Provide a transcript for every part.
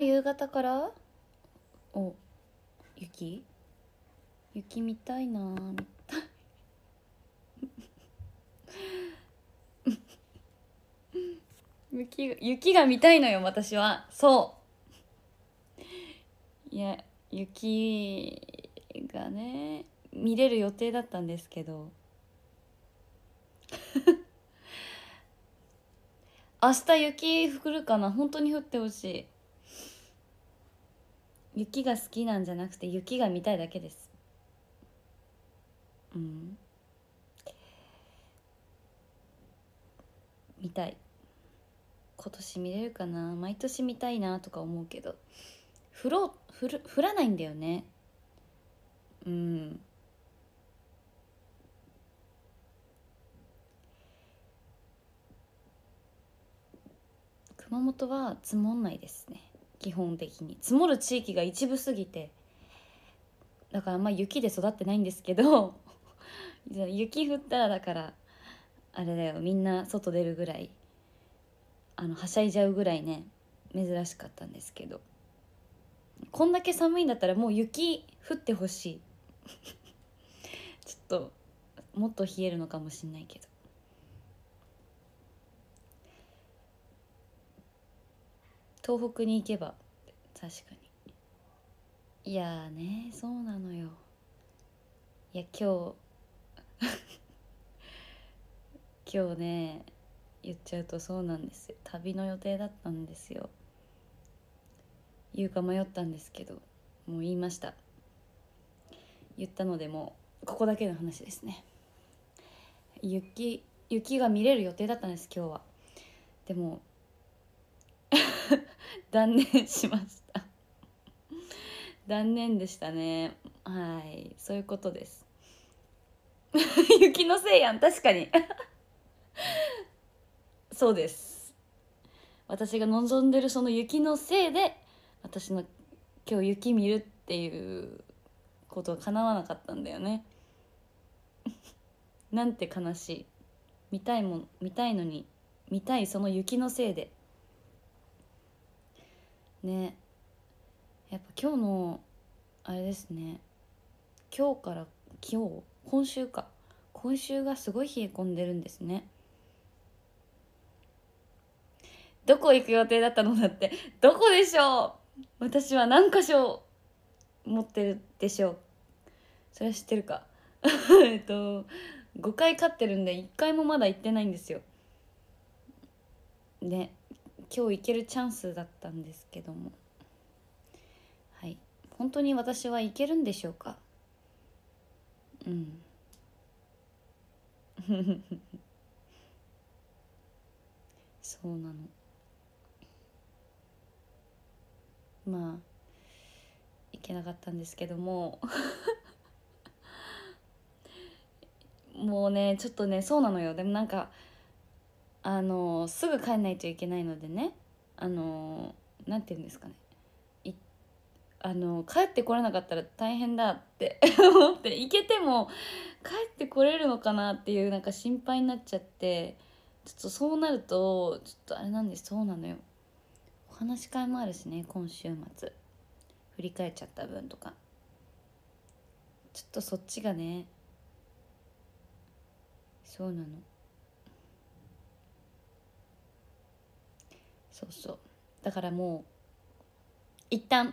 夕方からお雪雪見たいな見たい雪が雪が見たいのよ私はそういや雪がね見れる予定だったんですけど 明日雪降るかな本当に降ってほしい雪が好きなんじゃなくて雪が見たいだけですうん見たい今年見れるかな毎年見たいなとか思うけど降ろ降る降らないんだよねうん熊本は積もんないですね基本的に積もる地域が一部すぎてだからまあ雪で育ってないんですけど 雪降ったらだからあれだよみんな外出るぐらいあのはしゃいじゃうぐらいね珍しかったんですけどこんだけ寒いんだったらもう雪降ってほしい ちょっともっと冷えるのかもしんないけど東北に行けば確かにいやねそうなのよいや今日 今日ね言っちゃうとそうなんですよ旅の予定だったんですよ言うか迷ったんですけどもう言いました言ったのでもうここだけの話ですね雪雪が見れる予定だったんです今日はでも 断念しました断念でしたねはいそういうことです 雪のせいやん確かに そうです私が望んでるその雪のせいで私の今日雪見るっていうことが叶わなかったんだよねなんて悲しい見たいもん見たいのに見たいその雪のせいでねやっぱ今日のあれですね今日から今日今週か今週がすごい冷え込んでるんですねどこ行く予定だったのだってどこでしょう私は何箇所持ってるでしょうそれは知ってるか えっと5回飼ってるんで1回もまだ行ってないんですよね今日行けるチャンスだったんですけどもはい本当に私は行けるんでしょうかうん そうなのまあ行けなかったんですけども もうねちょっとねそうなのよでもなんかあのすぐ帰んないといけないのでねあの何て言うんですかねあの帰ってこれなかったら大変だって 思って行けても帰ってこれるのかなっていうなんか心配になっちゃってちょっとそうなるとちょっとあれなんですそうなのよお話し会もあるしね今週末振り返っちゃった分とかちょっとそっちがねそうなの。そうそうだからもう一旦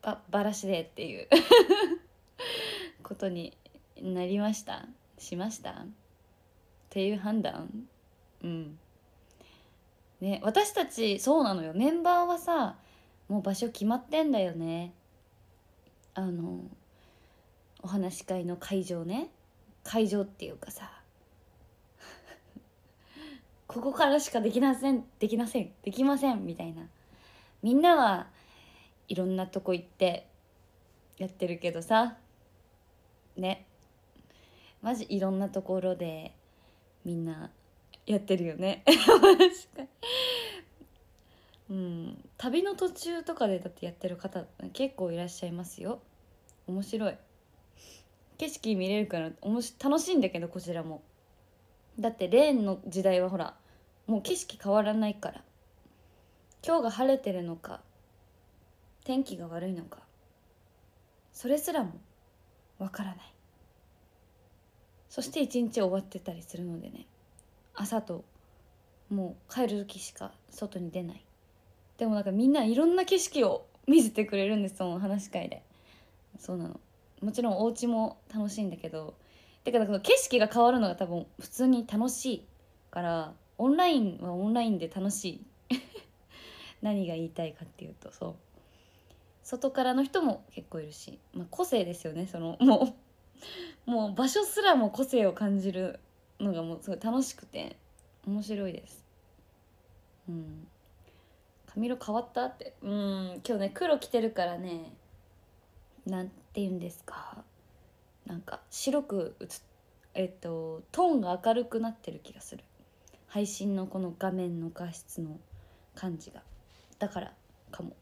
ばバらしでっていう ことになりましたしましたっていう判断うんね私たちそうなのよメンバーはさもう場所決まってんだよねあのお話し会の会場ね会場っていうかさここからしかできませんできませんできませんみたいなみんなはいろんなとこ行ってやってるけどさねマジいろんなところでみんなやってるよね確 かにうん旅の途中とかでだってやってる方結構いらっしゃいますよ面白い景色見れるからし楽しいんだけどこちらもだってレーンの時代はほらもう景色変わらないから今日が晴れてるのか天気が悪いのかそれすらもわからないそして一日終わってたりするのでね朝ともう帰る時しか外に出ないでもなんかみんないろんな景色を見せてくれるんですその話し会でそうなのもちろんお家も楽しいんだけどてかか景色が変わるのが多分普通に楽しいからオンラインはオンラインで楽しい 何が言いたいかっていうとそう外からの人も結構いるし、まあ、個性ですよねそのもうもう場所すらも個性を感じるのがもうすごい楽しくて面白いですうん髪色変わったってうん今日ね黒着てるからねなんて言うんですかなんか白くえっとトーンが明るくなってる気がする配信のこの画面の画質の感じがだからかも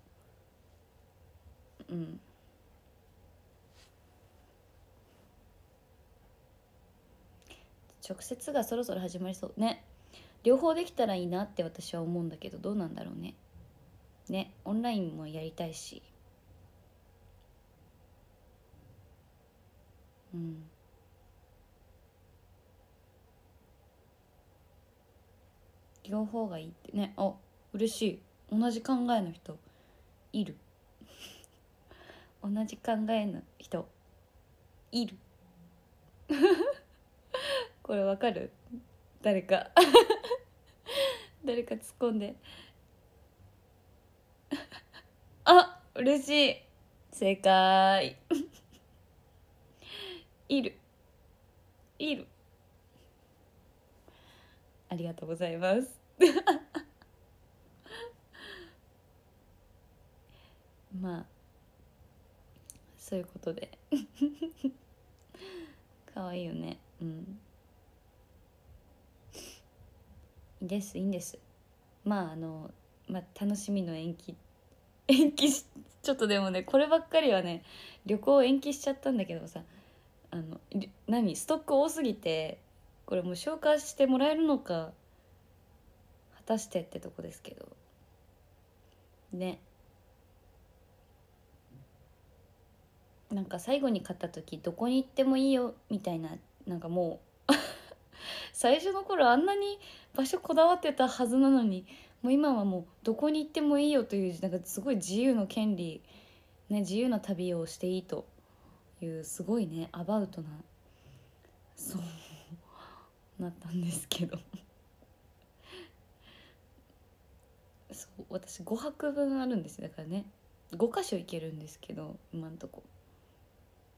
うん直接がそろそろ始まりそうね両方できたらいいなって私は思うんだけどどうなんだろうねねオンラインもやりたいしうん両方がいいってねあ嬉しい同じ考えの人いる 同じ考えの人いる これわかる誰か 誰か突っ込んであ嬉しい正解いるいるありがとうございます まあそういうことで 可愛いいよねうんいいですいいんですまああの、まあ、楽しみの延期延期しちょっとでもねこればっかりはね旅行延期しちゃったんだけどさあの何ストック多すぎてこれも消化してもらえるのか果たしてってとこですけどねなんか最後に買った時どこに行ってもいいよみたいななんかもう 最初の頃あんなに場所こだわってたはずなのにもう今はもうどこに行ってもいいよというなんかすごい自由の権利、ね、自由な旅をしていいというすごいねアバウトなそう。なったんですけどそう私5泊分あるんですだからね5箇所行けるんですけど今んとこ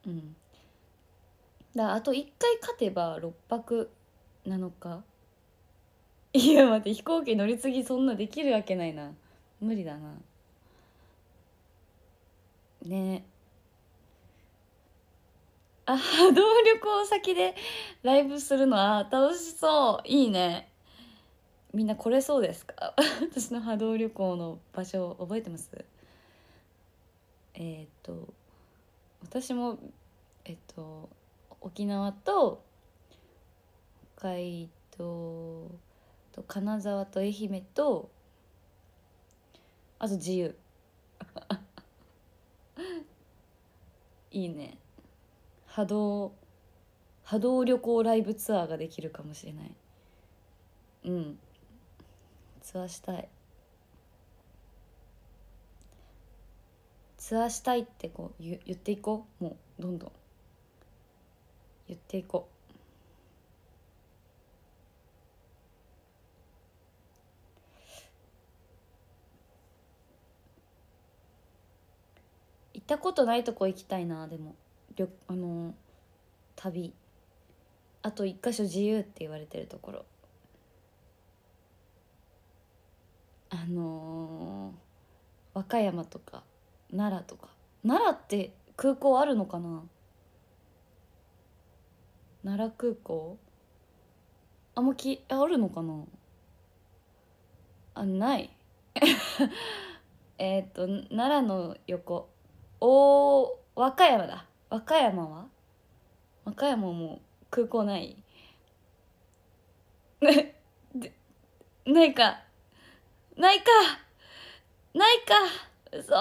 うんだあと1回勝てば6泊7日いや待って飛行機乗り継ぎそんなできるわけないな無理だなねえあ 動旅行先でライブするのは楽しそういいねみんな来れそうですか 私の波動旅行の場所覚えてますえっ、と私もえっ、と沖縄と北海道と金沢と愛媛とあと自由 いいね波動波動旅行ライブツアーができるかもしれないうんツアーしたいツアーしたいってこう言言っていこうもうどんどん言っていこう行ったことないとこ行きたいなでも旅あの旅あと1箇所自由って言われてるところあのー、和歌山とか奈良とか奈良って空港あるのかな奈良空港あんまきあるのかなあない えっと奈良の横お和歌山だ和歌山は和歌山も空港ない ないかないかないか嘘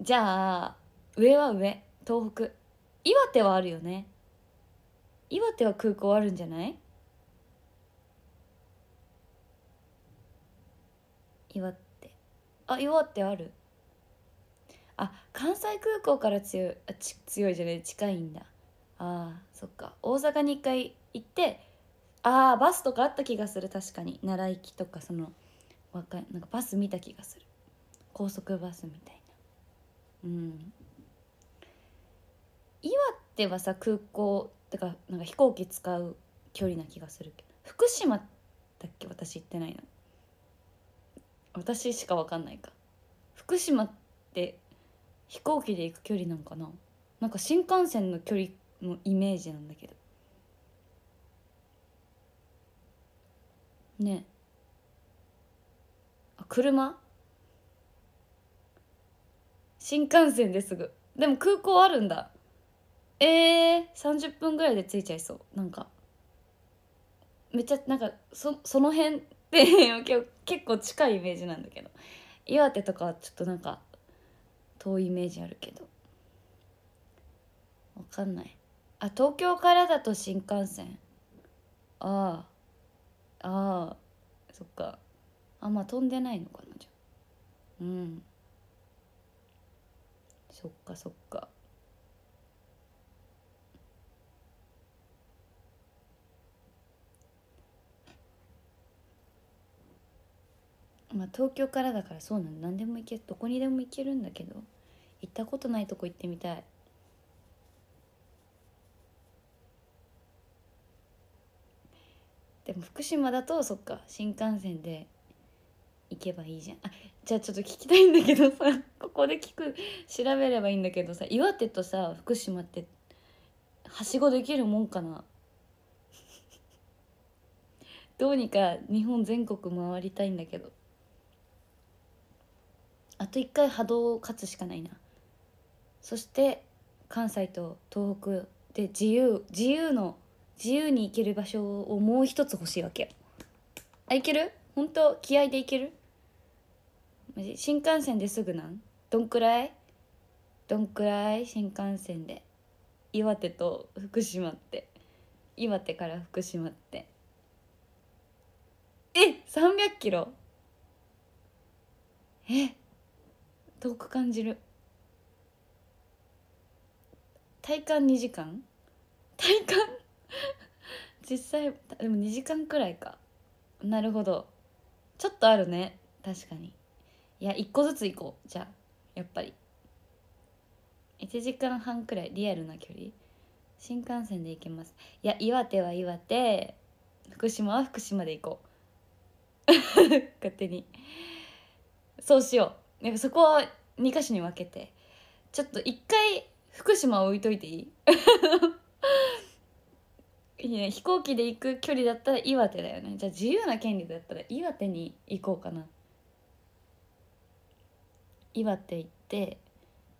じゃあ上は上東北岩手はあるよね岩手は空港あるんじゃない岩手あ岩手あるあ関西空港から強いあち強いじゃない近いんだあーそっか大阪に一回行ってああバスとかあった気がする確かに奈良行きとかその若いなんかバス見た気がする高速バスみたいなうん岩手はさ空港てかなんか飛行機使う距離な気がするけど福島だっけ私行ってないの私しか分かんないか福島って飛行機で行く距離なんかななんか新幹線の距離のイメージなんだけどねあ車新幹線ですぐでも空港あるんだえー、30分ぐらいで着いちゃいそうなんかめっちゃなんかそその辺って結構近いイメージなんだけど岩手とかはちょっとなんか遠いイメージあるけど分かんないあ東京からだと新幹線ああああそっかあんまあ飛んでないのかなじゃあうんそっかそっかまあ東京からだからそうなの何でも行けどこにでも行けるんだけど行ったことないとこ行ってみたいでも福島だとそっか新幹線で行けばいいじゃんあじゃあちょっと聞きたいんだけどさ ここで聞く調べればいいんだけどさ岩手とさ福島ってはしごできるもんかな どうにか日本全国回りたいんだけどあと一回波動を勝つしかないなそして関西と東北で自由自由の自由に行ける場所をもう一つ欲しいわけよあ行ける本当気合で行ける新幹線ですぐなんどんくらいどんくらい新幹線で岩手と福島って岩手から福島ってえ3 0 0キロえ遠く感じる体感2時間体感実際でも2時間くらいかなるほどちょっとあるね確かにいや1個ずつ行こうじゃあやっぱり1時間半くらいリアルな距離新幹線で行けますいや岩手は岩手福島は福島で行こう 勝手にそうしようやっぱそこは2か所に分けてちょっと1回福島置いといていい いいね飛行機で行く距離だったら岩手だよねじゃあ自由な権利だったら岩手に行こうかな岩手行って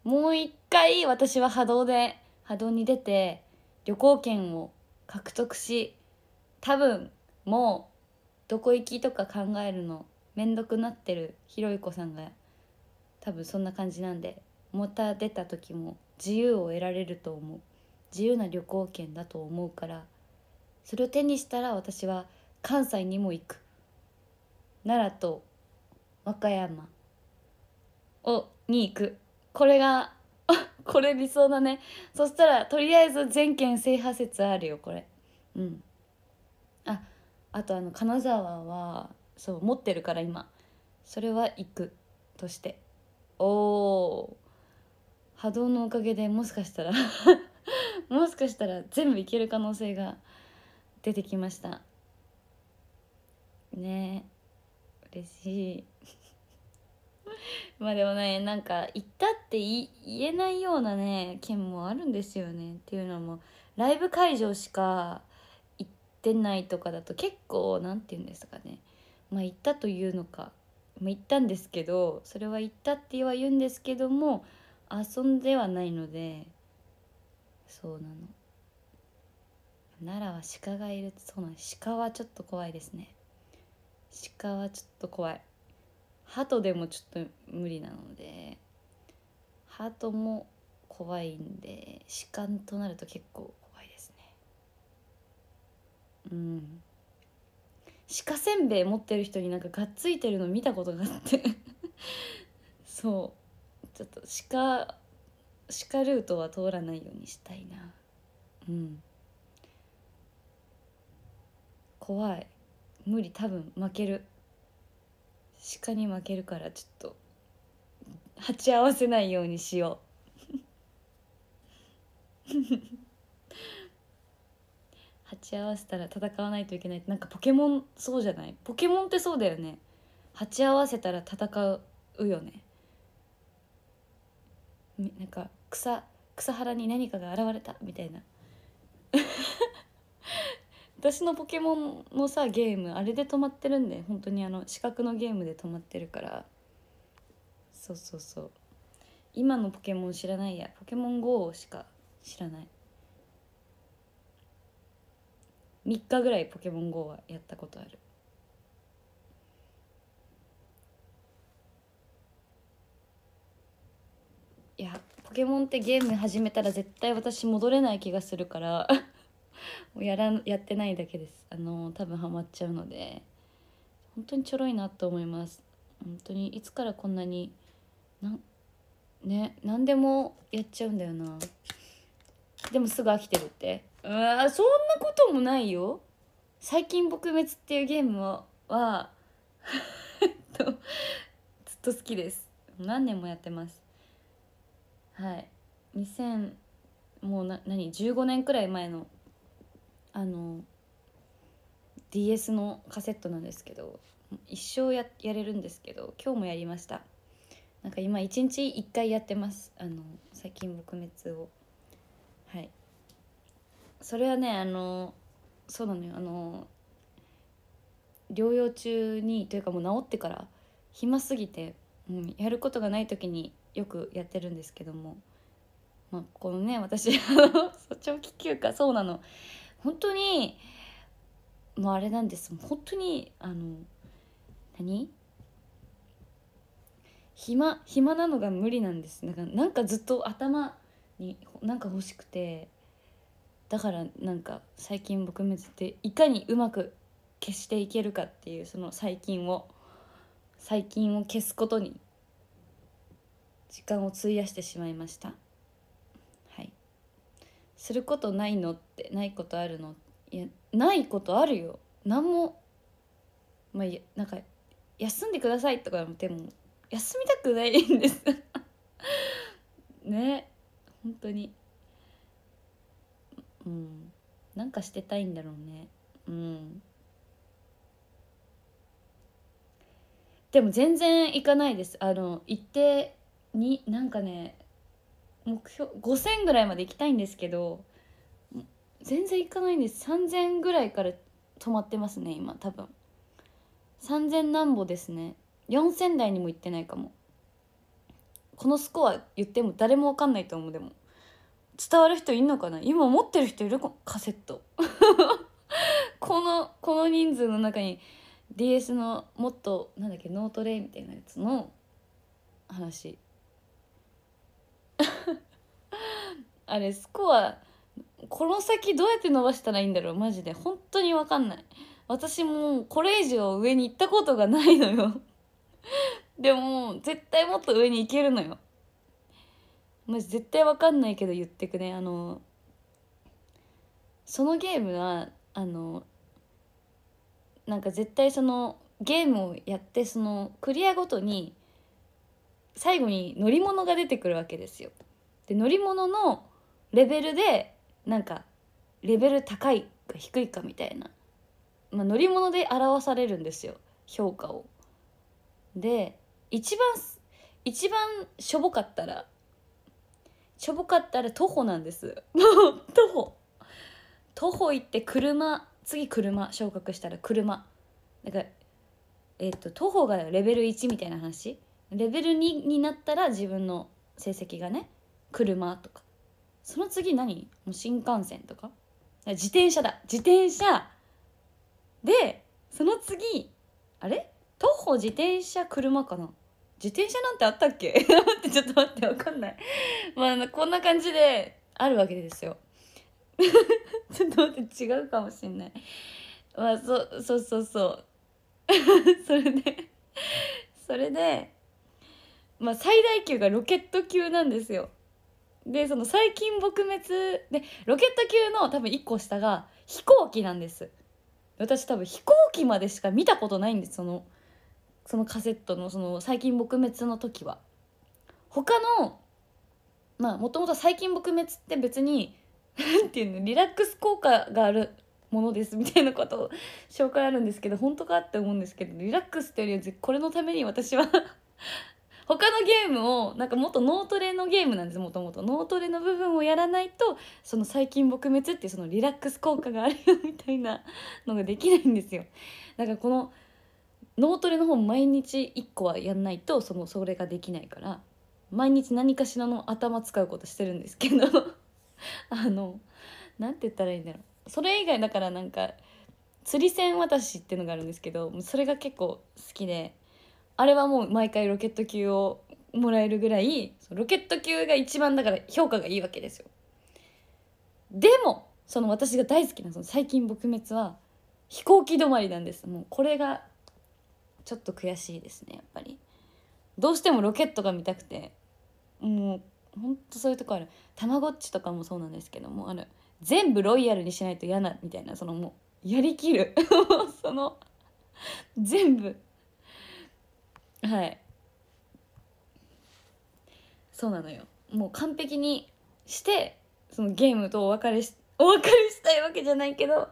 もう一回私は波動で波動に出て旅行券を獲得し多分もうどこ行きとか考えるのめんどくなってるひろゆこさんが多分そんな感じなんでまた出た時も自由を得られると思う自由な旅行券だと思うからそれを手にしたら私は関西にも行く奈良と和歌山をに行くこれが これ理想だねそしたらとりあえず全県制覇説あるよこれうんああとあの金沢はそう持ってるから今それは行くとしておお波動のおかげでもしかしたら もしかしたら全部いける可能性が出てきましたね嬉しい まあでもねなんか行ったって言えないようなね件もあるんですよねっていうのもライブ会場しか行ってないとかだと結構何て言うんですかねまあ行ったというのか、行ったんですけどそれは行ったっては言うんですけども遊んではないのでそうなの奈良は鹿がいるそうなの鹿はちょっと怖いですね鹿はちょっと怖い鳩でもちょっと無理なので鳩も怖いんで鹿となると結構怖いですねうん鹿せんべい持ってる人になんかがっついてるの見たことがあって そうちょっと鹿鹿ルートは通らないようにしたいなうん怖い無理多分負ける鹿に負けるからちょっと鉢合わせないようにしよう 鉢合わせたら戦わないといけないなんかポケモンそうじゃないポケモンってそうだよね鉢合わせたら戦うよねなんか草草原に何かが現れたみたいな 私のポケモンのさゲームあれで止まってるんで本当にあの四角のゲームで止まってるからそうそうそう今のポケモン知らないやポケモン GO しか知らない3日ぐらいポケモン GO はやったことあるいやポケモンってゲーム始めたら絶対私戻れない気がするから やらやってないだけですあの多分ハマっちゃうので本当にちょろいなと思います本当にいつからこんなになね何でもやっちゃうんだよなでもすぐ飽きてるってうわそんなこともないよ最近撲滅っていうゲームは ずっと好きです何年もやってますはい2000もうな何15年くらい前のあの DS のカセットなんですけど一生ややれるんですけど今日もやりましたなんか今一日1回やってますあの最近撲滅をはいそれはねあのそうなのよあの療養中にというかもう治ってから暇すぎて、うん、やることがない時によくやってるんですけども、まあ、このね私長 期休暇そうなの本当にもうあれなんです本当にあの何暇暇なのが無理なんですだかなんかずっと頭になんか欲しくてだからなんか最近撲滅っていかにうまく消していけるかっていうその最近を最近を消すことに時間を費やしてしまいましたはいすることないのってないことあるのいやないことあるよ何もまあいなんか休んでくださいとかでも休みたくないんです ね本当にうんなんかしてたいんだろうねうんでも全然行かないですあの行ってになんかね目標5,000ぐらいまで行きたいんですけど全然行かないんです3,000ぐらいから止まってますね今多分3,000何歩ですね4,000台にも行ってないかもこのスコア言っても誰も分かんないと思うでも伝わる人いんのかな今持ってる人いるかカセット このこの人数の中に DS のもっとなんだっけノートレイみたいなやつの話 あれスコアこの先どうやって伸ばしたらいいんだろうマジで本当に分かんない私もこれ以上上に行ったことがないのよ でも絶対もっと上に行けるのよマジ絶対分かんないけど言ってくねあのそのゲームはあのなんか絶対そのゲームをやってそのクリアごとに最後に乗り物が出てくるわけですよ。で乗り物のレベルでなんかレベル高いか低いかみたいな、まあ、乗り物で表されるんですよ評価を。で一番一番しょぼかったらしょぼかったら徒歩なんです 徒歩徒歩行って車次車昇格したら車だからえっ、ー、と徒歩がレベル1みたいな話レベル2になったら自分の成績がね車とかその次何もう新幹線とか自転車だ自転車でその次あれ徒歩自転車車かな自転車なんてあったっけ 待ってちょっと待ってわかんないまあこんな感じであるわけですよ ちょっと待って違うかもしんないまあそそうそうそう それでそれでまあ、最大級がロケット級なんですよ。でその最近撲滅でロケット級の多分1個下が飛行機なんです私多分飛行機までしか見たことないんですそのそのカセットのその最近撲滅の時は他のまあもともと最近撲滅って別に何 ていうのリラックス効果があるものですみたいなことを紹介あるんですけど本当かって思うんですけどリラックスていうよりはこれのために私は他のゲームをなんかもっと脳トレのゲームなんですもともと脳トレの部分をやらないとその細菌撲滅っていうそのリラックス効果があるよみたいなのができないんですよだからこの脳トレの方毎日1個はやんないとそのそれができないから毎日何かしらの頭使うことしてるんですけど あの何て言ったらいいんだろうそれ以外だからなんか釣り線渡しっていうのがあるんですけどそれが結構好きであれはもう毎回ロケット級をもらえるぐらいロケット級が一番だから評価がいいわけですよでもその私が大好きなその最近撲滅は飛行機止まりなんですもうこれがちょっと悔しいですねやっぱりどうしてもロケットが見たくてもうほんとそういうとこあるたまごっちとかもそうなんですけどもある全部ロイヤルにしないと嫌なみたいなそのもうやりきる その全部はいそうなのよもう完璧にしてそのゲームとお別れしお別れしたいわけじゃないけど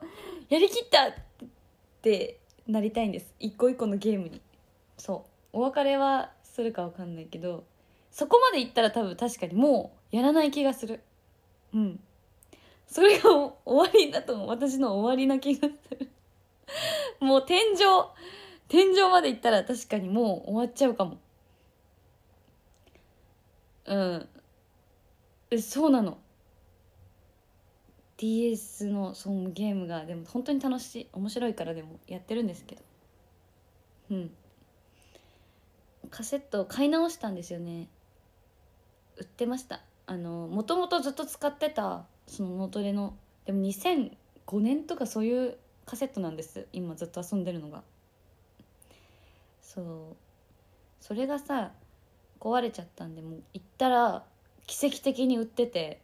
やりきったってなりたいんです一個一個のゲームにそうお別れはするか分かんないけどそこまでいったら多分確かにもうやらない気がするうんそれが 終わりだと私の終わりな気がするもう天井天井まで行ったら確かにもう終わっちゃうかもうんえそうなの DS のそのゲームがでも本当に楽しい面白いからでもやってるんですけどうんカセットを買い直したんですよね売ってましたあのもともとずっと使ってたそのートレのでも2005年とかそういうカセットなんです今ずっと遊んでるのが。そうそれがさ壊れちゃったんでもう行ったら奇跡的に売ってて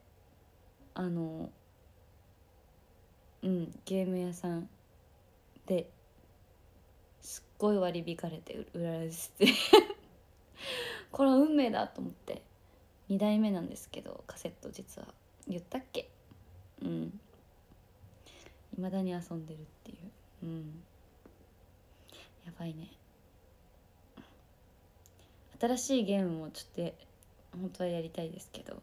あのうんゲーム屋さんですっごい割り引かれて売られてて これは運命だと思って2代目なんですけどカセット実は言ったっけうんいまだに遊んでるっていううんやばいね新しいゲームもちょっと本当はやりたいですけど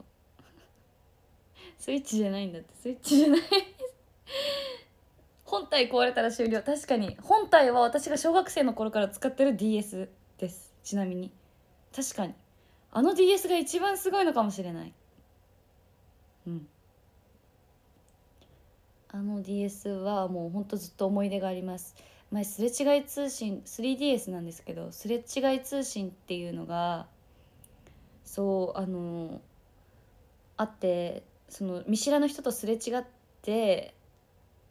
スイッチじゃないんだってスイッチじゃない本体壊れたら終了確かに本体は私が小学生の頃から使ってる DS ですちなみに確かにあの DS が一番すごいのかもしれないうんあの DS はもうほんとずっと思い出があります前すれ違い通信 3DS なんですけどすれ違い通信っていうのがそうあのあってその見知らぬ人とすれ違って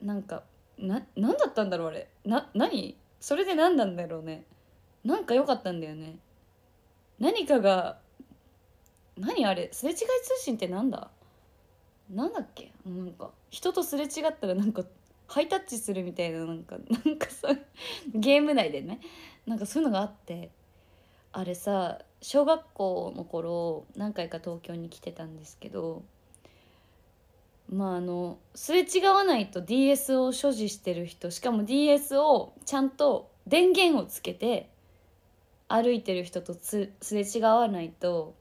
なんかな何だったんだろうあれな何それで何なんだろうねなんか良かったんだよね何かが何あれすれ違い通信ってなんだなんだっけなんか人とすれ違ったらなんかハイタッチするみたいななんか なんかさゲーム内でねなんかそういうのがあってあれさ小学校の頃何回か東京に来てたんですけどまああのすれ違わないと DS を所持してる人しかも DS をちゃんと電源をつけて歩いてる人とすれ違わないと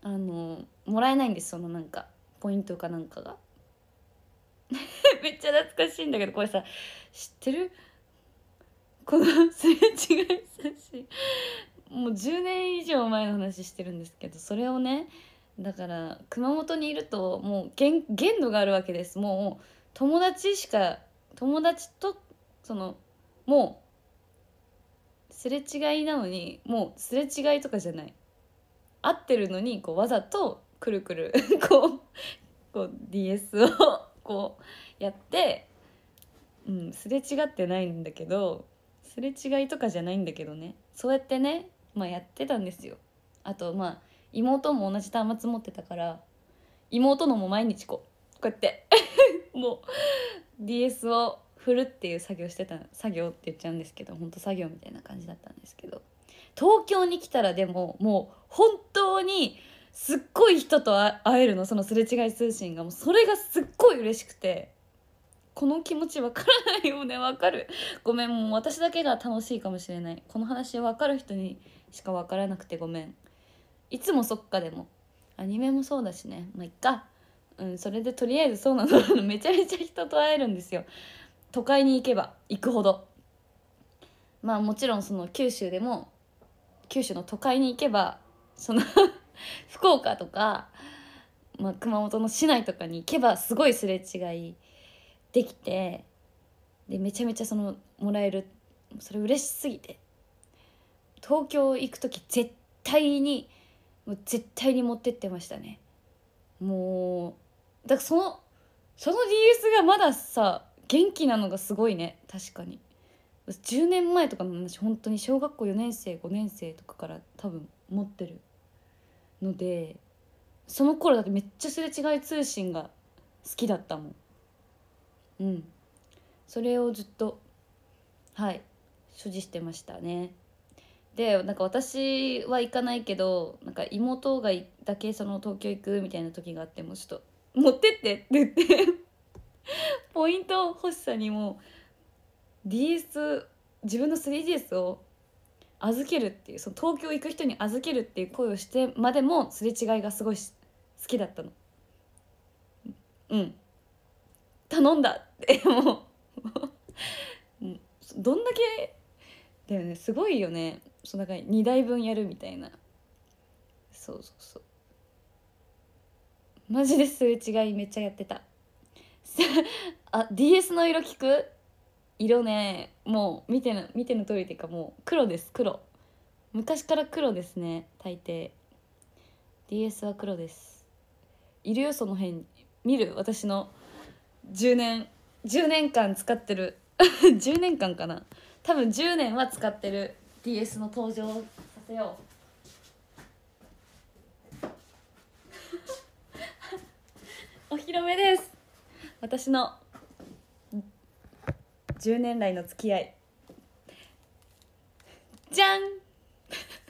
あのもらえないんですそのなんかポイントかなんかが。めっちゃ懐かしいんだけどこれさ知ってるこのすれ違い写真もう10年以上前の話してるんですけどそれをねだから熊本にいるともう限限度があるわけですもう友達しか友達とそのもうすれ違いなのにもうすれ違いとかじゃない合ってるのにこうわざとくるくる こうこう DS をこうやって、うん、すれ違ってないんだけどすれ違いとかじゃないんだけどねそうやってね、まあ、やってたんですよ。あとまあ妹も同じ端末持ってたから妹のも毎日こうこうやって もう DS を振るっていう作業してた作業って言っちゃうんですけどほんと作業みたいな感じだったんですけど東京に来たらでももう本当にすっごい人と会えるのそのすれ違い通信がもうそれがすっごい嬉しくてこの気持ちわからないよねわかるごめんもう私だけが楽しいかもしれないこの話わかる人にしかわからなくてごめんいつもそっかでもアニメもそうだしねまあいっかうんそれでとりあえずそうなの めちゃめちゃ人と会えるんですよ都会に行けば行くほどまあもちろんその九州でも九州の都会に行けばその 福岡とか、まあ、熊本の市内とかに行けばすごいすれ違いできてでめちゃめちゃそのもらえるそれ嬉しすぎて東京行く時絶対にもう絶対に持ってってましたねもうだからそのその DS がまださ元気なのがすごいね確かに10年前とかの話本当に小学校4年生5年生とかから多分持ってるのでその頃だってめっちゃすれ違い通信が好きだったもんうんそれをずっとはい所持してましたねでなんか私は行かないけどなんか妹がだけその東京行くみたいな時があってもうちょっと「持ってって!」って言って ポイント欲しさにも DS 自分の 3DS を預けるっていうその東京行く人に預けるっていう声をしてまでもすれ違いがすごい好きだったのうん頼んだってもうどんだけだよねすごいよねその中に2台分やるみたいなそうそうそうマジですれ違いめっちゃやってた あ DS の色聞く色ねもう見ての見ての通りっていうかもう黒です黒昔から黒ですね大抵 DS は黒ですいるよその辺見る私の10年10年間使ってる10 年間かな多分10年は使ってる DS の登場させよう お披露目です私の10年来の付き合いじゃん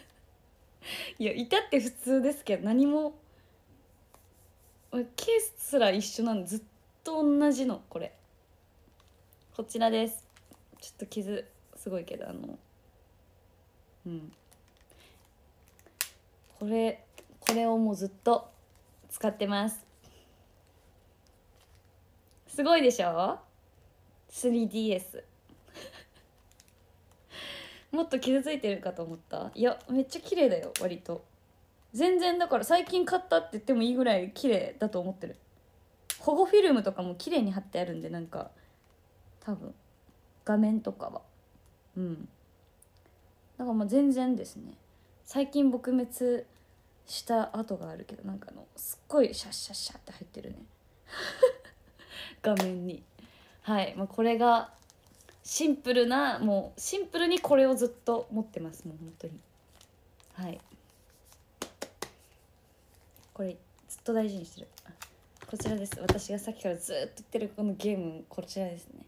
いやいたって普通ですけど何もケースすら一緒なのずっと同じのこれこちらですちょっと傷すごいけどあのうんこれこれをもうずっと使ってますすごいでしょ 3DS もっと傷ついてるかと思ったいやめっちゃ綺麗だよ割と全然だから最近買ったって言ってもいいぐらい綺麗だと思ってる保護フィルムとかも綺麗に貼ってあるんでなんか多分画面とかはうんだからまあ全然ですね最近撲滅した跡があるけどなんかあのすっごいシャッシャッシャッって入ってるね 画面にはいもうこれがシンプルなもうシンプルにこれをずっと持ってますもう本当にはいこれずっと大事にしてるこちらです私がさっきからずっと言ってるこのゲームこちらですね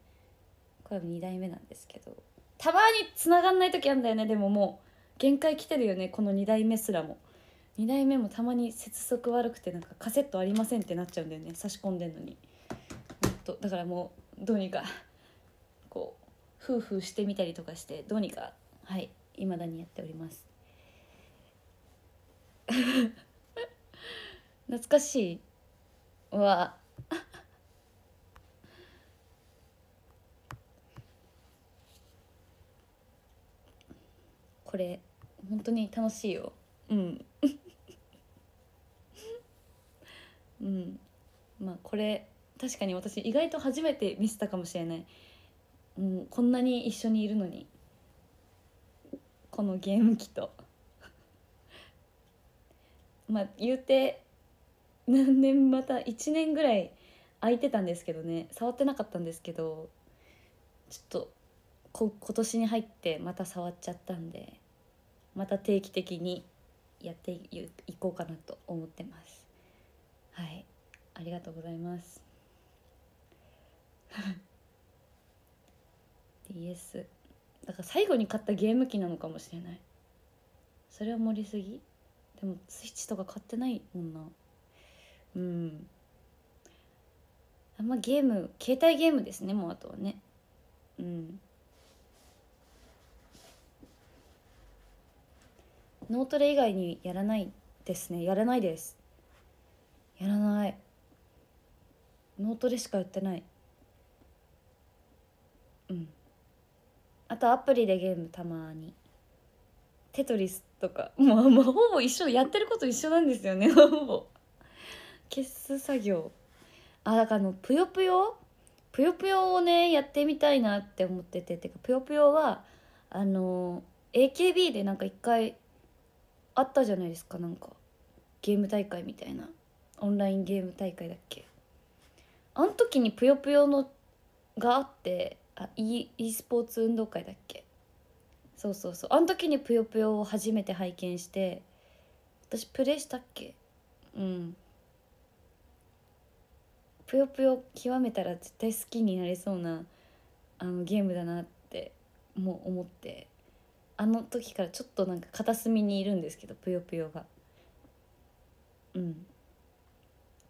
これは2代目なんですけどたまに繋がんない時あるんだよねでももう限界来てるよねこの2代目すらも2代目もたまに接続悪くてなんかカセットありませんってなっちゃうんだよね差し込んでんのにとだからもうどうにかこう夫婦してみたりとかしてどうにかはい未だにやっております 懐かしいわ これ本当に楽しいようん うんまあこれ確かに私意外と初めて見せたかもしれない、うん、こんなに一緒にいるのにこのゲーム機と まあ言うて何年また1年ぐらい空いてたんですけどね触ってなかったんですけどちょっとこ今年に入ってまた触っちゃったんでまた定期的にやっていこうかなと思ってます。はいありがとうございます。DS だから最後に買ったゲーム機なのかもしれないそれは盛りすぎでもスイッチとか買ってないもんなうんあんまゲーム携帯ゲームですねもうあとはねうん脳トレ以外にやらないですねやらないですやらない脳トレしかやってないうんあとアプリでゲームたまにテトリスとか もうもうほぼ一緒やってること一緒なんですよね ほぼ消す作業あだからあの「ぷよぷよぷよぷよをねやってみたいなって思ってててかぷよぷよはあの AKB でなんか一回あったじゃないですかなんかゲーム大会みたいなオンラインゲーム大会だっけあの時にぷよぷよのがあってあ e, e スポーツ運動会だっけそうそうそうあの時に「ぷよぷよ」を初めて拝見して私プレイしたっけうんぷよぷよ極めたら絶対好きになれそうなあのゲームだなってもう思ってあの時からちょっとなんか片隅にいるんですけどぷよぷよがうん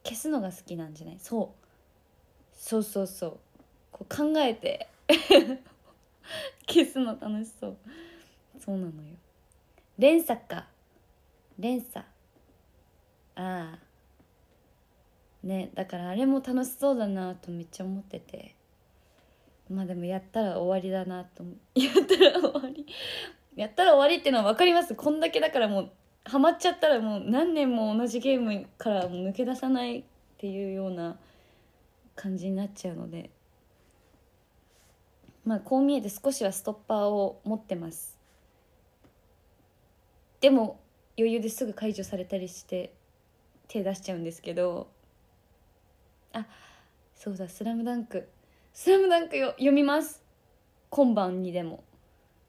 消すのが好きなんじゃないそうそうそうそうこう考えて消 すの楽しそうそうなのよ連鎖か連鎖ああねだからあれも楽しそうだなとめっちゃ思っててまあでもやったら終わりだなと やったら終わりやったら終わりっていうのは分かりますこんだけだからもうハマっちゃったらもう何年も同じゲームから抜け出さないっていうような感じになっちゃうのでまあこう見えて少しはストッパーを持ってますでも余裕ですぐ解除されたりして手出しちゃうんですけどあそうだ「スラムダンクスラムダンクよ読みます今晩にでも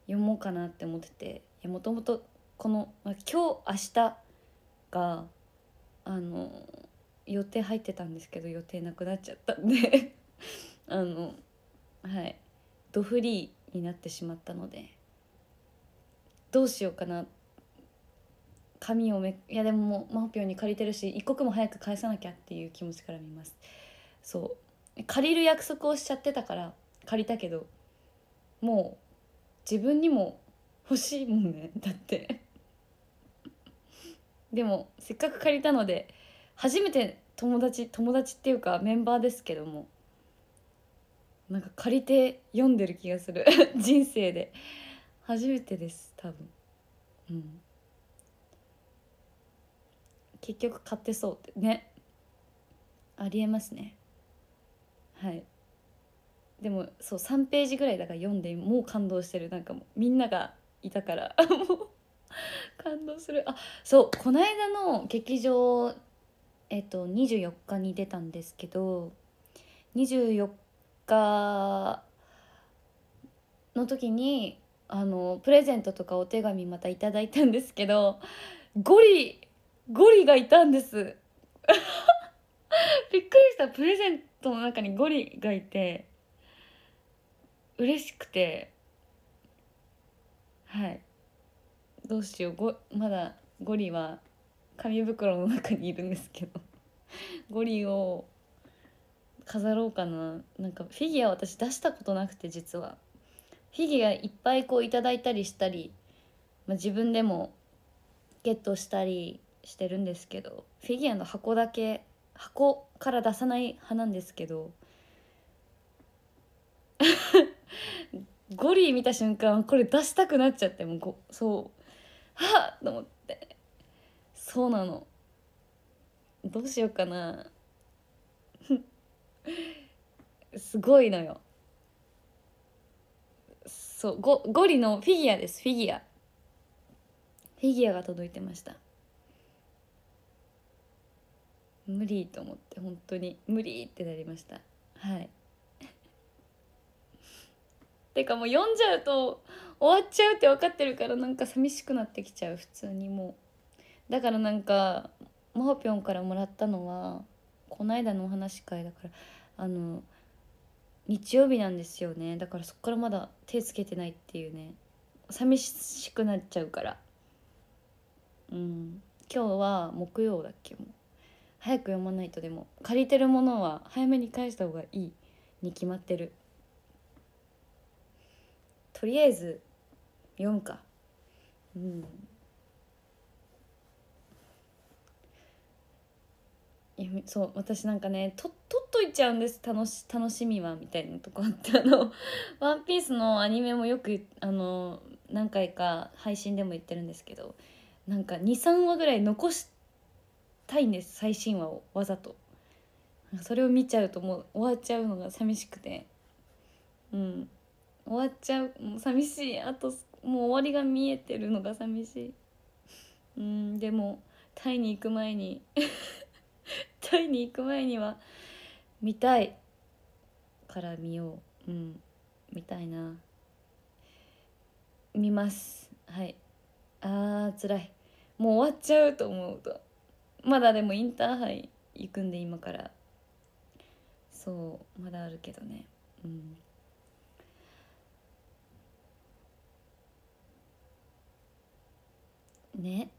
読もうかなって思ってていやもともとこの、まあ、今日明日があの予定入ってたんですけど予定なくなっちゃったんで あのはいドフリーになってしまったのでどうしようかな紙をめいやでももうマホピョンに借りてるし一刻も早く返さなきゃっていう気持ちから見ますそう借りる約束をしちゃってたから借りたけどもう自分にも欲しいもんねだって でもせっかく借りたので初めて友達友達っていうかメンバーですけどもなんか借りて読んでる気がする 人生で初めてです多分うん結局買ってそうってねありえますねはいでもそう3ページぐらいだから読んでもう感動してるなんかもうみんながいたから もう感動するあそうこの間の劇場えっと24日に出たんですけど24家の時にあのプレゼントとかお手紙またいただいたんですけどゴリゴリがいたんです びっくりしたプレゼントの中にゴリがいて嬉しくてはいどうしようごまだゴリは紙袋の中にいるんですけどゴリを飾ろうかななんかフィギュア私出したことなくて実はフィギュアいっぱいこういただいたりしたり、まあ、自分でもゲットしたりしてるんですけどフィギュアの箱だけ箱から出さない派なんですけどゴリ見た瞬間これ出したくなっちゃってもうそうはあと思ってそうなのどうしようかなすごいのよそうゴゴリのフィギュアですフィギュアフィギュアが届いてました無理と思って本当に無理ってなりましたはい てかもう読んじゃうと終わっちゃうって分かってるからなんか寂しくなってきちゃう普通にもうだからなんかもほぴょんからもらったのはこの間のお話会だからあの日曜日なんですよねだからそこからまだ手つけてないっていうね寂しくなっちゃうからうん今日は木曜だっけも早く読まないとでも借りてるものは早めに返した方がいいに決まってるとりあえず読むかうんそう私なんかね取っ取っといちゃうんです楽し楽しみはみたいなとこあってあの「ワンピースのアニメもよくあの何回か配信でも言ってるんですけどなんか23話ぐらい残したいんです最新話をわざと。それを見ちゃうともう終わっちゃうのが寂しくてうん終わっちゃうもう寂しいあともう終わりが見えてるのが寂しいうんでもタイに行く前に タイに行く前には見たいから見よううん見たいな見ますはいあー辛いもう終わっちゃうと思うとまだでもインターハイ行くんで今からそうまだあるけどねうんね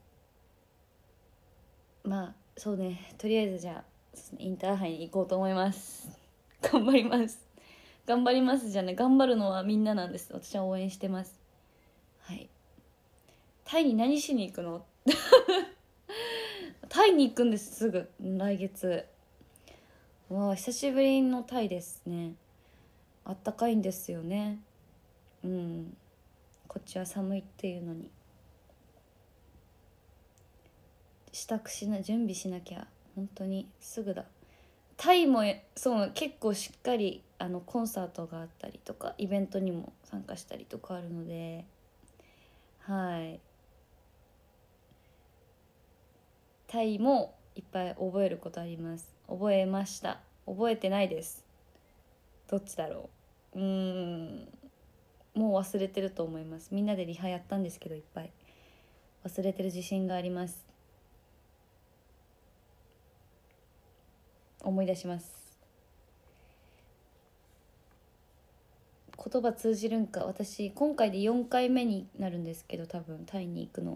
まあそうねとりあえずじゃあインターハイに行こうと思います 頑張ります頑張りますじゃね頑張るのはみんななんです私は応援してますはいタイに何しに行くの タイに行くんですすぐ来月わあ久しぶりのタイですねあったかいんですよねうんこっちは寒いっていうのに支度しな準備しなきゃ本当にすぐだタイもそう結構しっかりあのコンサートがあったりとかイベントにも参加したりとかあるのではいタイもいっぱい覚えることあります覚えました覚えてないですどっちだろううんもう忘れてると思いますみんなでリハやったんですけどいっぱい忘れてる自信があります思い出します言葉通じるんか私今回で4回目になるんですけど多分タイに行くの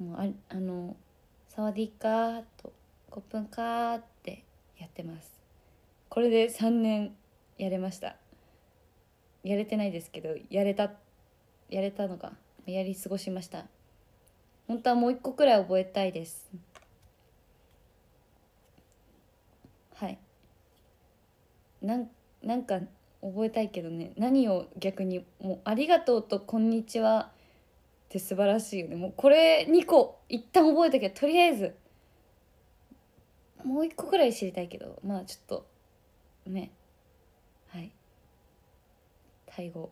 もうああの「サワディーカー」と「コップンカー」ってやってますこれで3年やれましたやれてないですけどやれたやれたのがやり過ごしました本当はもう一個くらい覚えたいですなんなんか覚えたいけどね何を逆にもう「ありがとう」と「こんにちは」って素晴らしいよねもうこれ2個一旦覚えとけどとりあえずもう1個くらい知りたいけどまあちょっとねはいタイ語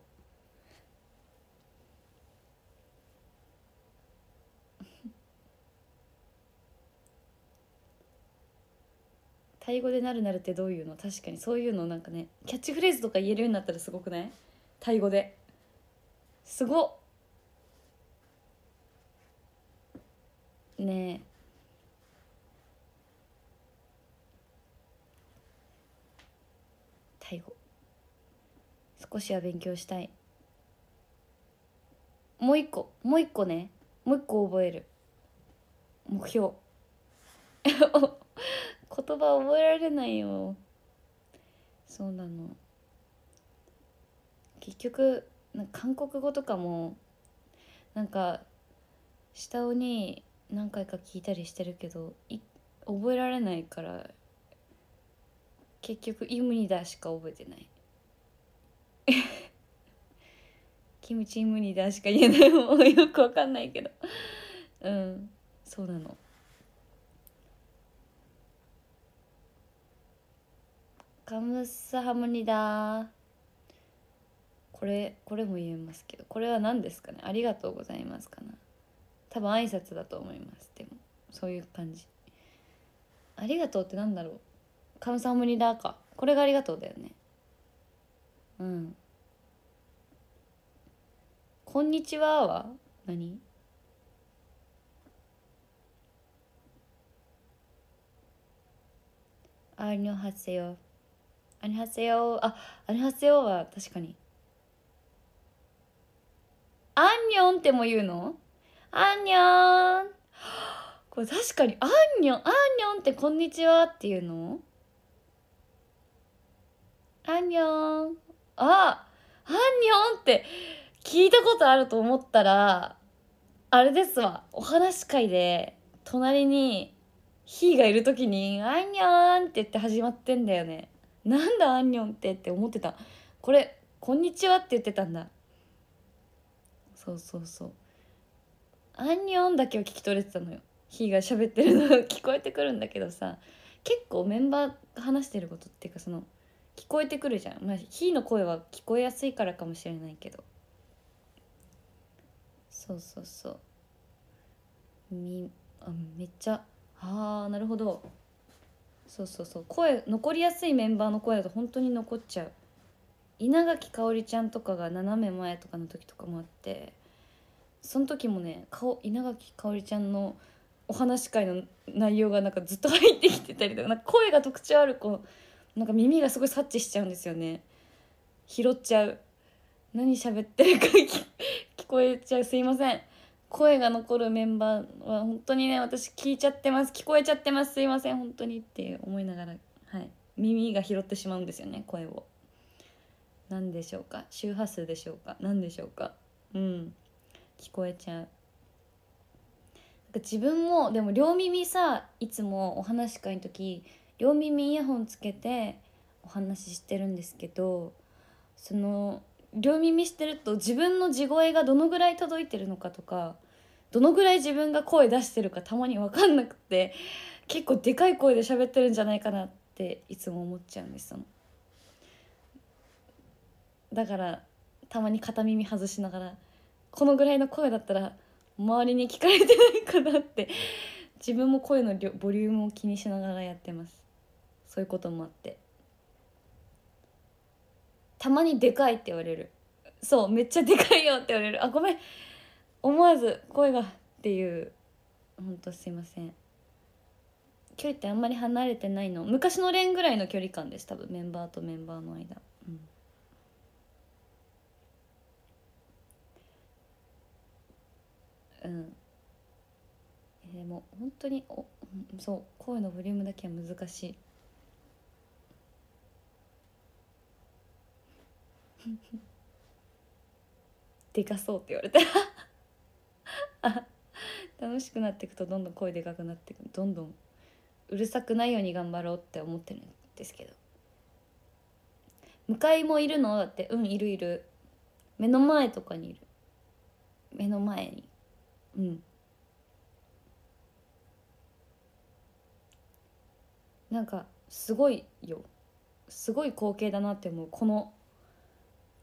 タイ語でなるなるってどういうの確かにそういうのなんかねキャッチフレーズとか言えるようになったらすごくないタイ語ですごっねえタイ語少しは勉強したいもう一個もう一個ねもう一個覚える目標 言葉覚えられないよそうなの結局な韓国語とかもなんか下をに何回か聞いたりしてるけど覚えられないから結局「イムニダ」しか覚えてない キムチイムニダしか言えないもんよくわかんないけどうんそうなのカムスハムニダこれこれも言えますけどこれは何ですかねありがとうございますかな多分挨拶だと思いますでもそういう感じありがとうってなんだろうカムサハムニダかこれがありがとうだよねうんこんにちはは何ありのはせよアニハセヨあアニハセヨは確かにアンニョンっても言うのアンニョンこれ確かにアンニョンアンニョンってこんにちはっていうのアンニョンあアンニョンって聞いたことあると思ったらあれですわお話し会で隣にヒーがいるときに「アンニョン」って言って始まってんだよね。なんだアンニョンってって思ってたこれ「こんにちは」って言ってたんだそうそうそうアンニョンだけを聞き取れてたのよひーが喋ってるの聞こえてくるんだけどさ結構メンバーが話してることっていうかその聞こえてくるじゃんまあひーの声は聞こえやすいからかもしれないけどそうそうそうみあめっちゃああなるほどそうそうそう声残りやすいメンバーの声だと本当に残っちゃう稲垣かおりちゃんとかが斜め前とかの時とかもあってその時もね顔稲垣かおりちゃんのお話し会の内容がなんかずっと入ってきてたりとかなんか声が特徴ある子なんか耳がすごい察知しちゃうんですよね拾っちゃう何喋ってるか聞こえちゃうすいません声が残るメンバーは本当にね私聞いちゃってます聞こえちゃってますすいません本当にって思いながら、はい、耳が拾ってしまうんですよね声を。何でしょうか周波数でしょうか何でしょうかうん聞こえちゃう。自分もでも両耳さいつもお話し会の時両耳イヤホンつけてお話ししてるんですけどその両耳してると自分の地声がどのぐらい届いてるのかとかどのぐらい自分が声出してるかたまに分かんなくて結構でかい声で喋ってるんじゃないかなっていつも思っちゃうんですだからたまに片耳外しながらこのぐらいの声だったら周りに聞かれてないかなって自分も声のボリュームを気にしながらやってますそういうこともあって。たまにでかいって言われるそうめっちゃでかいよって言われるあごめん思わず声がっていうほんとすいません距離ってあんまり離れてないの昔の連ぐらいの距離感です多分メンバーとメンバーの間うんうん、でも本当におそう声のボリュームだけは難しい でかそうって言われたら 楽しくなっていくとどんどん声でかくなっていくどんどんうるさくないように頑張ろうって思ってるんですけど向かいもいるのだってうんいるいる目の前とかにいる目の前にうんなんかすごいよすごい光景だなって思うこの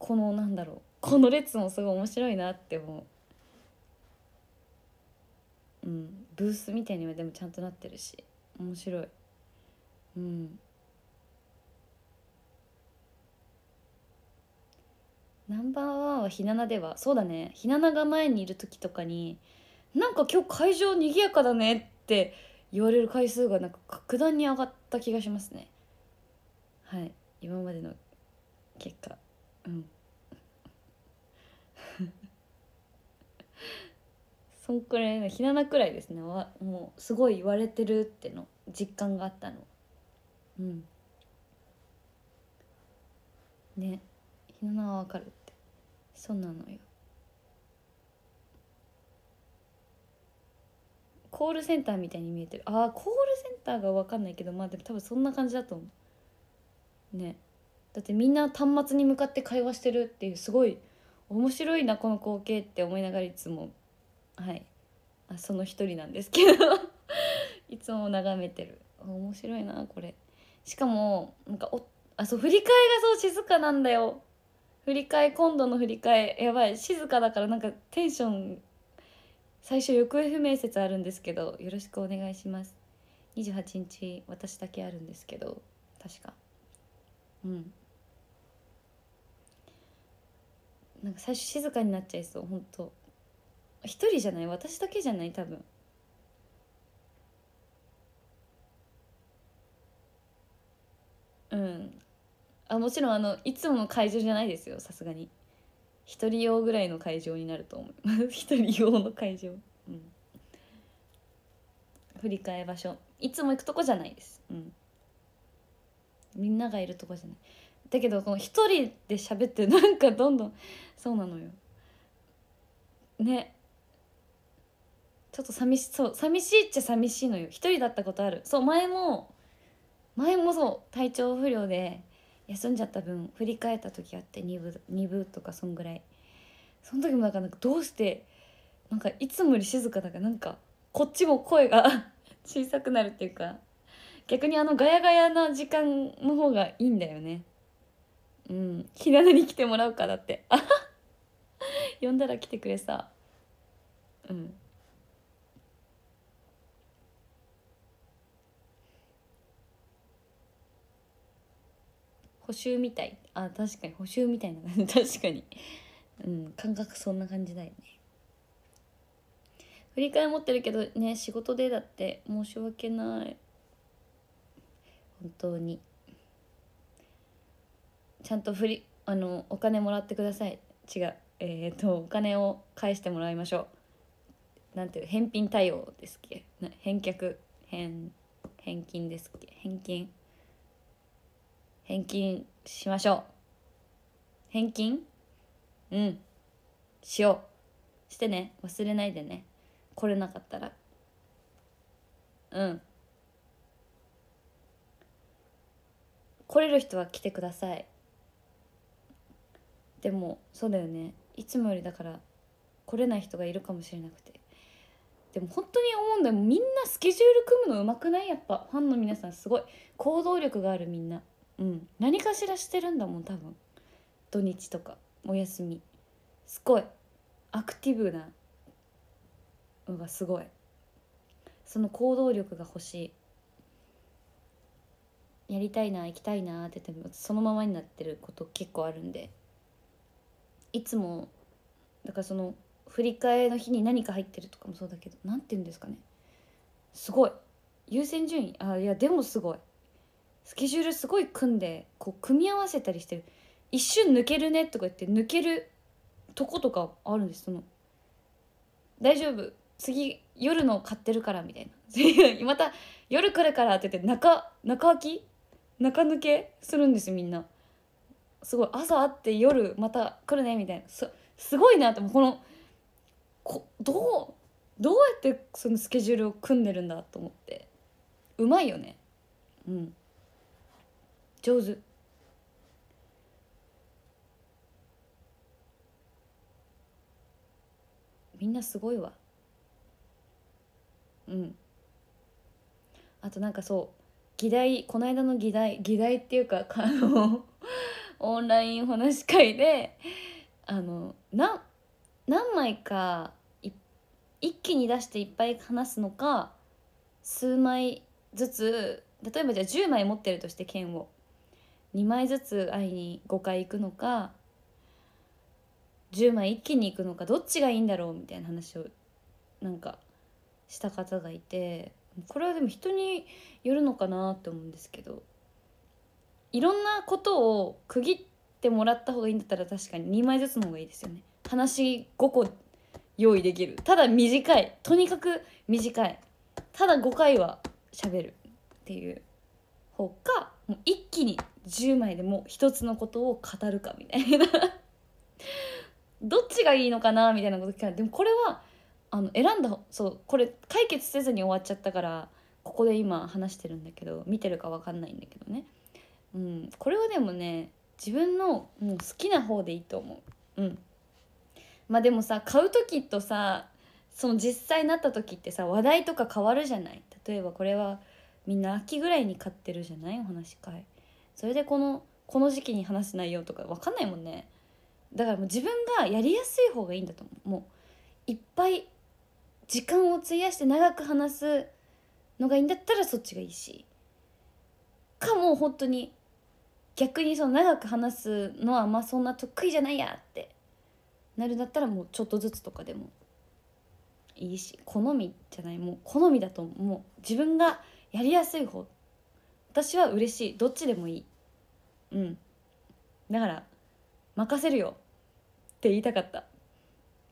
このなんだろうこの列もすごい面白いなって思う、うん、ブースみたいにはでもちゃんとなってるし面白いうんナンバーワンはひななではそうだねひななが前にいる時とかになんか今日会場賑やかだねって言われる回数がなんか格段に上がった気がしますねはい今までの結果うんそんくらいひななくらいですねもうすごい言われてるっての実感があったのうんねひななはわかるってそうなのよコールセンターみたいに見えてるああコールセンターが分かんないけどまあでも多分そんな感じだと思うねだってみんな端末に向かって会話してるっていうすごい面白いなこの光景って思いながらいつもはいあその一人なんですけど いつも眺めてる面白いなこれしかもなんかおあそう振り替えがそう静かなんだよ振り替え今度の振り替えやばい静かだからなんかテンション最初行方不明説あるんですけどよろしくお願いします28日私だけあるんですけど確かうんなんか最初静かになっちゃいそう本当一人じゃない私だけじゃない多分うんあもちろんあのいつもの会場じゃないですよさすがに一人用ぐらいの会場になると思います 一人用の会場うん振り替え場所いつも行くとこじゃないですうんみんながいるとこじゃないだけどこの一人で喋ってなんかどんどんそうなのよねちょっと寂しそう寂しいっちゃ寂しいのよ一人だったことあるそう前も前もそう体調不良で休んじゃった分振り返った時あって2分 ,2 分とかそんぐらいその時もなんかなんかどうしてなんかいつもより静かだからなんかこっちも声が 小さくなるっていうか逆にあのガヤガヤな時間の方がいいんだよねうんひなのに来てもらうかだってあ 呼んだら来てくれさうん補修みたいあ確かに補修みたいな感じ 確かにうん感覚そんな感じだよね振り替え持ってるけどね仕事でだって申し訳ない本当にちゃんと振りあのお金もらってください違うえっ、ー、とお金を返してもらいましょうなんていう返品対応ですっけ返却返返金ですっけ返金返金しましょう。返金うん。しよう。してね。忘れないでね。来れなかったら。うん。来れる人は来てください。でも、そうだよね。いつもよりだから、来れない人がいるかもしれなくて。でも本当に思うんだよみんなスケジュール組むのうまくないやっぱファンの皆さんすごい行動力があるみんなうん、何かしらしてるんだもん多分土日とかお休みすごいアクティブなのがすごいその行動力が欲しいやりたいな行きたいなって言ってもそのままになってること結構あるんでいつもだからその振り替えの日に何か入ってるとかもそうだけど何て言うんですかねすごい優先順位あいやでもすごいスケジュールすごい組んでこう組み合わせたりしてる一瞬抜けるねとか言って抜けるとことかあるんですその大丈夫次夜の買ってるからみたいな また夜来るからって言って中中空き中抜けするんですみんなすごい朝会って夜また来るねみたいなすすごいなってこのこどうどうやってそのスケジュールを組んでるんだと思ってうまいよねうん。上手みんなすごいわうんあとなんかそう議題この間の議題議題っていうか あのオンライン話し会であのな何枚か一気に出していっぱい話すのか数枚ずつ例えばじゃあ10枚持ってるとして剣を2枚ずつ会いに5回行くのか10枚一気に行くのかどっちがいいんだろうみたいな話をなんかした方がいてこれはでも人によるのかなって思うんですけどいろんなことを区切ってもらった方がいいんだったら確かに2枚ずつの方がいいですよね。話5個用意できるただ短いとにかく短いただ5回は喋るっていう方かもう一気に10枚でも一つのことを語るかみたいな どっちがいいのかなみたいなこと聞かれてでもこれはあの選んだそうこれ解決せずに終わっちゃったからここで今話してるんだけど見てるか分かんないんだけどね、うん、これはでもね自分のもう好きな方でいいと思う。うんまあでもさ買う時とさその実際になった時ってさ話題とか変わるじゃない例えばこれはみんな秋ぐらいに買ってるじゃないお話会それでこのこの時期に話す内容とか分かんないもんねだからもう自分がやりやすい方がいいんだと思うもういっぱい時間を費やして長く話すのがいいんだったらそっちがいいしかも本当に逆にその長く話すのはまあそんな得意じゃないやってなるんだったらもうちょっとずつとかでもいいし好みじゃないもう好みだと思う自分がやりやすい方私は嬉しいどっちでもいいうんだから任せるよって言いたかった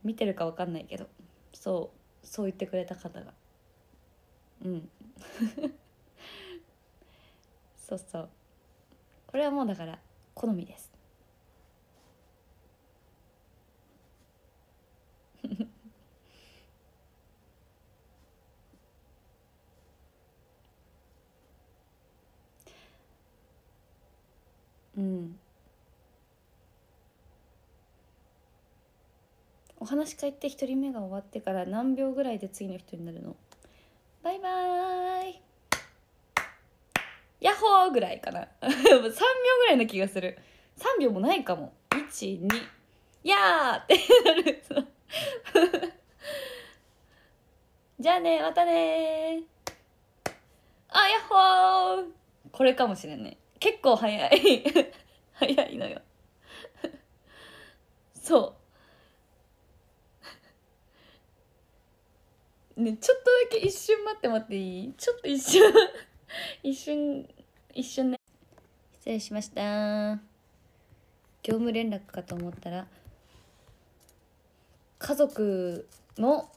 見てるか分かんないけどそうそう言ってくれた方がうん そうそうこれはもうだから好みですうんお話し会って1人目が終わってから何秒ぐらいで次の人になるのバイバーイヤッホーぐらいかな3 秒ぐらいな気がする3秒もないかも12やーってなる じゃあねまたねあヤッホーこれかもしれない結構早い 早いのよ そうねちょっとだけ一瞬待って待っていいちょっと一瞬 一瞬一瞬ね失礼しました業務連絡かと思ったら家族の、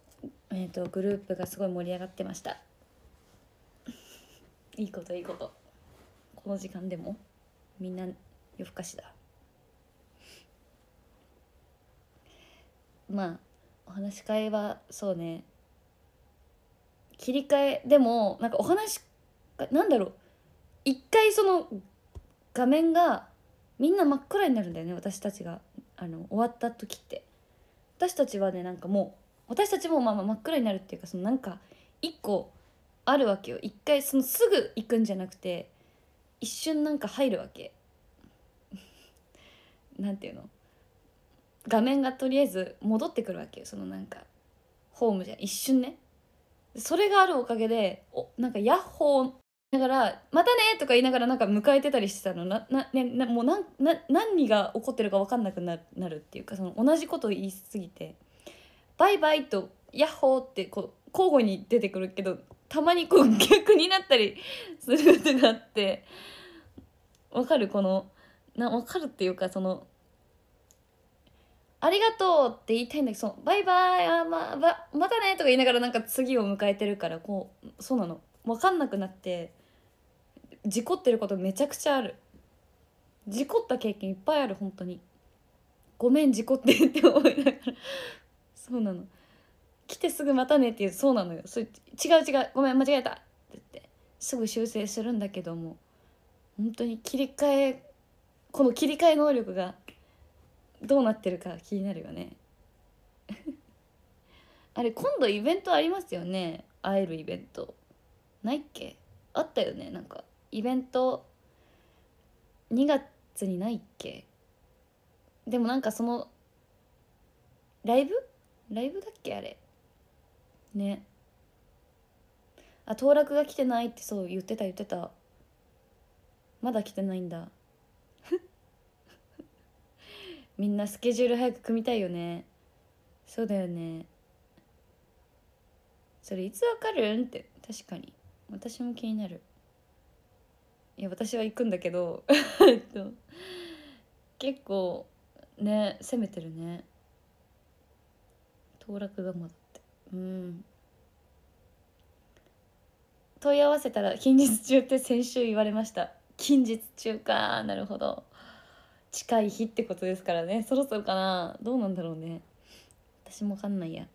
えーと、とグループがすごい盛り上がってましたいいこといいこと。この時間でもみんな夜更かしだまあお話し会はそうね切り替えでもなんかお話なんだろう一回その画面がみんな真っ暗になるんだよね私たちがあの終わった時って私たちはねなんかもう私たちもまあまあ真っ暗になるっていうかそのなんか一個あるわけよ一回そのすぐ行くんじゃなくて一瞬なんか入るわけ なんていうの画面がとりあえず戻ってくるわけよそのなんかホームじゃ一瞬ねそれがあるおかげでおなんかヤッホーだから「またね!」とか言いながらなんか迎えてたりしてたのなな、ね、なもうなな何が起こってるか分かんなくなるっていうかその同じことを言いすぎて「バイバイ」と「ヤッホー」ってこう交互に出てくるけどたまにこう逆になったりすることがあってわかるこのなわかるっていうかその「ありがとう」って言いたいんだけどそバイバイあまばまたね」とか言いながらなんか次を迎えてるからこうそうなのわかんなくなって事故ってることめちゃくちゃある事故った経験いっぱいある本当にごめん事故ってって思いながらそうなの来てすぐまたねって言うそうなのよそれ違う違うごめん間違えたって言ってすぐ修正するんだけども本当に切り替えこの切り替え能力がどうなってるか気になるよね あれ今度イベントありますよね会えるイベントないっけあったよねなんかイベント2月にないっけでもなんかそのライブライブだっけあれねあ当落が来てないってそう言ってた言ってたまだ来てないんだ みんなスケジュール早く組みたいよねそうだよねそれいつわかるんって確かに私も気になるいや私は行くんだけど 結構ね攻めてるね当落がまだうん問い合わせたら近日中って先週言われました近日中かなるほど近い日ってことですからねそろそろかなどうなんだろうね私も分かんないや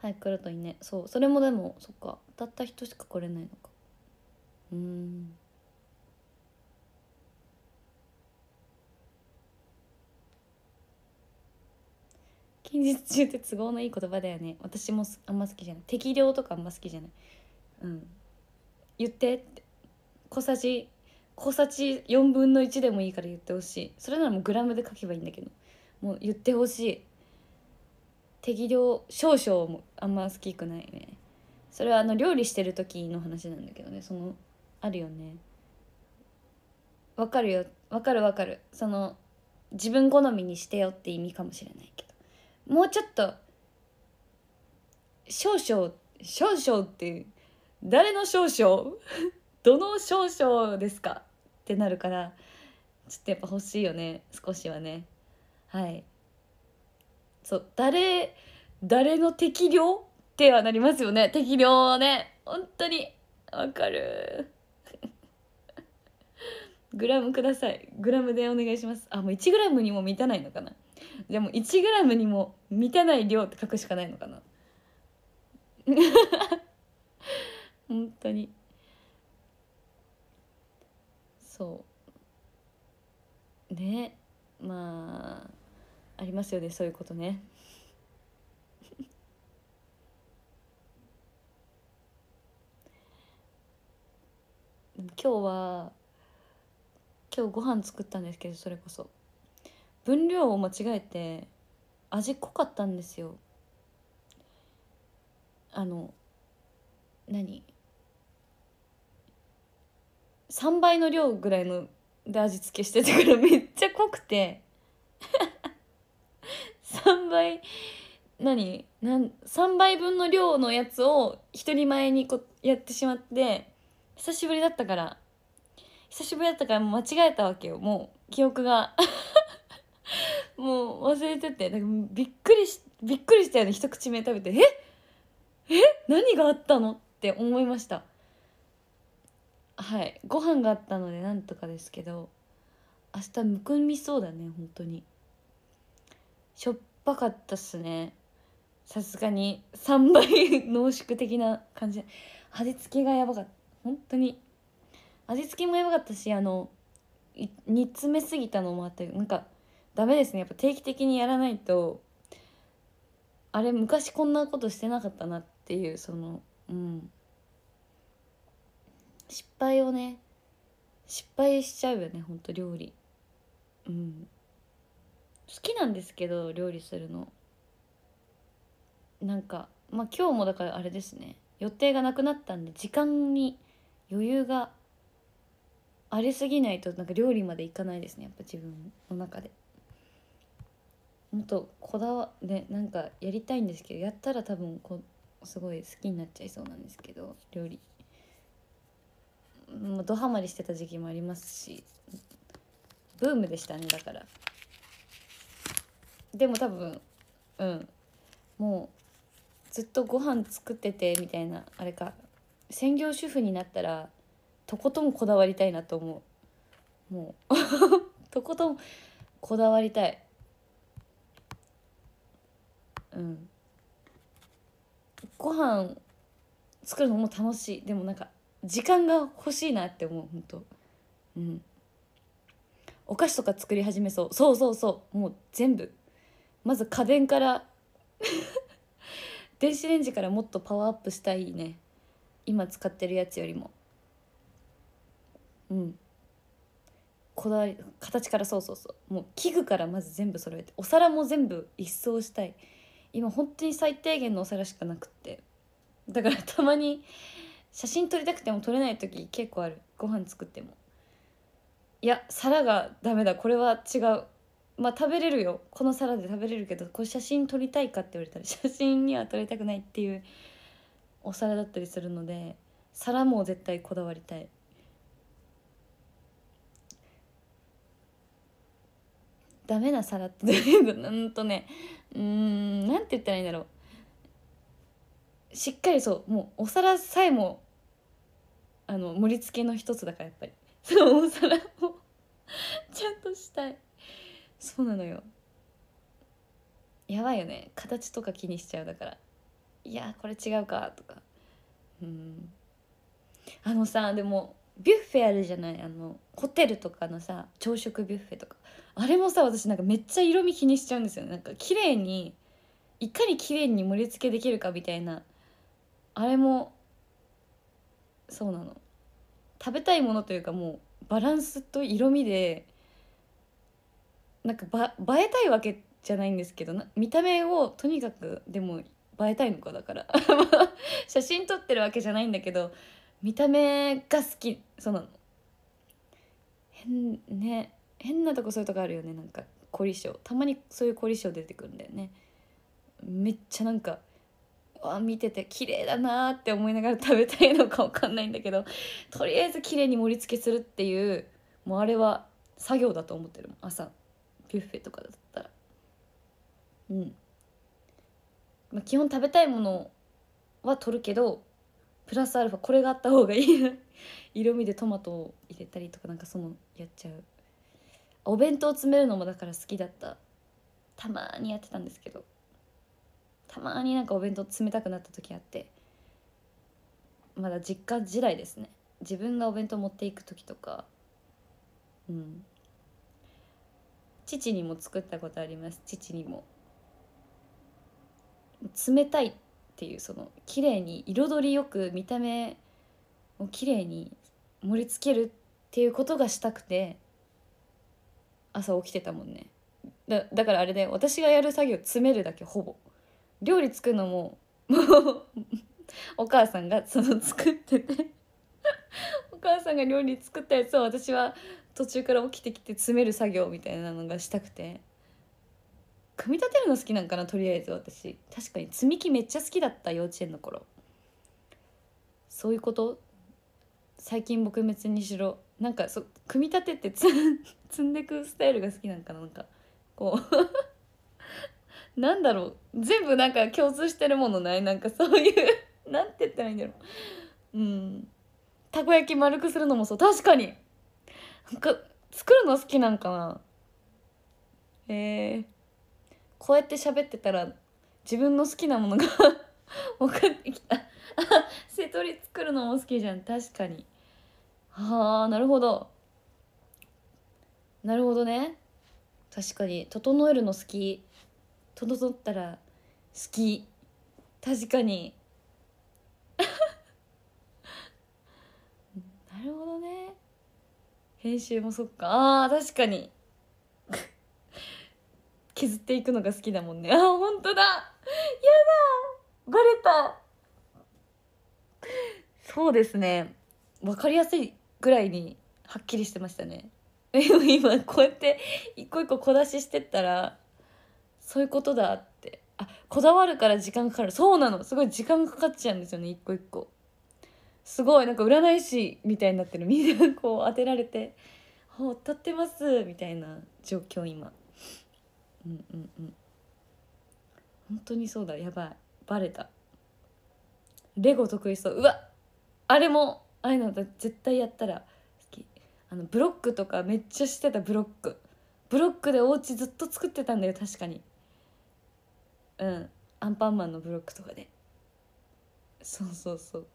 早く来るといいねそうそれもでもそっかたった人しか来れないのかうん近日中って都合のいい言葉だよね私もあんま好きじゃない適量とかあんま好きじゃないうん言ってって小さじ小さじ4分の1でもいいから言ってほしいそれならもうグラムで書けばいいんだけどもう言ってほしい適量少々もあんま好きくないねそれはあの料理してる時の話なんだけどねそのあるよねわかるよわかるわかるその自分好みにしてよって意味かもしれないけどもうちょっと少々少々って誰の少々 どの少々ですかってなるからちょっとやっぱ欲しいよね少しはねはいそう誰誰の適量ってはなりますよね適量はね本当にわかる グラムくださいグラムでお願いしますあもう1グラムにも満たないのかなでも 1g にも満たない量って書くしかないのかな 本当にそうねまあありますよねそういうことね 今日は今日ご飯作ったんですけどそれこそ分量を間違えて味濃かったんですよあの何3倍の量ぐらいので味付けしてたからめっちゃ濃くて3 倍何なん3倍分の量のやつを一人前にこやってしまって久しぶりだったから久しぶりだったからもう間違えたわけよもう記憶が もう忘れててなんかびっくりしびっくりしたよね一口目食べてええ何があったのって思いましたはいご飯があったのでなんとかですけど明日むくみそうだね本当にしょっぱかったっすねさすがに3倍濃縮的な感じ味付けがやばかった本当に味付けもやばかったしあの煮詰めすぎたのもあったなんかダメですねやっぱ定期的にやらないとあれ昔こんなことしてなかったなっていうそのうん失敗をね失敗しちゃうよねほんと料理うん好きなんですけど料理するのなんかまあ今日もだからあれですね予定がなくなったんで時間に余裕がありすぎないとなんか料理までいかないですねやっぱ自分の中で。ほんとこだわねなんかやりたいんですけどやったら多分こすごい好きになっちゃいそうなんですけど料理もうドハマりしてた時期もありますしブームでしたねだからでも多分うんもうずっとご飯作っててみたいなあれか専業主婦になったらとことんこだわりたいなと思うもうとことんこだわりたいうんご飯作るのも楽しいでもなんか時間が欲しいなって思う本当うんお菓子とか作り始めそうそうそうそうもう全部まず家電から 電子レンジからもっとパワーアップしたいね今使ってるやつよりもうんこだわり形からそうそうそうもう器具からまず全部揃えてお皿も全部一掃したい今本当に最低限のお皿しかなくってだからたまに写真撮りたくても撮れない時結構あるご飯作ってもいや皿がダメだこれは違うまあ食べれるよこの皿で食べれるけどこれ写真撮りたいかって言われたら写真には撮りたくないっていうお皿だったりするので皿も絶対こだわりたいダメな皿って何 んとねうんなんて言ったらいいんだろうしっかりそうもうお皿さえもあの盛り付けの一つだからやっぱり そのお皿をちゃんとしたいそうなのよやばいよね形とか気にしちゃうだからいやこれ違うかとかうんあのさでもビュッフェあるじゃないあのホテルとかのさ朝食ビュッフェとかあれもさ私なんかめっちゃ色味気にしちゃうんですよ、ね、なんか綺麗にいかに綺麗に盛り付けできるかみたいなあれもそうなの食べたいものというかもうバランスと色味でなんかば映えたいわけじゃないんですけど見た目をとにかくでも映えたいのかだから 写真撮ってるわけじゃないんだけど見た目が好きそうなの変ね変なとこそういうとこあるよねなんか凝り性たまにそういう凝り性出てくるんだよねめっちゃなんかわ見てて綺麗だなって思いながら食べたいのか分かんないんだけどとりあえず綺麗に盛り付けするっていうもうあれは作業だと思ってるもん朝ビュッフェとかだったらうん、まあ、基本食べたいものは取るけどプラスアルファこれがあった方がいい 色味でトマトを入れたりとかなんかそのやっちゃうお弁当詰めるのもだから好きだったたまにやってたんですけどたまになんかお弁当詰めたくなった時あってまだ実家時代ですね自分がお弁当持っていく時とかうん父にも作ったことあります父にも冷たいっていうその綺麗に彩りよく見た目を綺麗に盛り付けるっていうことがしたくて朝起きてたもんねだだからあれで私がやる作業詰めるだけほぼ料理作るのももうお母さんがその作っててお母さんが料理作ったやつを私は途中から起きてきて詰める作業みたいなのがしたくて組み立てるの好きなんかなとりあえず私確かに積み木めっちゃ好きだった幼稚園の頃そういうこと最近撲滅にしろなんかそ組み立てて 積んでくスタイルが好きなんかななんかこう なんだろう全部なんか共通してるものないなんかそういう なんて言ったらいいんだろううんたこ焼き丸くするのもそう確かになんか作るの好きなんかなえー、こうやって喋ってたら自分の好きなものが分かってきた瀬戸り作るのも好きじゃん確かにはあなるほどなるほどね確かに整えるの好き整ったら好き確かに なるほどね編集もそっかあー確かに 削っていくのが好きだもんねあ本当だやだバレたそうですね分かりやすいぐらいにはっきりしてましたね でも今こうやって一個一個小出ししてったらそういうことだってあこだわるから時間かかるそうなのすごい時間かかっちゃうんですよね一個一個すごいなんか占い師みたいになってるみんなこう当てられて「おたってます」みたいな状況今うんうんうん本当にそうだやばいバレたレゴ得意そううわあれもああいうの絶対やったら好きあのブロックとかめっちゃしてたブロックブロックでお家ずっと作ってたんだよ確かにうんアンパンマンのブロックとかでそうそうそう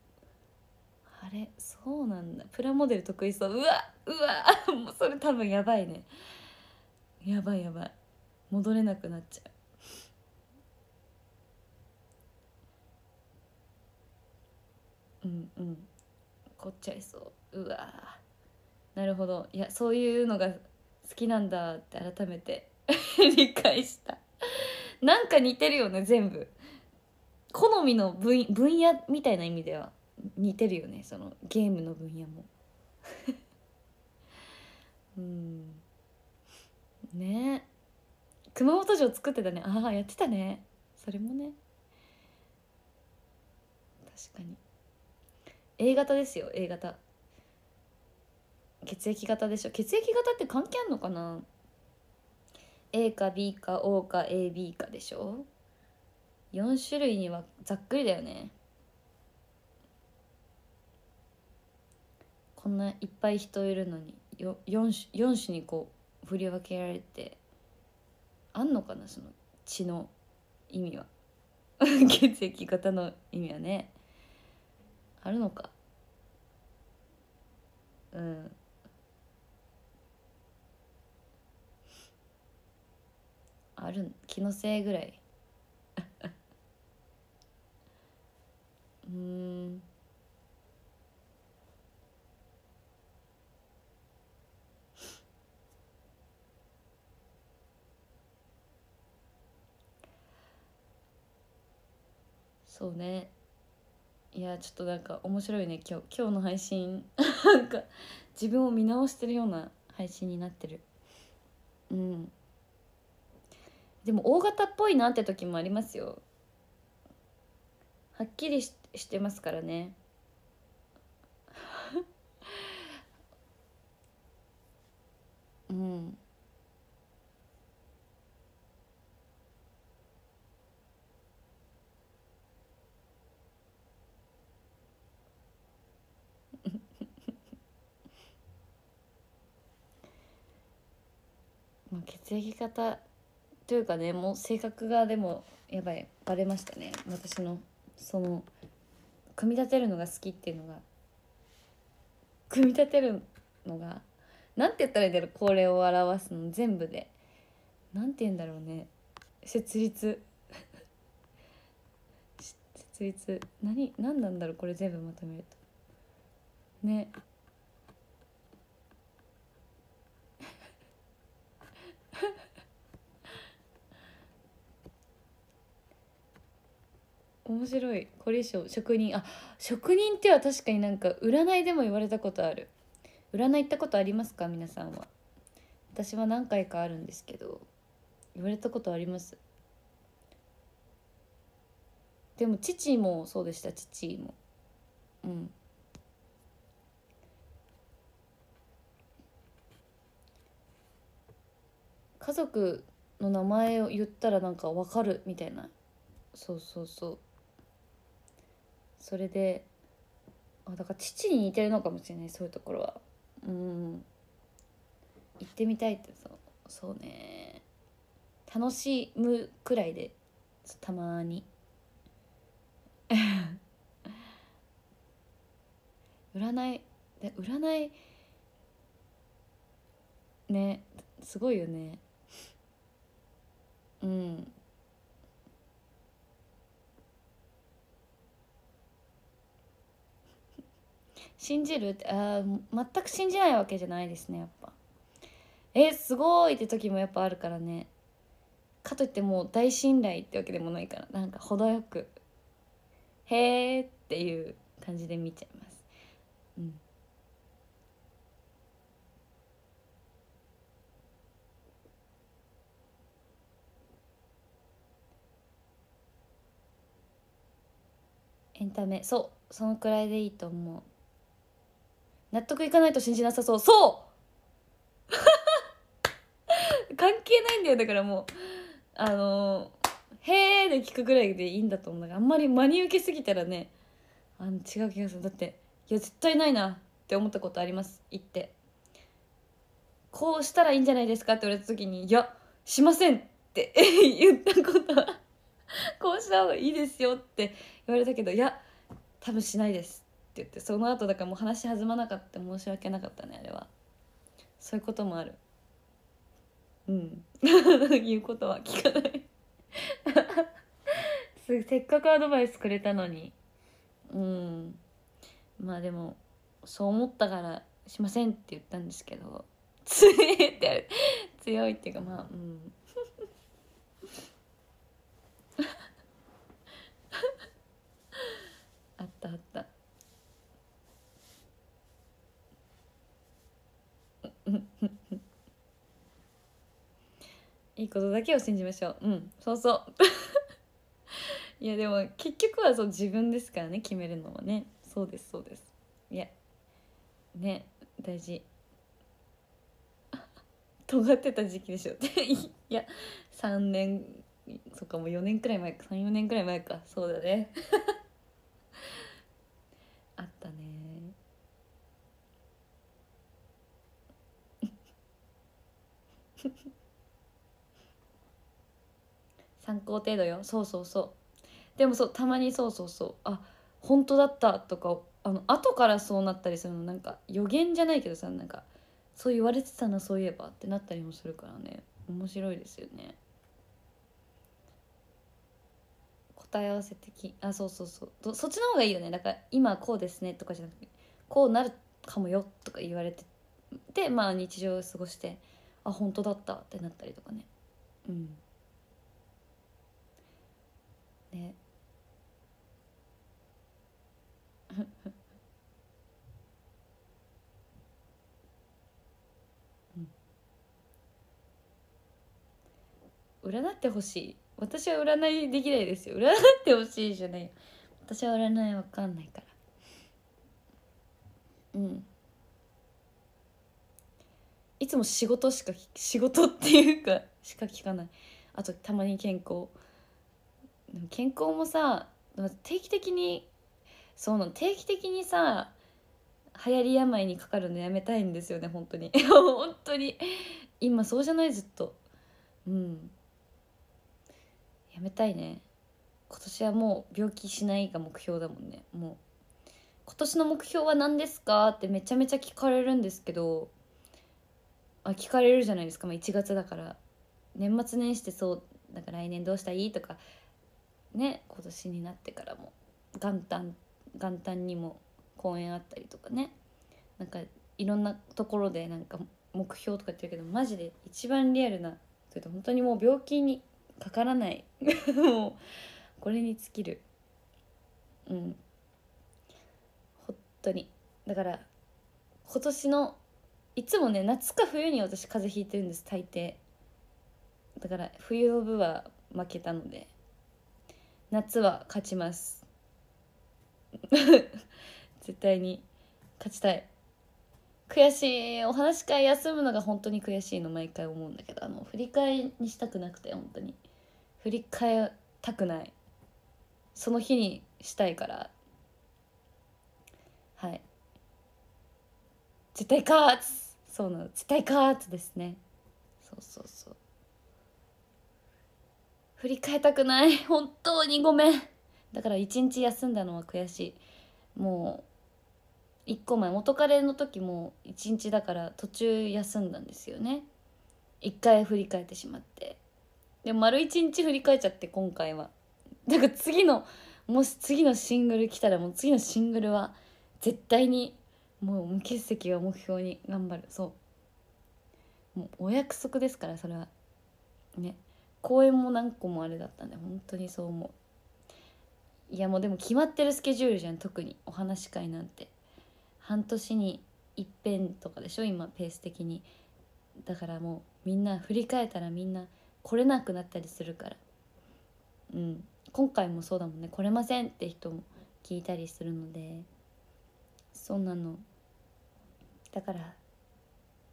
あれそうなんだプラモデル得意そううわうわ もうそれ多分やばいねやばいやばい戻れなくなっちゃううんうん凝っちゃいそううわなるほどいやそういうのが好きなんだって改めて 理解したなんか似てるよね全部好みの分野みたいな意味では似てるよねそのゲームの分野も うんね熊本城作ってたねああやってたねそれもね確かに A 型ですよ A 型血液型でしょ血液型って関係あんのかな A か B か O か AB かでしょ4種類にはざっくりだよねこんないっぱい人いるのによ 4, 種4種にこう振り分けられてあんのかなその血の意味は 血液型の意味はねあるのかうんあるん気のせいぐらいうんそうねいやちょっとなんか面白いね今日今日の配信 なんか自分を見直してるような配信になってるうんでも大型っぽいなって時もありますよはっきりししてますからね うんまあ、血液型というかねもう性格がでもやばいバレましたね私のその組み立てるのが好きっていうのが組み立てるのが何て言ったらいいんだろうこれを表すの全部で何て言うんだろうね設立 設立何何なんだろうこれ全部まとめるとね 面白い凝り性職人あ職人っては確かになんか占いでも言われたことある占い行ったことありますか皆さんは私は何回かあるんですけど言われたことありますでも父もそうでした父もうん家族の名前を言ったらなんか分かるみたいなそうそうそうそれであだから父に似てるのかもしれないそういうところはうん行ってみたいってそうそうね楽しむくらいでたまに 占い占いねすごいよねうん信じるってあ全く信じないわけじゃないですねやっぱえすごいって時もやっぱあるからねかといってもう大信頼ってわけでもないからなんか程よくへえっていう感じで見ちゃいますエンタメそうそのくらいでいいと思う納得いかないと信じなさそうそう 関係ないんだよだからもうあのー、へえで聞くぐらいでいいんだと思うんだがあんまり真に受けすぎたらねあの違う気がするだっていや絶対ないなって思ったことあります言ってこうしたらいいんじゃないですかって言われた時にいやしませんって 言ったことは こうした方がいいですよって言われたけどいや多分しないですって言ってその後だからもう話弾まなかった申し訳なかったねあれはそういうこともあるうん 言うことは聞かない せっかくアドバイスくれたのにうんまあでもそう思ったからしませんって言ったんですけど強いって強いっていうかまあうんったあった いいことだけを信じましょううんそうそう いやでも結局はそう自分ですからね決めるのはねそうですそうですいやね大事 尖ってた時期でしょっていや3年そっかもう4年くらい前か34年くらい前かそうだね参考程度よそうそうそうでもそうたまにそうそうそうあ本当だったとかあの後からそうなったりするのなんか予言じゃないけどさなんかそう言われてたなそういえばってなったりもするからね面白いですよね答え合わせ的あそうそうそうそっちの方がいいよねだから今こうですねとかじゃなくてこうなるかもよとか言われてでまあ日常を過ごしてあ本当だったってなったりとかねうんねうん、占ってほしい私は占いできないですよ占ってほしいじゃない私は占いわかんないからうんいつも仕事しか仕事っていうかしか聞かないあとたまに健康でも健康もさ定期的にそうなの定期的にさ流行り病にかかるのやめたいんですよね本当に 本当に今そうじゃないずっとうんやめたいね今年はもう病気しないが目標だもんねもう今年の目標は何ですかってめちゃめちゃ聞かれるんですけどあ聞かれるじゃないですか、まあ、1月だから年末年始ってそうだから来年どうしたいとかね今年になってからも元旦元旦にも公演あったりとかねなんかいろんなところでなんか目標とか言ってるけどマジで一番リアルなそれと本当にもう病気にかからない もうこれに尽きるうん本当にだから今年のいつもね夏か冬に私風邪ひいてるんです大抵だから冬の部は負けたので夏は勝ちます 絶対に勝ちたい悔しいお話し会休むのが本当に悔しいの毎回思うんだけどあの振り返りにしたくなくて本当に振り返たくないその日にしたいからはい絶対勝つそうなの絶対勝つですねそうそうそう振り返たくない 本当にごめんだから一日休んだのは悔しいもう1個前元カレの時も一日だから途中休んだんですよね1回振り返ってしまってで丸一日振り返っちゃって今回はだから次のもし次のシングル来たらもう次のシングルは絶対にもう無欠席を目標に頑張るそうもうお約束ですからそれはね公演も何個もあれだったんで本当にそう思ういやもうでも決まってるスケジュールじゃん特にお話し会なんて半年にいっぺんとかでしょ今ペース的にだからもうみんな振り返ったらみんな来れなくなったりするからうん今回もそうだもんね来れませんって人も聞いたりするのでそんなのだから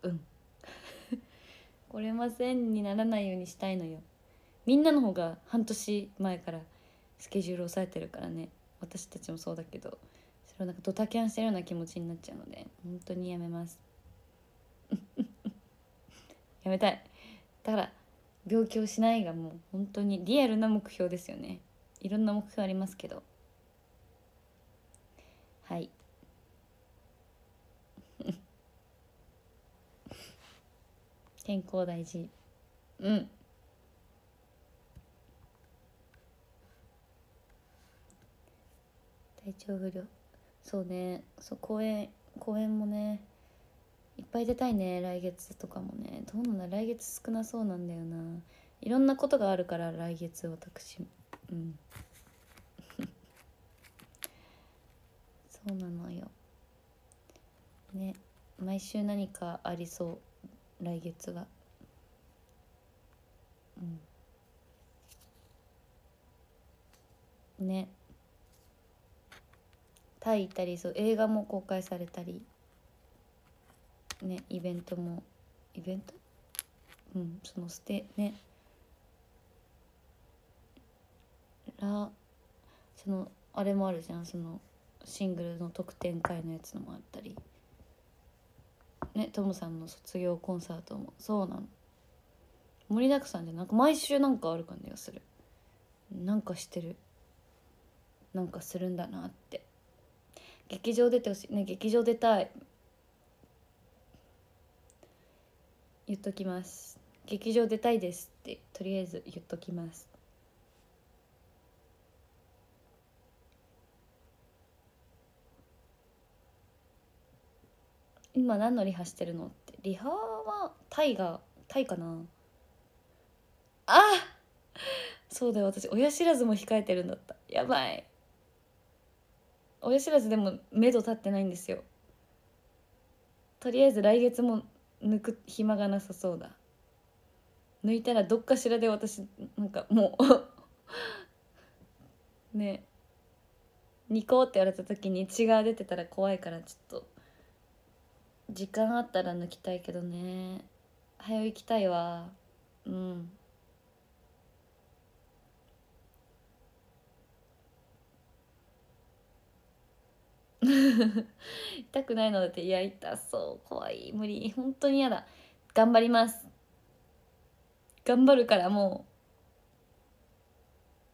うん 来れませんにならないようにしたいのよみんなの方が半年前からスケジュール押さえてるからね私たちもそうだけどそれをなんかドタキャンしてるような気持ちになっちゃうので本当にやめます やめたいだから病気をしないがもう本当にリアルな目標ですよねいろんな目標ありますけどはい 健康大事うん調不良そうねそう公演公演もねいっぱい出たいね来月とかもねどうなんだ来月少なそうなんだよないろんなことがあるから来月私うん そうなのよね毎週何かありそう来月はうんねタイ行ったりそう映画も公開されたりねイベントもイベントうんそのステねらそのあれもあるじゃんそのシングルの特典会のやつもあったりねトムさんの卒業コンサートもそうなの盛りだくさんでなんか毎週なんかある感じがするなんかしてるなんかするんだなって劇場出てほしいね劇場出たい言っときます劇場出たいですってとりあえず言っときます今何のリハしてるのってリハはタイがタイかなあそうだよ私親知らずも控えてるんだったやばい親知らずでも目処立ってないんですよとりあえず来月も抜く暇がなさそうだ抜いたらどっかしらで私なんかもう ねこう」って言われた時に血が出てたら怖いからちょっと時間あったら抜きたいけどね早行きたいわうん。痛くないのだっていや痛そう怖い無理本当に嫌だ頑張ります頑張るからも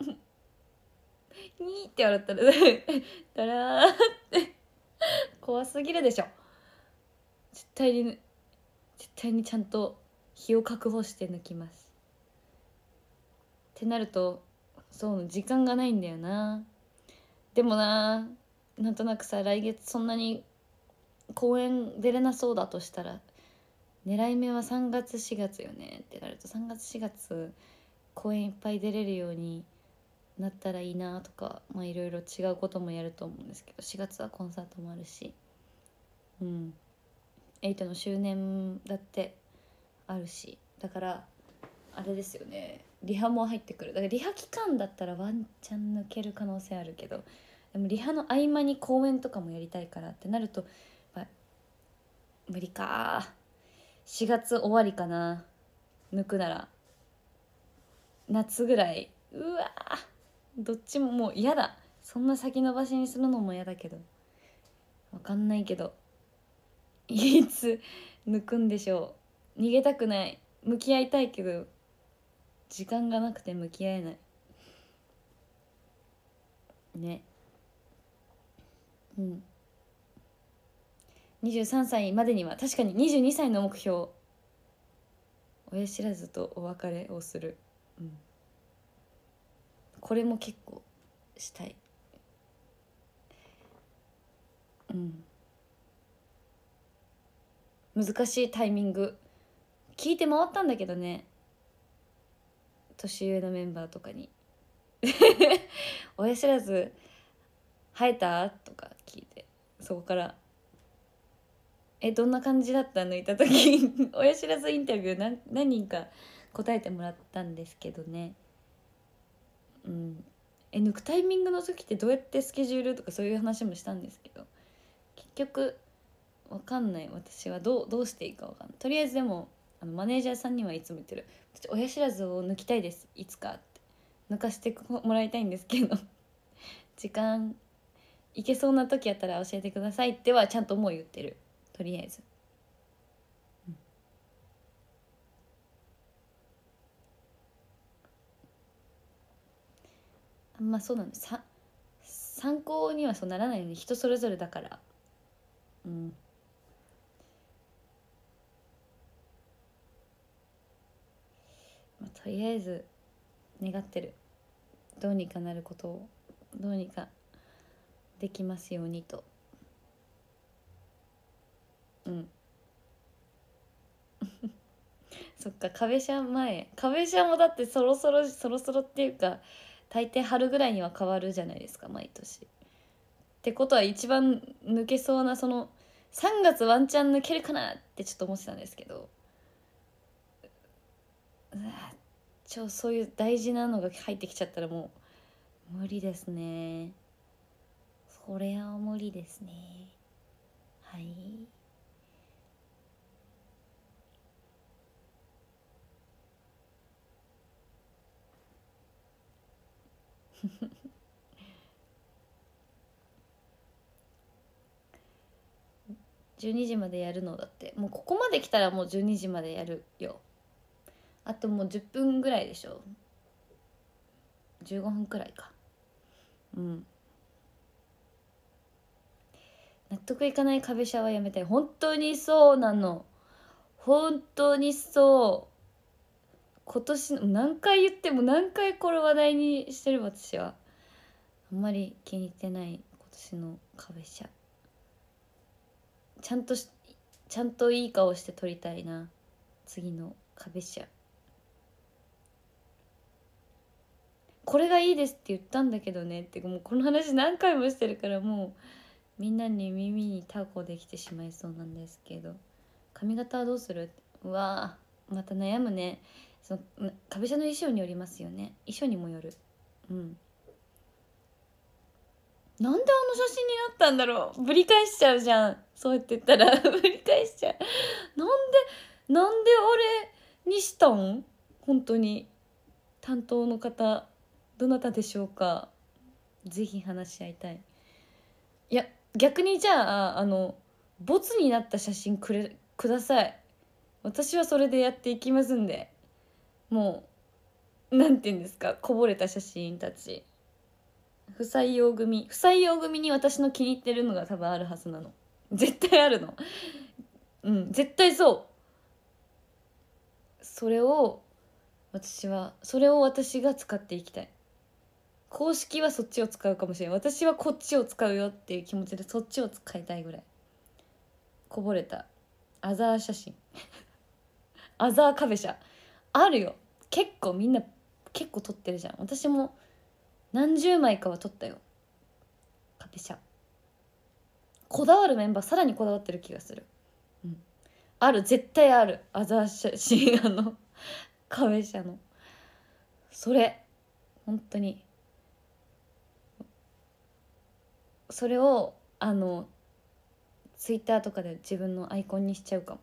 う「に」って笑ったら「だら」って怖すぎるでしょ絶対に絶対にちゃんと日を確保して抜きますってなるとそう時間がないんだよなでもななんとなくさ来月そんなに公演出れなそうだとしたら狙い目は3月4月よねってなると3月4月公演いっぱい出れるようになったらいいなとかまあいろいろ違うこともやると思うんですけど4月はコンサートもあるしうん8の周年だってあるしだからあれですよねリハも入ってくるだからリハ期間だったらワンチャン抜ける可能性あるけどでもリハの合間に公演とかもやりたいからってなると、無理か4月終わりかな抜くなら夏ぐらいうわどっちももう嫌だそんな先延ばしにするのも嫌だけどわかんないけどいつ抜くんでしょう逃げたくない向き合いたいけど時間がなくて向き合えないねうん23歳までには確かに22歳の目標親知らずとお別れをする、うん、これも結構したいうん難しいタイミング聞いて回ったんだけどね年上のメンバーとかに 親知らず「生えた?」とか聞いてそこから「えどんな感じだった?」抜いた時 親知らずインタビュー何何人か答えてもらったんですけどねうんえ抜くタイミングの時ってどうやってスケジュールとかそういう話もしたんですけど結局わかんない私はどうどうしていいかわかんないとりあえずでもあのマネージャーさんにはいつも言ってる「私親知らずを抜きたいですいつか」って抜かして もらいたいんですけど時間行けそうな時やったら教えてくださいってはちゃんともう言ってるとりあえず。うん、あんまそうなんですさ参考にはそうならないように人それぞれだからうんまあとりあえず願ってるどうにかなることをどうにかできますようにとうん そっか壁シャ前壁シャもだってそろそろそろそろっていうか大抵春ぐらいには変わるじゃないですか毎年。ってことは一番抜けそうなその3月ワンチャン抜けるかなってちょっと思ってたんですけど超そういう大事なのが入ってきちゃったらもう無理ですね。これは無理ですねはいフフフ12時までやるのだってもうここまで来たらもう12時までやるよあともう10分ぐらいでしょ15分くらいかうん納得いかない壁シャワーやめい本当にそうなの本当にそう今年の何回言っても何回これ話題にしてる私はあんまり気に入ってない今年の壁シャちゃんとしちゃんといい顔して撮りたいな次の壁シャこれがいいですって言ったんだけどねってもうこの話何回もしてるからもうみんなに耳にタコできてしまいそうなんですけど髪型はどうするうわーまた悩むねその壁車の衣装によりますよね衣装にもよるうんなんであの写真になったんだろうぶり返しちゃうじゃんそうやって言ったら ぶり返しちゃうなんでなんであれにしたん本当に担当の方どなたでしょうかぜひ話し合いたいいや逆にじゃああのボツになった写真くれください私はそれでやっていきますんでもう何て言うんですかこぼれた写真たち不採用組不採用組に私の気に入ってるのが多分あるはずなの絶対あるのうん絶対そうそれを私はそれを私が使っていきたい公式はそっちを使うかもしれない私はこっちを使うよっていう気持ちでそっちを使いたいぐらいこぼれたアザー写真 アザー壁写あるよ結構みんな結構撮ってるじゃん私も何十枚かは撮ったよ壁写こだわるメンバーさらにこだわってる気がするうんある絶対あるアザー写真あの壁写のそれ本当にそれをあのツイッターとかで自分のアイコンにしちゃうかも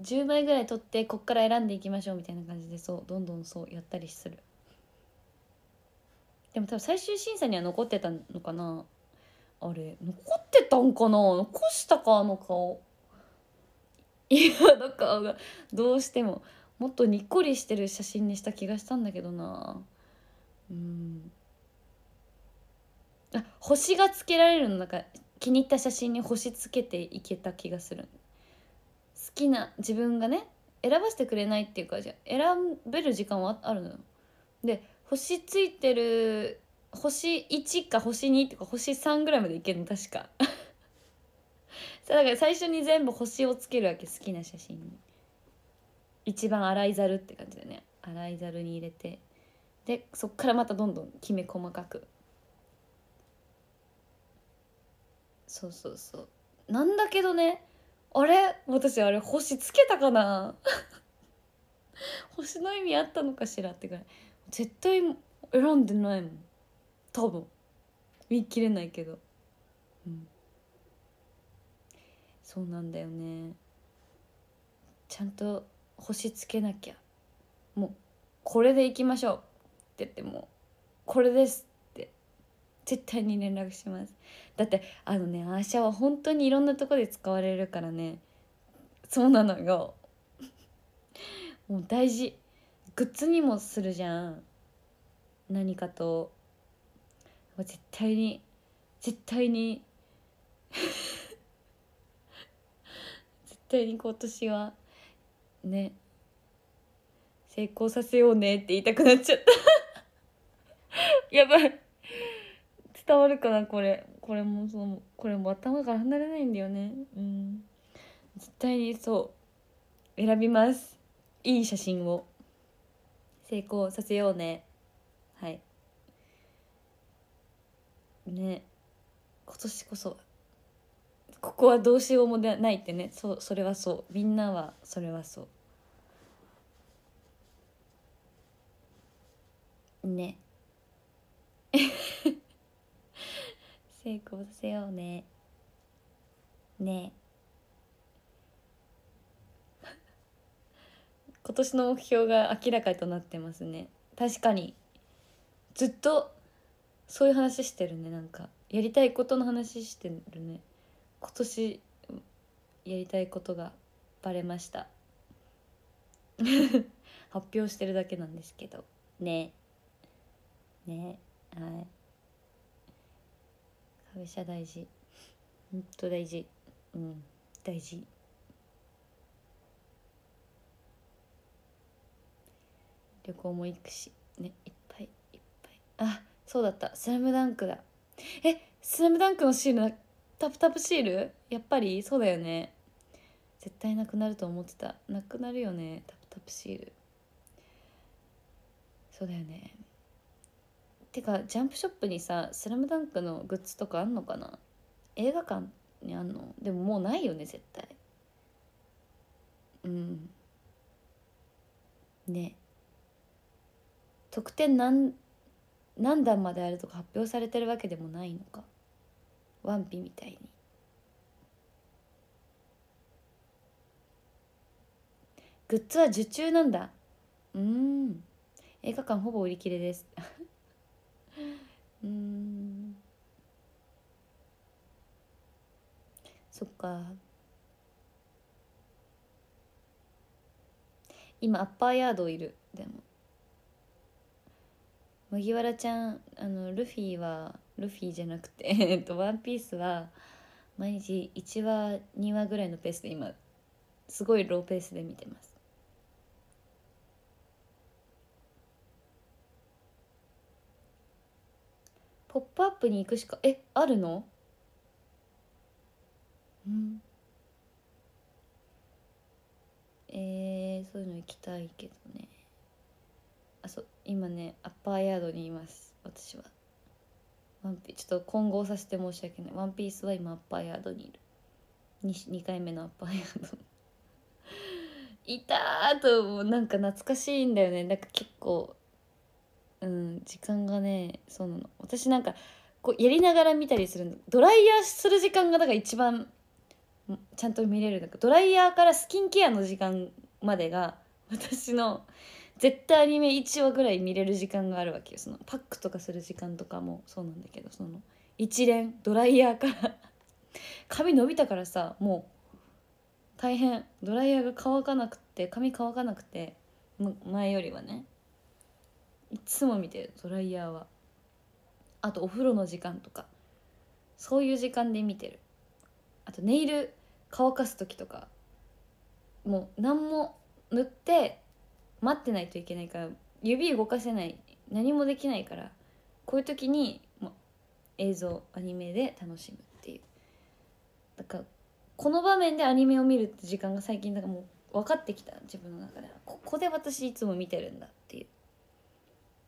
10 枚ぐらい取ってこっから選んでいきましょうみたいな感じでそうどんどんそうやったりするでも多分最終審査には残ってたのかなあれ残ってたんかな残したかあの顔いやあの顔がどうしてももっとにっこりしてる写真にした気がしたんだけどなうんあ星がつけられるのなんか気に入った写真に星つけていけた気がする好きな自分がね選ばせてくれないっていうかじゃ選べる時間はあるのよで星ついてる星1か星2っていうか星3ぐらいまでいけるの確か だから最初に全部星をつけるわけ好きな写真に。一番洗いざるって感じだね洗いざるに入れてでそっからまたどんどんきめ細かくそうそうそうなんだけどねあれ私あれ星つけたかな 星の意味あったのかしらってぐらい絶対選んでないもん多分言い切れないけどうんそうなんだよねちゃんと星つけなきゃもうこれでいきましょうって言ってもこれですって絶対に連絡しますだってあのねアーシャは本当にいろんなとこで使われるからねそうなのよもう大事グッズにもするじゃん何かと絶対に絶対に 絶対に今年はね成功させようねって言いたくなっちゃった やばい伝わるかなこれこれもそうこれも頭から離れないんだよねうん絶対にそう選びますいい写真を成功させようねはいね今年こそここはどうしようもないってねそうそれはそうみんなはそれはそうね 成功させようねね 今年の目標が明らかとなってますね確かにずっとそういう話してるねなんかやりたいことの話してるね今年やりたいことがバレました 発表してるだけなんですけどねねはい会社大事ほんと大事うん大事旅行も行くしねいっぱいいっぱいあそうだった「スラムダンクだえスラムダンクのシールタプタプシールやっぱりそうだよね絶対なくなると思ってたなくなるよねタプタプシールそうだよねてかジャンプショップにさ「スラムダンクのグッズとかあんのかな映画館にあんのでももうないよね絶対うんね特典何何段まであるとか発表されてるわけでもないのかワンピみたいにグッズは受注なんだうん映画館ほぼ売り切れですうんそっか今アッパーヤードいるでも麦わらちゃんあのルフィはルフィじゃなくて えっと「ワンピースは毎日1話2話ぐらいのペースで今すごいローペースで見てますプアップに行くしかえあるのうんえー、そういうの行きたいけどねあそう今ねアッパーヤードにいます私はワンピちょっと混合させて申し訳ないワンピースは今アッパーヤードにいる 2, 2回目のアッパーヤード いたーともなんか懐かしいんだよねなんか結構うん、時間がねそうなの私なんかこうやりながら見たりするドライヤーする時間がだから一番ちゃんと見れるなんかドライヤーからスキンケアの時間までが私の絶対アニメ1話ぐらい見れる時間があるわけよそのパックとかする時間とかもそうなんだけどその一連ドライヤーから髪伸びたからさもう大変ドライヤーが乾かなくて髪乾かなくて前よりはねいつも見てるドライヤーはあとお風呂の時間とかそういう時間で見てるあとネイル乾かす時とかもう何も塗って待ってないといけないから指動かせない何もできないからこういう時にもう映像アニメで楽しむっていうだからこの場面でアニメを見るって時間が最近だからもう分かってきた自分の中ではここで私いつも見てるんだっ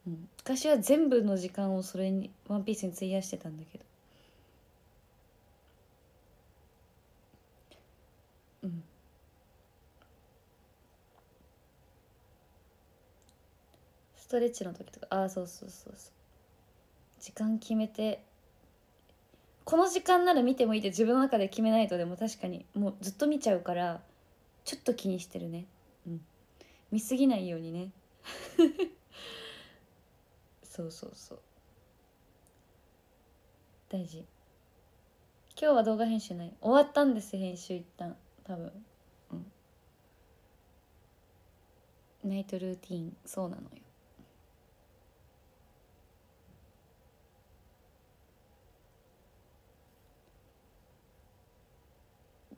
うん、昔は全部の時間をそれに「ワンピースに費やしてたんだけどうんストレッチの時とかああそうそうそうそう時間決めてこの時間なら見てもいいって自分の中で決めないとでも確かにもうずっと見ちゃうからちょっと気にしてるねうん見すぎないようにねそうそうそう大事今日は動画編集ない終わったんです編集一旦多分うんナイトルーティンそうなのよ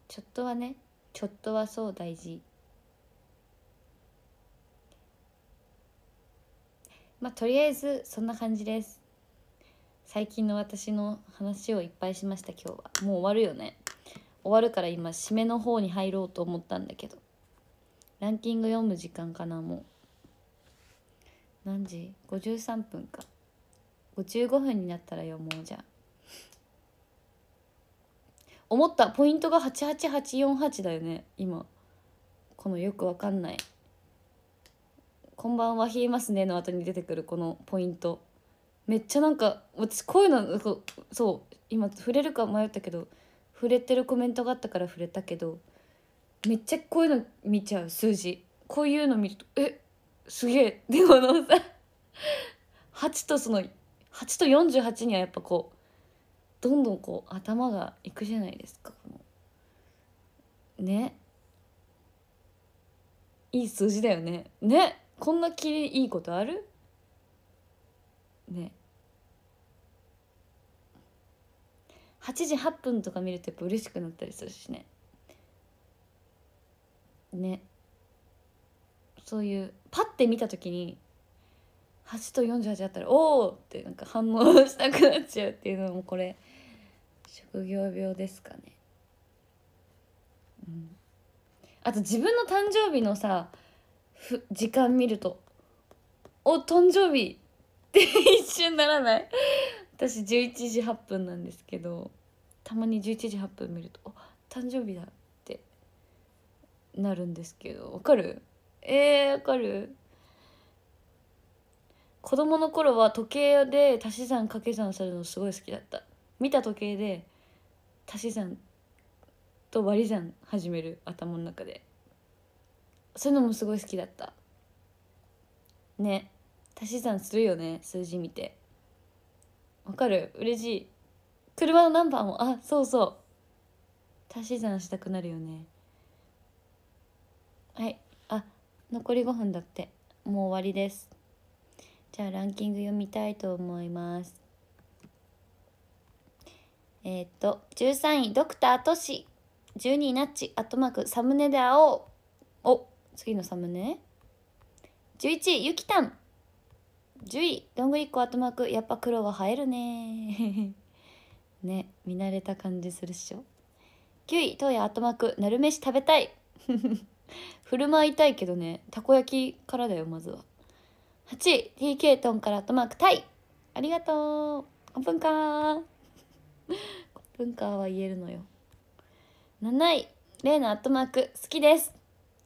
ちょっとはねちょっとはそう大事まあとりあえずそんな感じです最近の私の話をいっぱいしました今日はもう終わるよね終わるから今締めの方に入ろうと思ったんだけどランキング読む時間かなもう何時53分か55分になったら読もうじゃあ思ったポイントが88848だよね今このよくわかんないこんばんは冷えますね」の後に出てくるこのポイントめっちゃなんか私こういうのそう今触れるか迷ったけど触れてるコメントがあったから触れたけどめっちゃこういうの見ちゃう数字こういうの見ると「えすげえ」でものさ8とその8と48にはやっぱこうどんどんこう頭がいくじゃないですかこのねいい数字だよねねこんなきりいいことあるね8時8分とか見るとやっぱ嬉しくなったりするしねねそういうパッて見た時に8と48あったら「おお!」ってなんか反応したくなっちゃうっていうのもこれ職業病ですかね。うん、あと自分の誕生日のさ時間見ると「お誕生日!」って一瞬ならない私11時8分なんですけどたまに11時8分見ると「お誕生日だ!」ってなるんですけどわかるえー、わかる子供の頃は時計で足し算掛け算するのすごい好きだった見た時計で足し算と割り算始める頭の中でそういうのもすごい好きだったね足し算するよね数字見てわかる嬉しい車のナンバーもあそうそう足し算したくなるよねはいあ残り5分だってもう終わりですじゃあランキング読みたいと思いますえー、っと13位ドクタートシ12位ナッチアットマークサムネで会おうお次のサムネ11位ゆきたん10位どんぐりっこ後幕やっぱ黒は映えるね ね見慣れた感じするっしょ9位東野後幕なるめし食べたい 振る舞いたいけどねたこ焼きからだよまずは8位 TK トンから後幕タイありがとうコップンカーコッ プンカーは言えるのよ7位レイの後幕好きです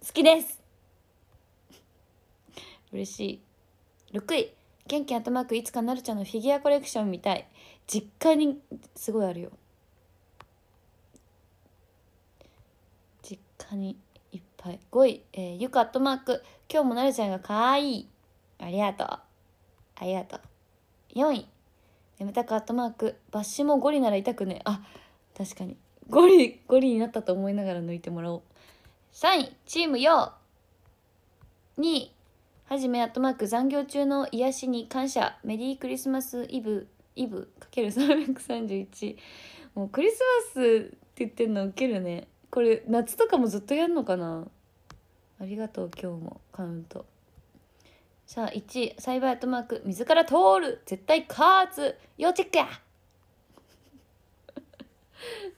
好きです嬉しい6位元気トマーくいつかなるちゃんのフィギュアコレクションみたい実家にすごいあるよ実家にいっぱい5位、えー、ゆかアットマーク今日もなるちゃんがかわいいありがとうありがとう4位眠たくアットマークバッシもゴリなら痛くねあ確かにゴリゴリになったと思いながら抜いてもらおう3位チームよ2位はじめアットマーク残業中の癒しに感謝メリークリスマスイブイブかける331もうクリスマスって言ってんのウケるねこれ夏とかもずっとやんのかなありがとう今日もカウントさあ1サイバーアットマーク水から通る絶対カーツ要チェックや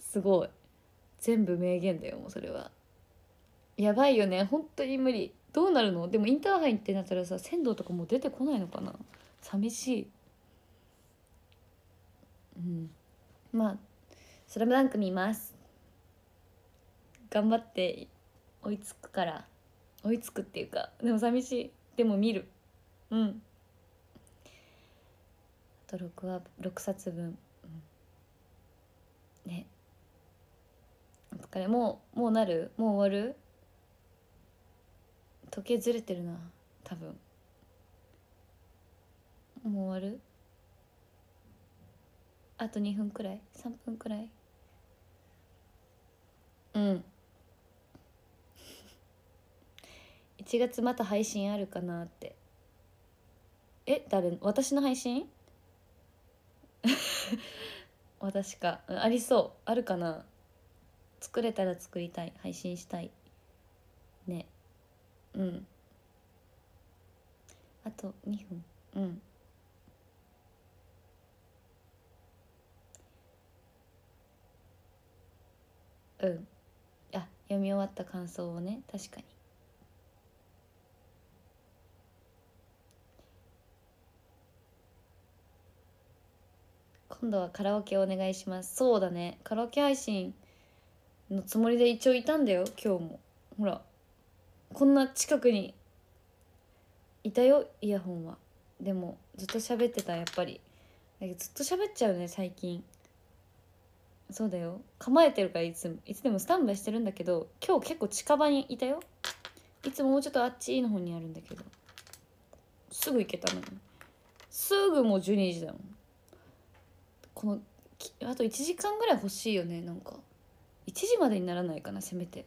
すごい全部名言だよもうそれはやばいよね本当に無理どうなるのでもインターハイってなったらさ仙道とかもう出てこないのかな寂しいうんまあ「スラムダンク見ます頑張って追いつくから追いつくっていうかでも寂しいでも見るうんあと6話6冊分、うん、ねお疲れもうもうなるもう終わる時計ずれてるな多分もう終わるあと2分くらい3分くらいうん1 月また配信あるかなってえ誰私の配信 私かありそうあるかな作れたら作りたい配信したいうんあと2分うんうんあ読み終わった感想をね確かに今度はカラオケお願いしますそうだねカラオケ配信のつもりで一応いたんだよ今日もほらこんな近くにいたよイヤホンはでもずっと喋ってたやっぱりだけどずっと喋っちゃうね最近そうだよ構えてるからいつもいつでもスタンバイしてるんだけど今日結構近場にいたよいつももうちょっとあっちの方にあるんだけどすぐ行けたのにすぐもう12時だもんこのあと1時間ぐらい欲しいよねなんか1時までにならないかなせめて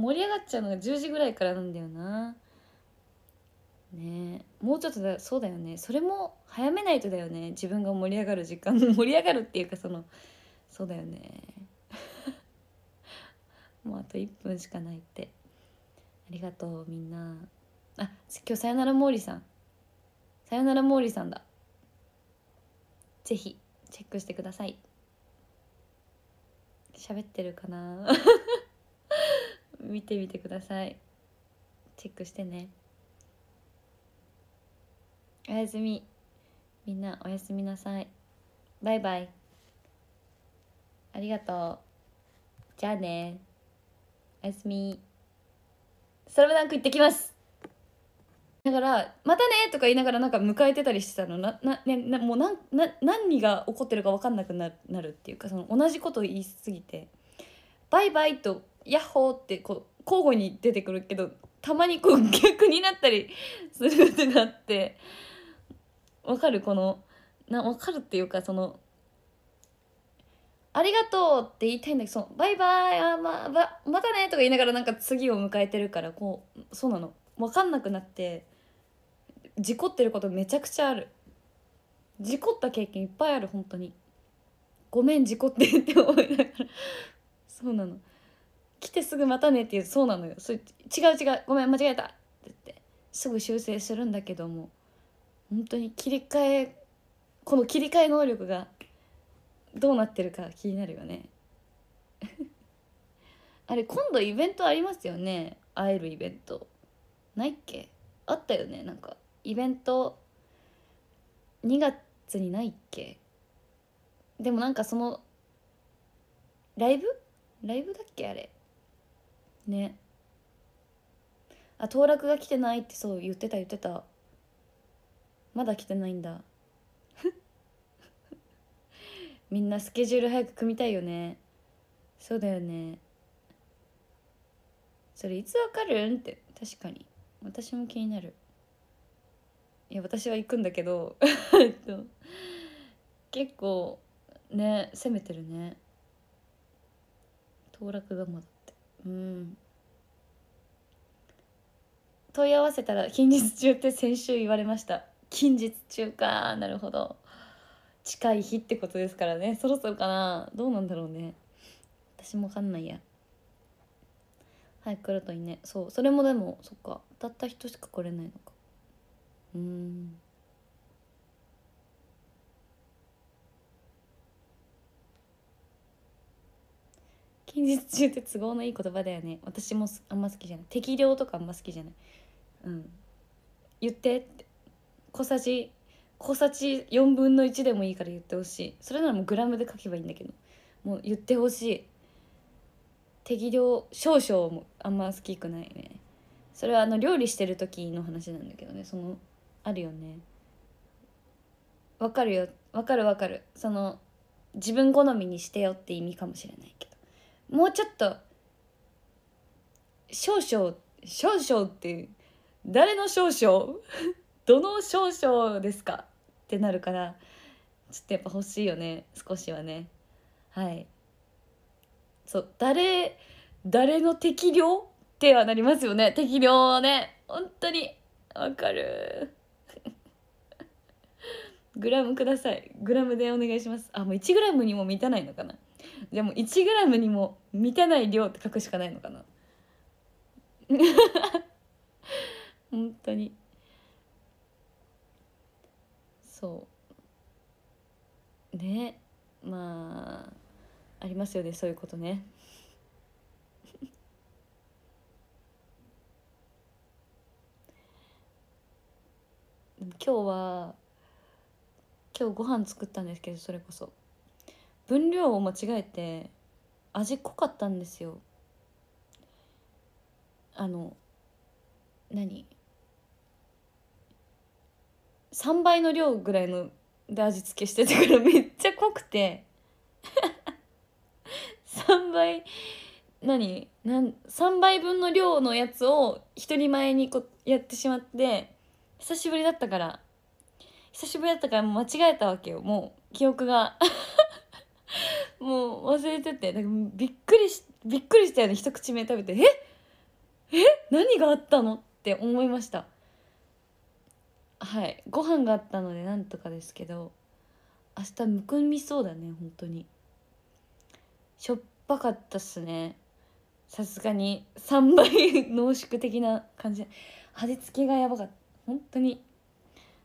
盛り上がっちゃうのが10時ぐらいからなんだよなねもうちょっとだそうだよねそれも早めないとだよね自分が盛り上がる時間 盛り上がるっていうかそのそうだよね もうあと1分しかないってありがとうみんなあ今日さよなら毛利さんさよなら毛利さんだぜひチェックしてください喋ってるかな見てみてくださいチェックしてねおやすみみんなおやすみなさいバイバイありがとうじゃあねおやすみサラブダンク行ってきますだから「またね」とか言いながらなんか迎えてたりしてたのなな、ね、なもうなな何が起こってるか分かんなくなるっていうかその同じことを言いすぎて「バイバイ」とヤッホーってこう交互に出てくるけどたまにこう逆になったりするってなってわかるこのなわかるっていうかその「ありがとう」って言いたいんだけどそバイバイあまばまたね」とか言いながらなんか次を迎えてるからこうそうなの分かんなくなって事故ってることめちゃくちゃある事故った経験いっぱいある本当にごめん事故ってって思いながらそうなの来てすぐまたねっていうそうなのよそれ違う違うごめん間違えたって言ってすぐ修正するんだけども本当に切り替えこの切り替え能力がどうなってるか気になるよね あれ今度イベントありますよね会えるイベントないっけあったよねなんかイベント2月にないっけでもなんかそのライブライブだっけあれねあ当落が来てないってそう言ってた言ってたまだ来てないんだ みんなスケジュール早く組みたいよねそうだよねそれいつわかるんって確かに私も気になるいや私は行くんだけど 結構ね攻めてるね当落がまだうん問い合わせたら近日中って先週言われました近日中かなるほど近い日ってことですからねそろそろかなどうなんだろうね私も分かんないや早く来るといいねそうそれもでもそっかたった人しか来れないのかうん近日中って都合のいい言葉だよね私もあんま好きじゃない適量とかあんま好きじゃないうん言ってって小さじ小さじ4分の1でもいいから言ってほしいそれならもうグラムで書けばいいんだけどもう言ってほしい適量少々もあんま好きくないねそれはあの料理してる時の話なんだけどねそのあるよねわかるよわかるわかるその自分好みにしてよって意味かもしれないけどもうちょっと少々少々って誰の少々 どの少々ですかってなるからちょっとやっぱ欲しいよね少しはねはいそう誰誰の適量ってはなりますよね適量はね本当にわかるグラムくださいグラムでお願いしますあもう1グラムにも満たないのかなでも 1g にも満たない量って書くしかないのかな 本当にそうねまあありますよねそういうことね 今日は今日ご飯作ったんですけどそれこそ分量を間違えて味濃かったんですよあの何3倍の量ぐらいので味付けしてたから めっちゃ濃くて3 倍何なん3倍分の量のやつを1人前にこやってしまって久しぶりだったから久しぶりだったからもう間違えたわけよもう記憶が もう忘れててなんかびっくりしびっくりしたよね一口目食べてえっえ何があったのって思いましたはいご飯があったのでなんとかですけど明日むくみそうだね本当にしょっぱかったっすねさすがに3倍濃縮的な感じ味付けがやばかった本当に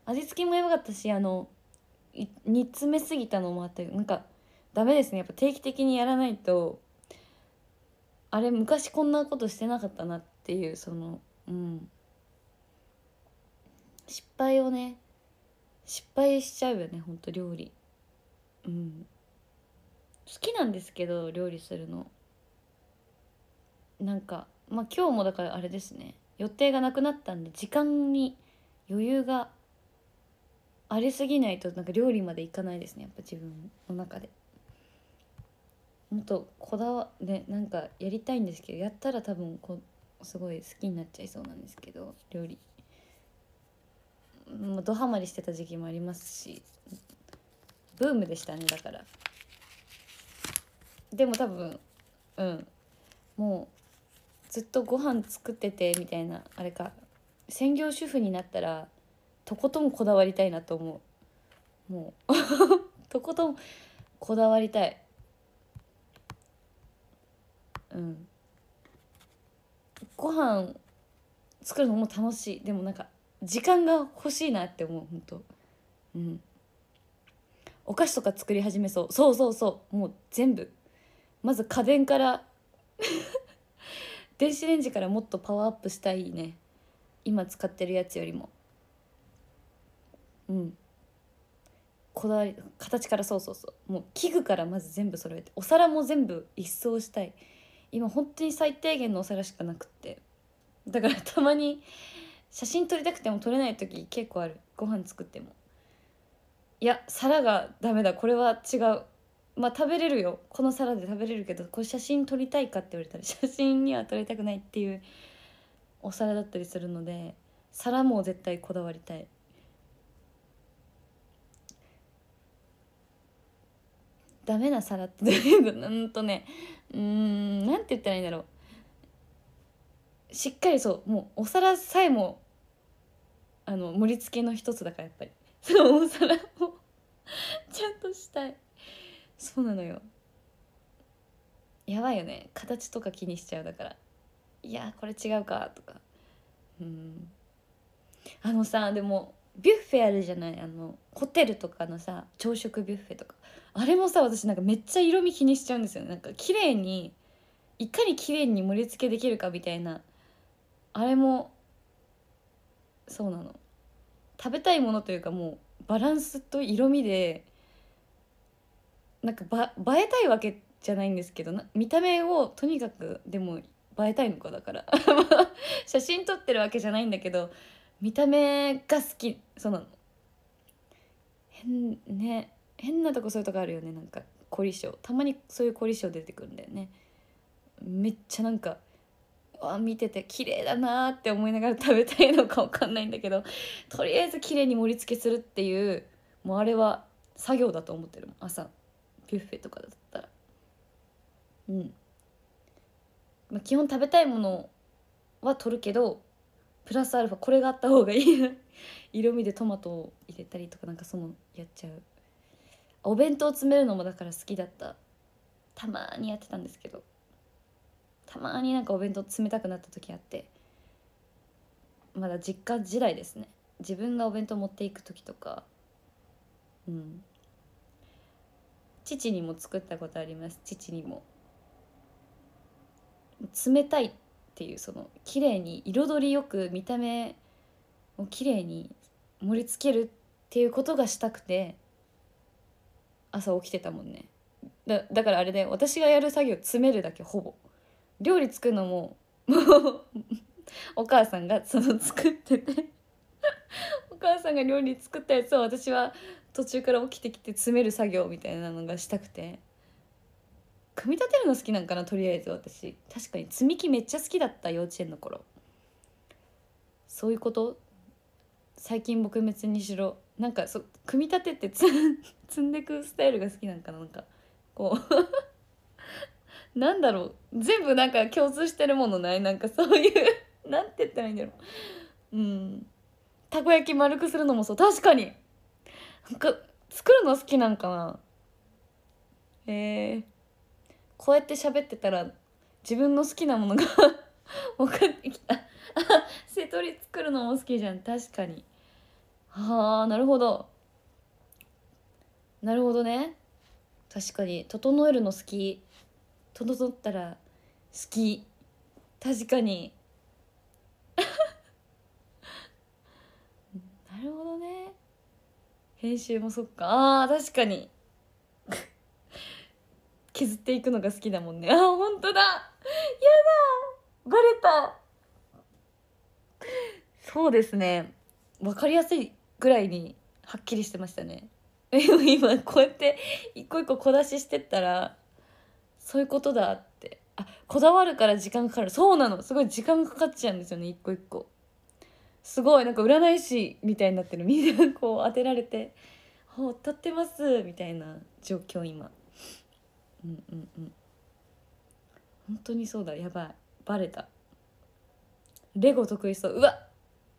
味付けもやばかったしあの煮詰めすぎたのもあったけどなんかダメですねやっぱ定期的にやらないとあれ昔こんなことしてなかったなっていうそのうん失敗をね失敗しちゃうよねほんと料理うん好きなんですけど料理するのなんかまあ今日もだからあれですね予定がなくなったんで時間に余裕がありすぎないとなんか料理までいかないですねやっぱ自分の中で。もっとこだわねなんかやりたいんですけどやったら多分こすごい好きになっちゃいそうなんですけど料理もうドハマりしてた時期もありますしブームでしたねだからでも多分うんもうずっとご飯作っててみたいなあれか専業主婦になったらとことんこだわりたいなと思うもう とことんこだわりたいうんご飯作るのも楽しいでもなんか時間が欲しいなって思う本当うんお菓子とか作り始めそうそうそうそうもう全部まず家電から 電子レンジからもっとパワーアップしたいね今使ってるやつよりもうんこだわり形からそうそうそうもう器具からまず全部揃えてお皿も全部一掃したい今本当に最低限のお皿しかなくってだからたまに写真撮りたくても撮れない時結構あるご飯作ってもいや皿がダメだこれは違うまあ食べれるよこの皿で食べれるけどこれ写真撮りたいかって言われたら写真には撮りたくないっていうお皿だったりするので皿も絶対こだわりたいダメな皿ってうんとねうんなんて言ったらいいんだろうしっかりそうもうお皿さえもあの盛り付けの一つだからやっぱり そのお皿をちゃんとしたいそうなのよやばいよね形とか気にしちゃうだからいやこれ違うかとかうんあのさでもビュッフェあるじゃないあのホテルとかのさ朝食ビュッフェとかあれもさ私なんかめっちゃ色味気にしちゃうんですよ、なんか綺麗にいかに綺麗に盛り付けできるかみたいなあれもそうなの食べたいものというかもうバランスと色味でなんかば映えたいわけじゃないんですけど見た目をとにかくでも映えたいのかだから 写真撮ってるわけじゃないんだけど見た目が好きそうなの変ね変なとこそういうとこあるよねなんか凝り性たまにそういう凝り性出てくるんだよねめっちゃなんかわ見てて綺麗だなって思いながら 食べたいのか分かんないんだけどとりあえず綺麗に盛り付けするっていうもうあれは作業だと思ってる朝ビュッフェとかだったらうん、まあ、基本食べたいものは取るけどプラスアルファこれがあった方がいい 色味でトマトを入れたりとかなんかそのやっちゃうお弁当詰めるのもだから好きだったたまにやってたんですけどたまになんかお弁当詰めたくなった時あってまだ実家時代ですね自分がお弁当持っていく時とかうん父にも作ったことあります父にも冷たいっていうその綺麗に彩りよく見た目を綺麗に盛り付けるっていうことがしたくて朝起きてたもんねだだからあれで私がやる作業詰めるだけほぼ料理作るのももうお母さんがその作っててお母さんが料理作ったやつを私は途中から起きてきて詰める作業みたいなのがしたくて組み立てるの好きなんかなとりあえず私確かに積み木めっちゃ好きだった幼稚園の頃そういうこと最近撲滅にしろなんかそ組み立ててつ 積んでくスタイルが好きなんかななんかこう なんだろう全部なんか共通してるものないなんかそういう なんて言ったらいいんだろううんたこ焼き丸くするのもそう確かになんか作るの好きなんかなへえーこうやって喋ってたら自分の好きなものが 分かってきた瀬戸 り作るのも好きじゃん確かにはあなるほどなるほどね確かに整えるの好き整ったら好き確かに なるほどね編集もそっかあー確かに削っていくのが好きだもんねあ本当だやだバレたそうですね分かりやすいぐらいにはっきりしてましたね 今こうやって一個一個小出ししてったらそういうことだってあこだわるから時間かかるそうなのすごい時間かかっちゃうんですよね一個一個すごいなんか占い師みたいになってるみんなこう当てられて「当たってます」みたいな状況今うんうんうん本当にそうだやばいバレたレゴ得意そううわ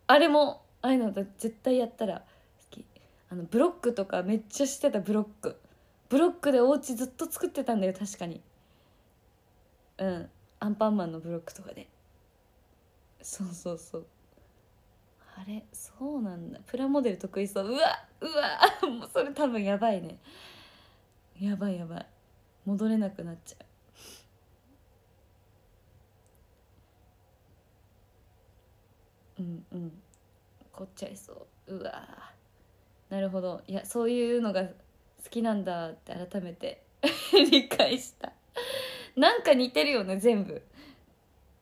あれもああいうの絶対やったら好きあのブロックとかめっちゃしてたブロックブロックでお家ずっと作ってたんだよ確かにうんアンパンマンのブロックとかでそうそうそうあれそうなんだプラモデル得意そううわうわ もうそれ多分やばいねやばいやばい戻れなくなっちゃううんうん凝っちゃいそううわなるほどいやそういうのが好きなんだって改めて 理解したなんか似てるよね全部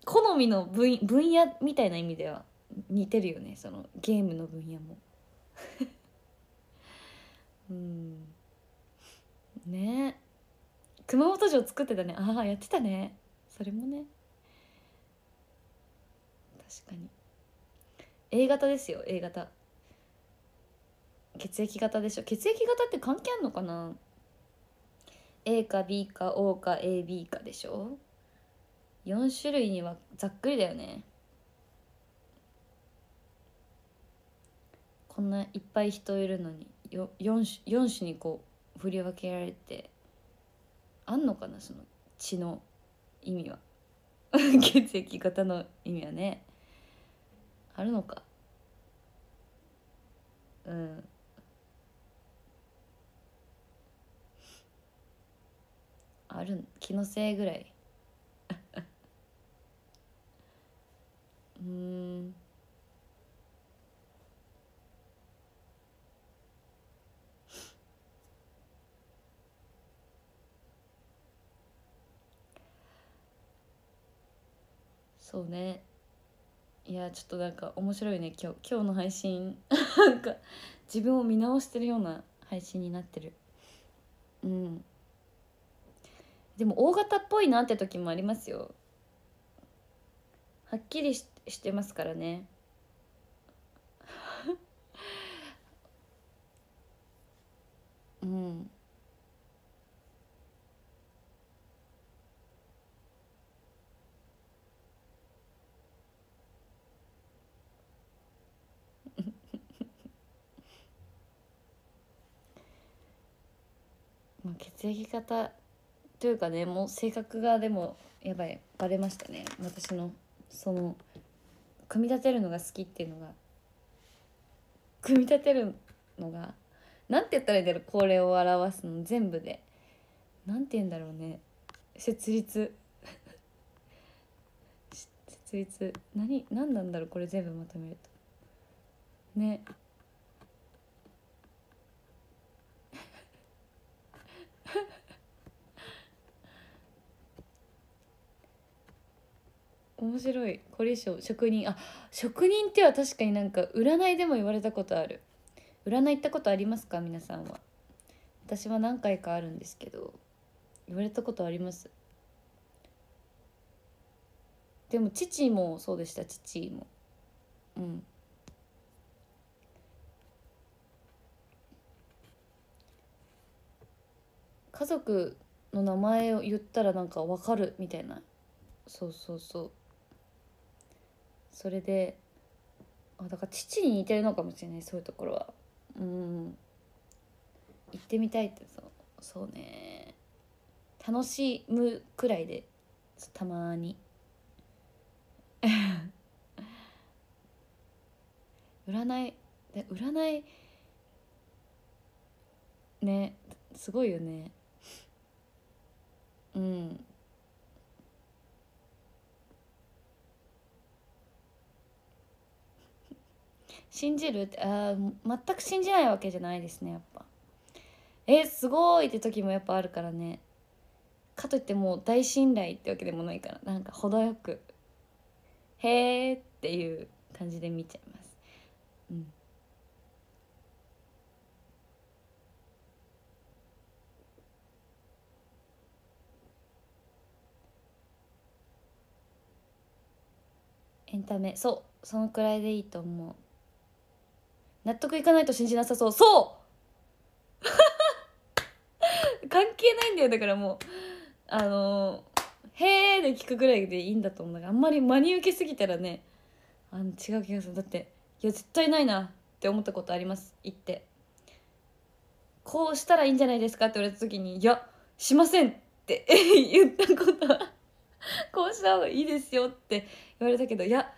好みの分分野みたいな意味では似てるよねそのゲームの分野も うんねえ熊本城作ってたねああやってたねそれもね確かに A 型ですよ A 型血液型でしょ血液型って関係あんのかな A か B か O か AB かでしょ4種類にはざっくりだよねこんないっぱい人いるのに 4, 4種にこう振り分けられてあんのかなその血の意味は 血液型の意味はねあるのかうんある気のせいぐらい うんそうねいやちょっとなんか面白いね今日今日の配信 なんか自分を見直してるような配信になってるうんでも大型っぽいなって時もありますよはっきりししてますからね うん血液型というかねもう性格がでもやばいバレましたね私のその組み立てるのが好きっていうのが組み立てるのが何て言ったらいいんだろうこれを表すの全部で何て言うんだろうね設立 設立何何なんだろうこれ全部まとめるとね面白い凝り性職人あ職人っては確かになんか占いでも言われたことある占い行ったことありますか皆さんは私は何回かあるんですけど言われたことありますでも父もそうでした父もうん家族の名前を言ったらなんか分かるみたいなそうそうそうそれであだから父に似てるのかもしれないそういうところはうん行ってみたいってそうそうね楽しむくらいでたまに 占いで占いねすごいよねうん信じるってあ全く信じないわけじゃないですねやっぱえすごいって時もやっぱあるからねかといってもう大信頼ってわけでもないからなんか程よくへえっていう感じで見ちゃいますうんエンタメそうそのくらいでいいと思う納得いかないと信じなさそうそう 関係ないんだよだからもうあのー、へえで聞くぐらいでいいんだと思うんだけどあんまり真に受けすぎたらねあの違う気がするだっていや絶対ないなって思ったことあります言ってこうしたらいいんじゃないですかって言われた時にいやしませんって 言ったことはこうした方がいいですよって言われたけどいや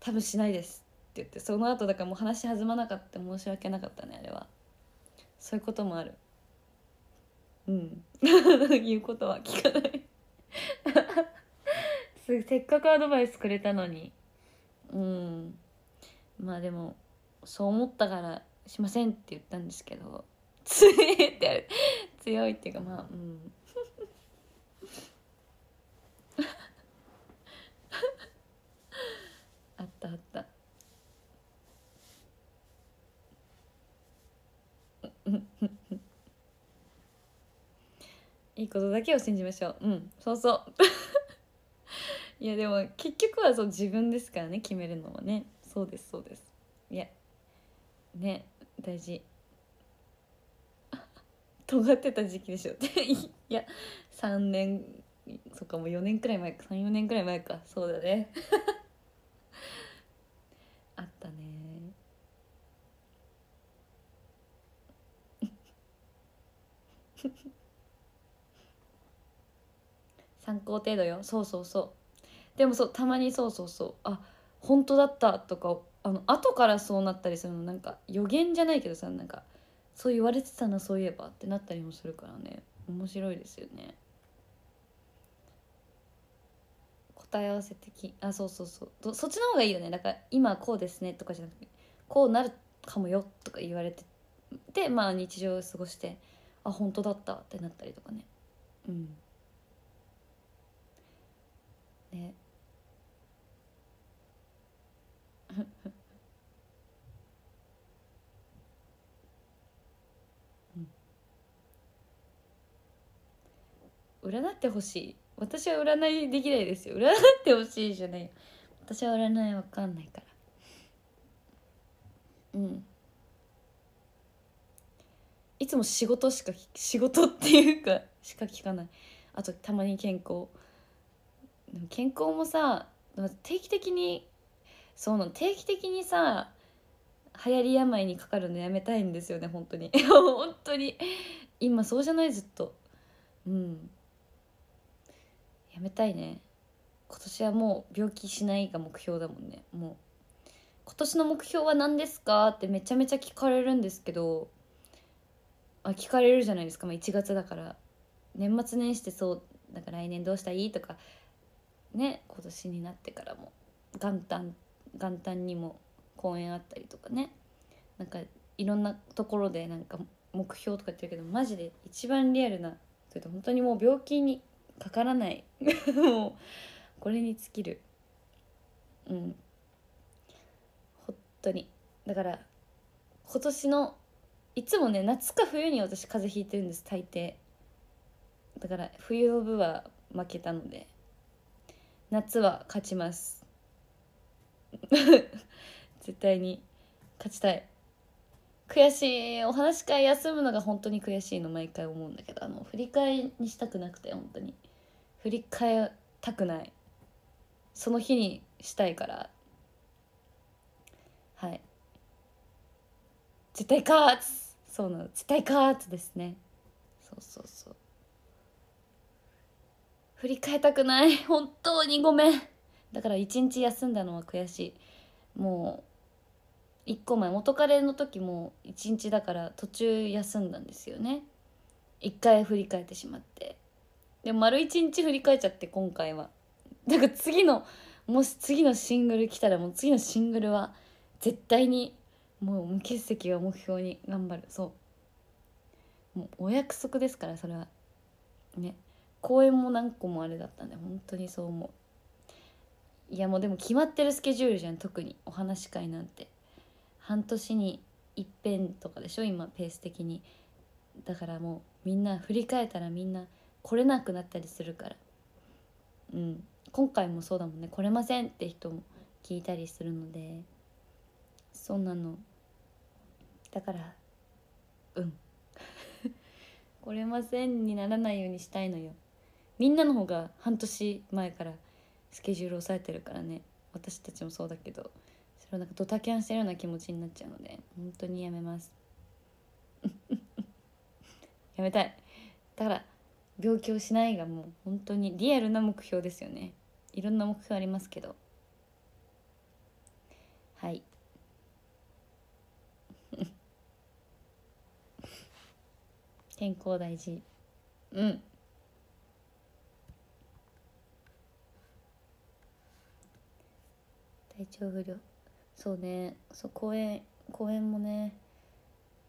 多分しないです言ってその後だからもう話弾まなかった申し訳なかったねあれはそういうこともあるうん 言うことは聞かない せっかくアドバイスくれたのにうんまあでもそう思ったからしませんって言ったんですけど強いってる強いっていうかまあうん あったあった いいことだけを信じましょううんそうそう いやでも結局はそう自分ですからね決めるのはねそうですそうですいやね大事 尖ってた時期でしょいや3年そっかもう4年くらい前か34年くらい前かそうだねあったね 参考程度よそうそうそうでもそうたまにそうそうそうあ本当だったとかあの後からそうなったりするのなんか予言じゃないけどさなんかそう言われてたなそういえばってなったりもするからね面白いですよね答え合わせ的あそうそうそうそっちの方がいいよねだから今こうですねとかじゃなくてこうなるかもよとか言われてでまあ日常を過ごしてあ本当だったってなったりとかねうんねうん、占 ってほしい私は占いできないですよ占ってほしいじゃない私は占いわかんないからうんいつも仕事しか仕事っていうか しか聞かないあとたまに健康健康もさ定期的にそうなの定期的にさ流行り病にかかるのやめたいんですよね本当に 本当に今そうじゃないずっとうんやめたいね今年はもう病気しないが目標だもんねもう今年の目標は何ですかってめちゃめちゃ聞かれるんですけど聞かれるじゃないですか、まあ、1月だから年末年始ってそうだから来年どうしたいとかね今年になってからも元旦元旦にも公演あったりとかねなんかいろんなところでなんか目標とか言ってるけどマジで一番リアルなそれと本当にもう病気にかからない もうこれに尽きるうん本当にだから今年のいつもね夏か冬に私風邪ひいてるんです大抵だから冬の部は負けたので夏は勝ちます 絶対に勝ちたい悔しいお話し会休むのが本当に悔しいの毎回思うんだけどあの振り返りにしたくなくて本当に振り返りたくないその日にしたいからはい絶対勝つそうなの「近いか」ってですねそうそうそう振り返りたくない 本当にごめんだから一日休んだのは悔しいもう一個前元カレの時も一日だから途中休んだんですよね一回振り返ってしまってで丸一日振り返っちゃって今回はだから次のもし次のシングル来たらもう次のシングルは絶対にもう無欠席を目標に頑張るそうもうお約束ですからそれはね公演も何個もあれだったんで本当にそう思ういやもうでも決まってるスケジュールじゃん特にお話し会なんて半年に一遍とかでしょ今ペース的にだからもうみんな振り返ったらみんな来れなくなったりするからうん今回もそうだもんね来れませんって人も聞いたりするのでそんなのだからうん これませんにならないようにしたいのよみんなの方が半年前からスケジュール押さえてるからね私たちもそうだけどそれをなんかドタキャンしてるような気持ちになっちゃうので本当にやめます やめたいだから病気をしないがもう本当にリアルな目標ですよねいろんな目標ありますけどはい健康大事うん体調不良そうねそう公演公演もね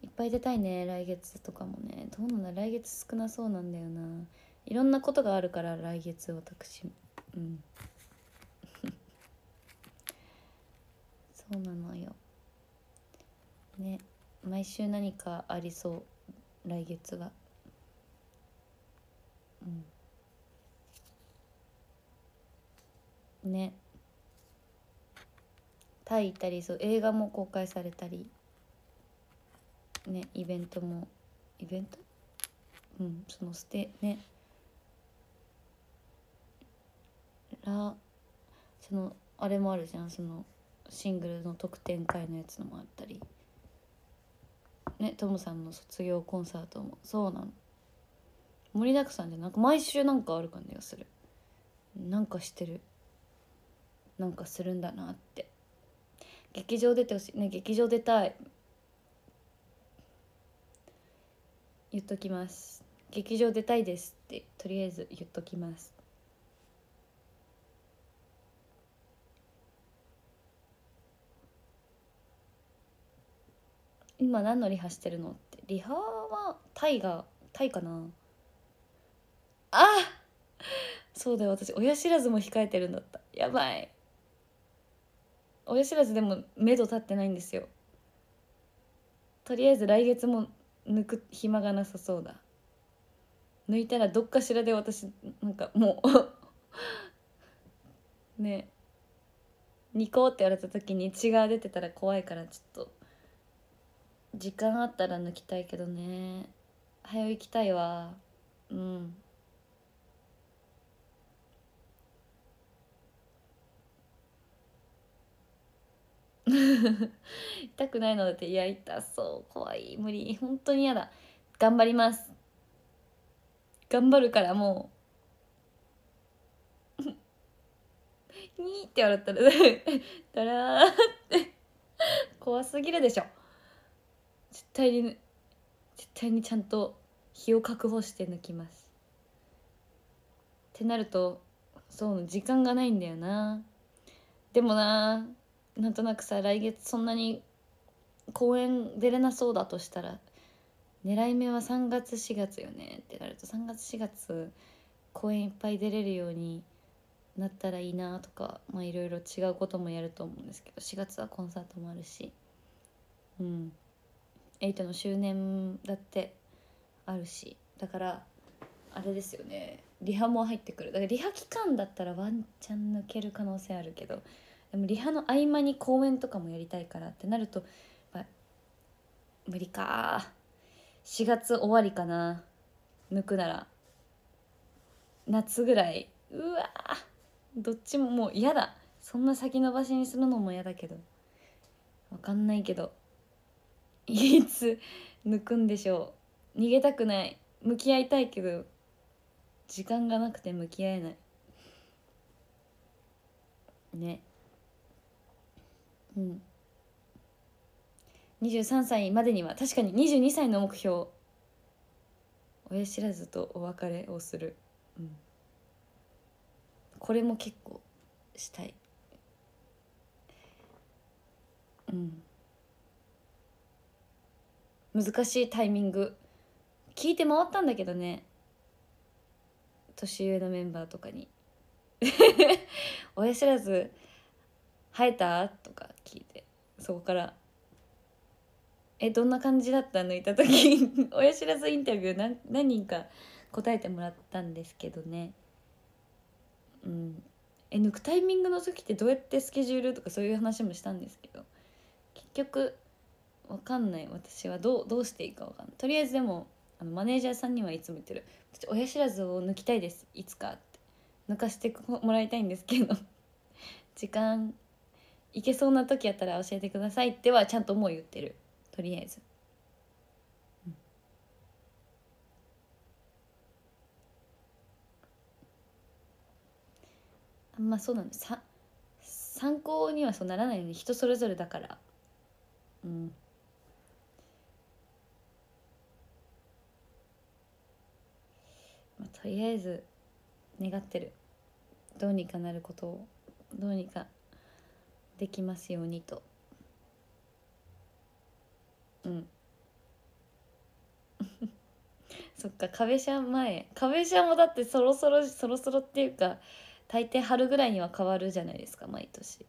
いっぱい出たいね来月とかもねどうなんだ来月少なそうなんだよないろんなことがあるから来月私うん そうなのよね毎週何かありそう来月はうんねタイ行ったりそう映画も公開されたりねイベントもイベントうんそのステねらそのあれもあるじゃんそのシングルの特典会のやつのもあったり。ねトムさんの卒業コンサートもそうなの盛りだくさんでなんか毎週なんかある感じがするなんかしてるなんかするんだなって劇場出てほしいね劇場出たい言っときます劇場出たいですってとりあえず言っときます今何のリハしてるのってリハはタイがタイかなあそうだよ私親知らずも控えてるんだったやばい親知らずでも目処立ってないんですよとりあえず来月も抜く暇がなさそうだ抜いたらどっかしらで私なんかもう ねえ「ニコ」って言われた時に血が出てたら怖いからちょっと時間あったら抜きたいけどね早行きたいわうん 痛くないのだっていや痛そう怖い無理本当に嫌だ頑張ります頑張るからもう「に」って笑ったら だらーって怖すぎるでしょ絶対に絶対にちゃんと日を確保して抜きますってなるとそう時間がないんだよなでもななんとなくさ来月そんなに公演出れなそうだとしたら狙い目は3月4月よねってなると3月4月公演いっぱい出れるようになったらいいなとかまあいろいろ違うこともやると思うんですけど4月はコンサートもあるしうんエイトの周年だってあるしだからあれですよねリハも入ってくるだからリハ期間だったらワンチャン抜ける可能性あるけどでもリハの合間に公演とかもやりたいからってなると無理か4月終わりかな抜くなら夏ぐらいうわどっちももう嫌だそんな先延ばしにするのも嫌だけど分かんないけどいつ抜くんでしょう逃げたくない向き合いたいけど時間がなくて向き合えないねうん23歳までには確かに22歳の目標親知らずとお別れをする、うん、これも結構したいうん難しいタイミング聞いて回ったんだけどね年上のメンバーとかに「親知らず生えた?」とか聞いてそこから「えどんな感じだったの?」いた時 親知らずインタビュー何何人か答えてもらったんですけどねうんえ抜くタイミングの時ってどうやってスケジュールとかそういう話もしたんですけど結局分かんない私はどうどうしていいか分かんないとりあえずでもあのマネージャーさんにはいつも言ってる「親知らずを抜きたいですいつか」って抜かしてもらいたいんですけど 時間いけそうな時やったら教えてくださいってはちゃんともう言ってるとりあえず。うん、あんまあ、そうなんです参考にはそうならないように人それぞれだからうんまあ、とりあえず願ってるどうにかなることをどうにかできますようにとうん そっか壁シャン前壁シャンもだってそろそろそろそろっていうか大抵春ぐらいには変わるじゃないですか毎年。っ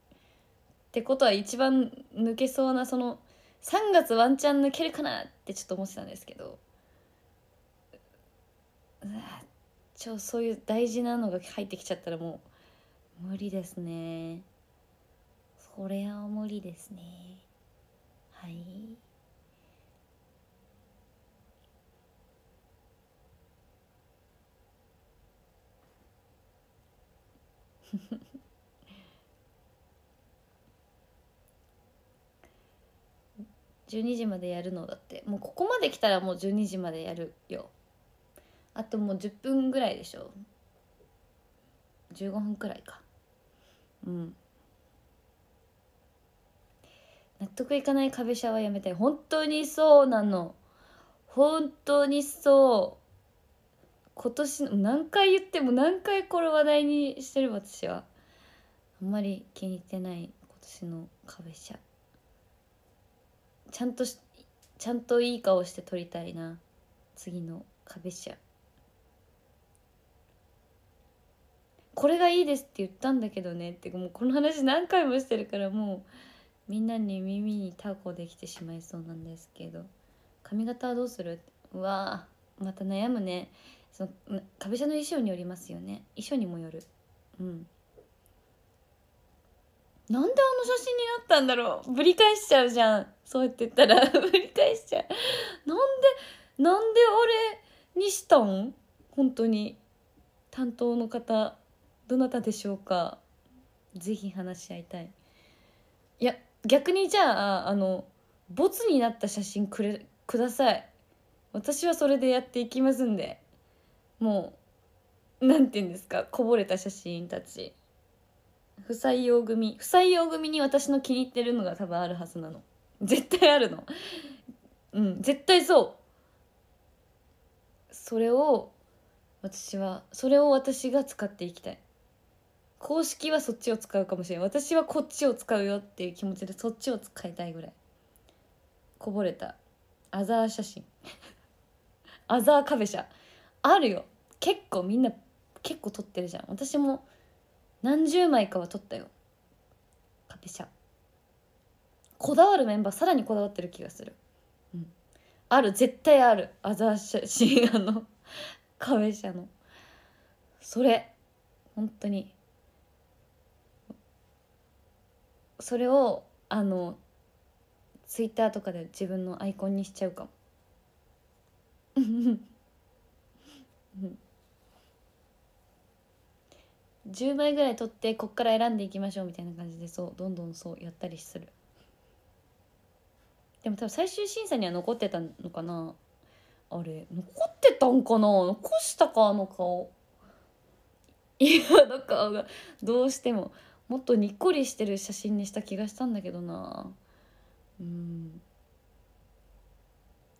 てことは一番抜けそうなその3月ワンチャン抜けるかなってちょっと思ってたんですけど超そういう大事なのが入ってきちゃったらもう無理ですねそれは無理ですねはいフフフ12時までやるのだってもうここまで来たらもう12時までやるよあともう10分ぐらいでしょ15分くらいかうん納得いかない壁シャワーやめたい本当にそうなの本当にそう今年の何回言っても何回これ話題にしてる私はあんまり気に入ってない今年の壁シャちゃんとちゃんといい顔して撮りたいな次の壁シャこれがいいですって言ったんだけどねってもうこの話何回もしてるからもうみんなに耳にタコできてしまいそうなんですけど髪型はどうするうわまた悩むねその旅者の衣装によりますよね衣装にもよるうんなんであの写真になったんだろうぶり返しちゃうじゃんそうやって言ったら ぶり返しちゃうなんでなんであれにしたん本当に担当の方どなたでしょうかぜひ話し合いたいいや逆にじゃああのボツになった写真くれください私はそれでやっていきますんでもう何て言うんですかこぼれた写真たち不採用組不採用組に私の気に入ってるのが多分あるはずなの絶対あるのうん絶対そうそれを私はそれを私が使っていきたい公式はそっちを使うかもしれない私はこっちを使うよっていう気持ちでそっちを使いたいぐらいこぼれたアザー写真 アザー壁写あるよ結構みんな結構撮ってるじゃん私も何十枚かは撮ったよ壁写こだわるメンバーさらにこだわってる気がするうんある絶対あるアザー写真あの壁写のそれ本当にそれをあのツイッターとかで自分のアイコンにしちゃうかも10枚ぐらい取ってこっから選んでいきましょうみたいな感じでそうどんどんそうやったりするでも多分最終審査には残ってたのかなあれ残ってたんかな残したかあの顔いやの顔がどうしてももっとにっこりしてる写真にした気がしたんだけどなうん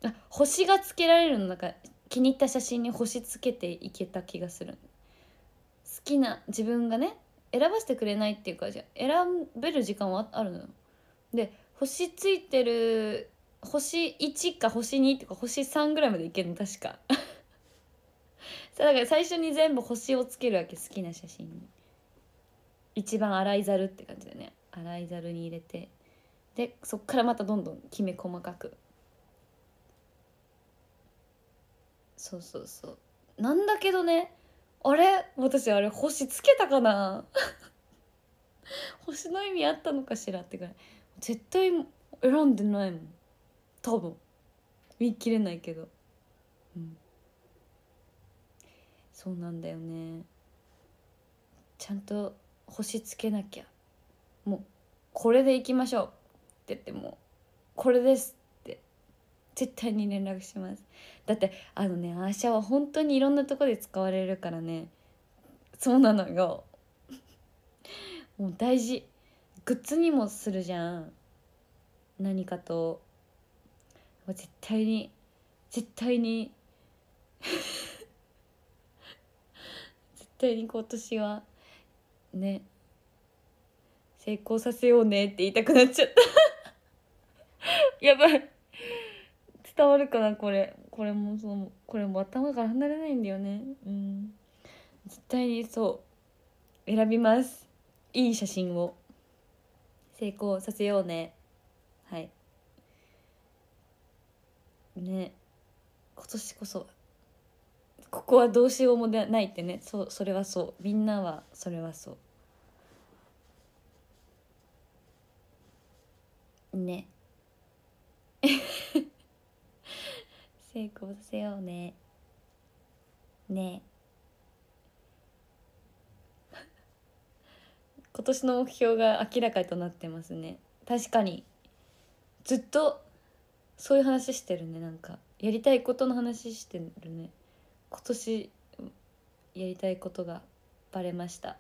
あ星がつけられるのなんか気に入った写真に星つけていけた気がする好きな自分がね選ばせてくれないっていうかじゃ選べる時間はあるのよで星ついてる星1か星2とか星3ぐらいまでいけるの確か だから最初に全部星をつけるわけ好きな写真に一番洗いざるって感じだよね洗いざるに入れてでそっからまたどんどんきめ細かくそうそうそうなんだけどねあれ私あれ星つけたかな 星の意味あったのかしらってぐらい絶対選んでないもん多分見切れないけどうんそうなんだよねちゃんと星つけなきゃもうこれでいきましょうって言ってもこれですって絶対に連絡しますだってあのねアーシャは本当にいろんなとこで使われるからねそうなのよもう大事グッズにもするじゃん何かと絶対に絶対に 絶対に今年はね成功させようねって言いたくなっちゃった やばい伝わるかなこれこれもそのこれも頭から離れないんだよねうん絶対にそう選びますいい写真を成功させようねはいね今年こそここはどうしようもないってねそうそれはそうみんなはそれはそうね 成功させようねね 今年の目標が明らかとなってますね確かにずっとそういう話してるねなんかやりたいことの話してるね今年やりたいことがバレました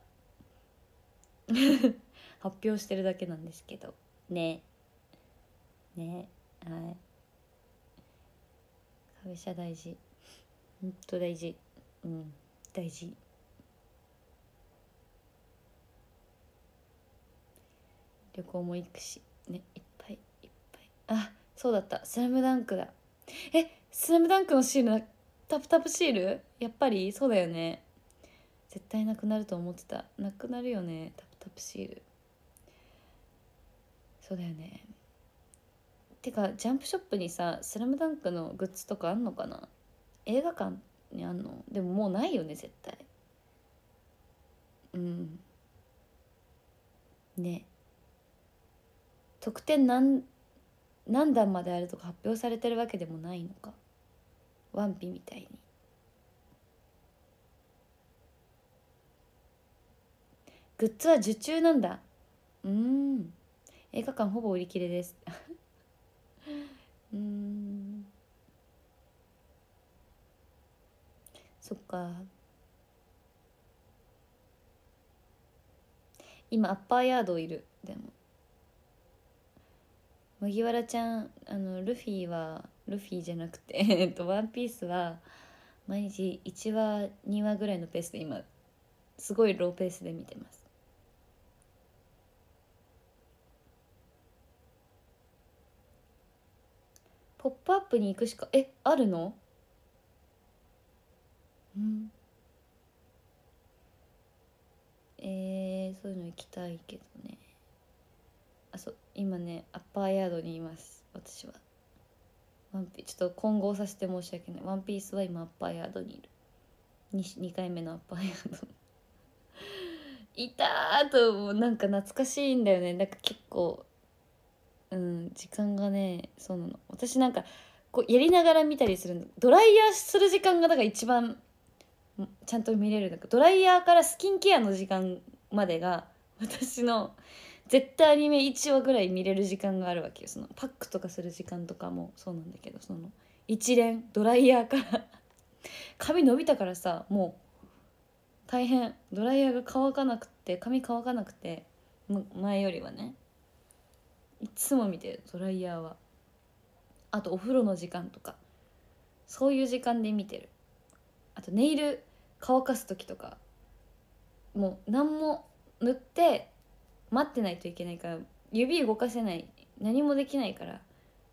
発表してるだけなんですけどねねはい会社大事ほんと大事うん大事旅行も行くしねいっぱいいっぱいあそうだった「スラムダンクだえスラムダンクのシールタプタプシールやっぱりそうだよね絶対なくなると思ってたなくなるよねタプタプシールそうだよねてかジャンプショップにさ「スラムダンクのグッズとかあんのかな映画館にあんのでももうないよね絶対うんね特典何何段まであるとか発表されてるわけでもないのかワンピみたいにグッズは受注なんだうん映画館ほぼ売り切れですうんそっか今アッパーヤードいるでも麦わらちゃんあのルフィはルフィじゃなくてえっとワンピースは毎日1話2話ぐらいのペースで今すごいローペースで見てますポップアップに行くしかえあるのうんえー、そういうの行きたいけどねあそう今ねアッパーヤードにいます私はワンピちょっと混合させて申し訳ないワンピースは今アッパーヤードにいる 2, 2回目のアッパーヤード いたーともうなんか懐かしいんだよねなんか結構うん、時間がねそうなの私なんかこうやりながら見たりするのドライヤーする時間がだから一番ちゃんと見れるなんかドライヤーからスキンケアの時間までが私の絶対アニメ1話ぐらい見れる時間があるわけよそのパックとかする時間とかもそうなんだけどその一連ドライヤーから髪伸びたからさもう大変ドライヤーが乾かなくて髪乾かなくて前よりはねいつも見てるドライヤーはあとお風呂の時間とかそういう時間で見てるあとネイル乾かす時とかもう何も塗って待ってないといけないから指動かせない何もできないから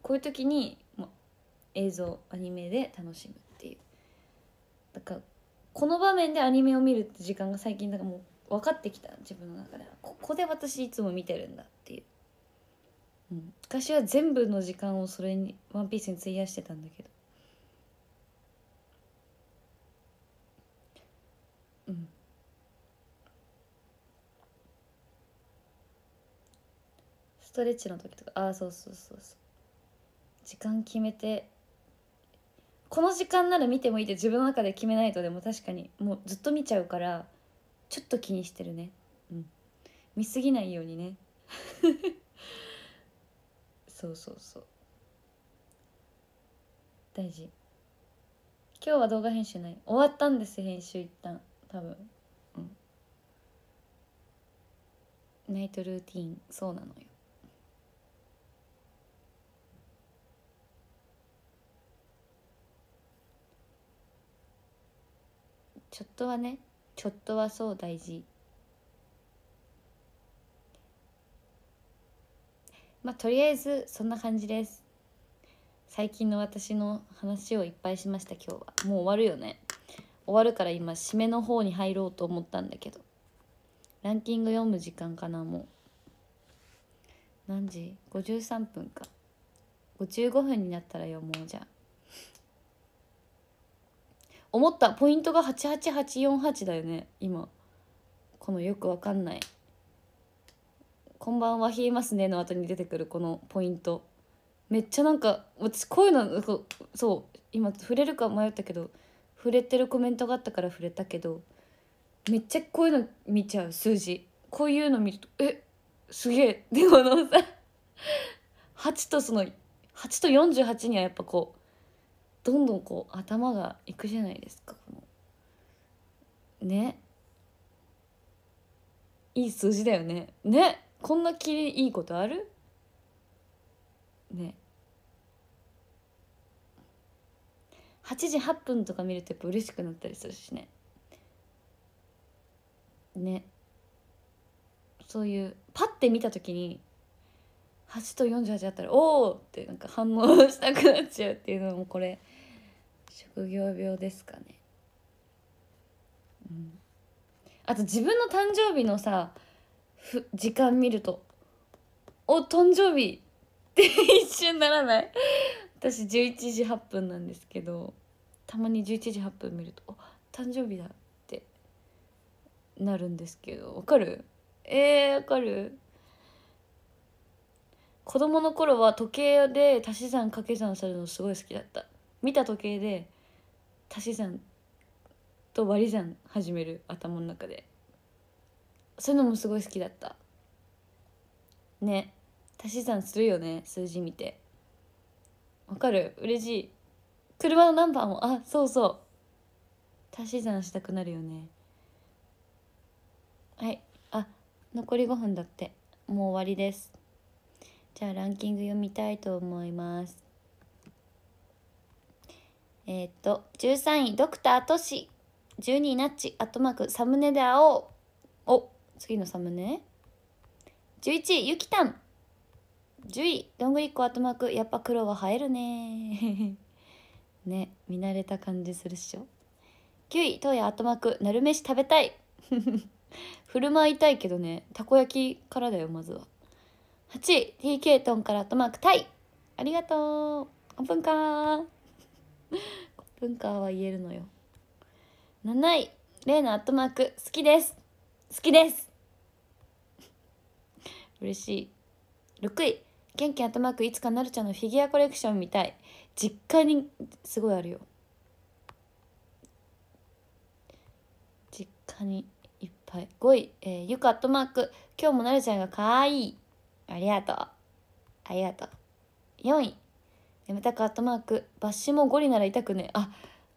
こういう時にもう映像アニメで楽しむっていうだからこの場面でアニメを見るって時間が最近だからもう分かってきた自分の中でここで私いつも見てるんだうん、昔は全部の時間をそれに「ワンピースに費やしてたんだけどうんストレッチの時とかああそうそうそうそう時間決めてこの時間なら見てもいいって自分の中で決めないとでも確かにもうずっと見ちゃうからちょっと気にしてるねうん見すぎないようにねそうそうそう大事今日は動画編集ない終わったんです編集一旦多分うんナイトルーティンそうなのよちょっとはねちょっとはそう大事まあとりあえずそんな感じです最近の私の話をいっぱいしました今日はもう終わるよね終わるから今締めの方に入ろうと思ったんだけどランキング読む時間かなもう何時 ?53 分か55分になったら読もうじゃあ思ったポイントが88848だよね今このよくわかんないこんばんは冷えますね」の後に出てくるこのポイントめっちゃなんか私こういうのそう今触れるか迷ったけど触れてるコメントがあったから触れたけどめっちゃこういうの見ちゃう数字こういうの見ると「えすげえ」でものさ8とその8と48にはやっぱこうどんどんこう頭がいくじゃないですかこのねいい数字だよねねこんなきりいいことあるね8時8分とか見るとやっぱ嬉しくなったりするしねねそういうパッて見た時に8と48あったら「おお!」ってなんか反応したくなっちゃうっていうのもこれ職業病ですかね。うん、あと自分の誕生日のさふ時間見るとお誕生日って 一瞬ならない私11時8分なんですけどたまに11時8分見るとお誕生日だってなるんですけどわかるえー、わかる子供の頃は時計で足し算掛け算するのすごい好きだった見た時計で足し算と割り算始める頭の中でそういうのもすごい好きだったね足し算するよね数字見てわかる嬉しい車のナンバーもあそうそう足し算したくなるよねはいあ残り5分だってもう終わりですじゃあランキング読みたいと思いますえー、っと13位ドクタートシ12位ナッチアットマークサムネで会おうお次のサムネ11位ゆきたん10位どんぐりっこ後ク、やっぱ黒は映えるね ね見慣れた感じするっしょ9位と野後ク、なるめし食べたい 振る舞いたいけどねたこ焼きからだよまずは8位 TK トンから後ク、タイありがとうコップンカー コップンカーは言えるのよ7位レイの後ク、好きです好きです嬉しい6位元気アッ頭マークいつかなるちゃんのフィギュアコレクションみたい実家にすごいあるよ実家にいっぱい5位、えー、ゆかアットマーク今日もなるちゃんがかわいいありがとうありがとう4位やめたかアットマークバッシもゴリなら痛くねあ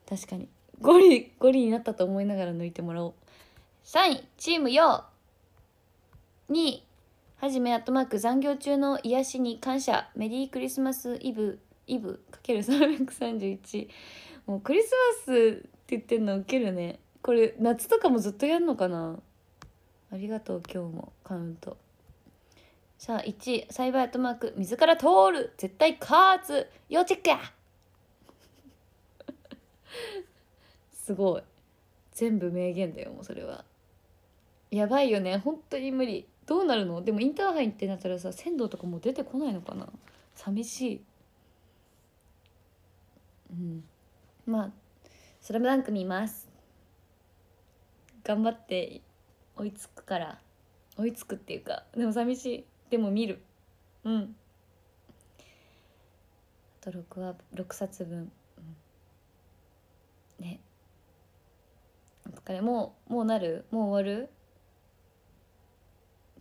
確かにゴリゴリになったと思いながら抜いてもらおう3位チームよ2位はじめアットマーク残業中の癒しに感謝メリークリスマスイブイブかける331もうクリスマスって言ってんのウケるねこれ夏とかもずっとやんのかなありがとう今日もカウントさあ1サイバーアットマーク水から通る絶対カーツ要チェックや すごい全部名言だよもうそれはやばいよね本当に無理どうなるのでもインターハイってなったらさ仙道とかも出てこないのかな寂しいうんまあ「スラムダンク見ます頑張って追いつくから追いつくっていうかでも寂しいでも見るうんあと6は6冊分、うん、ねお疲れもうもうなるもう終わる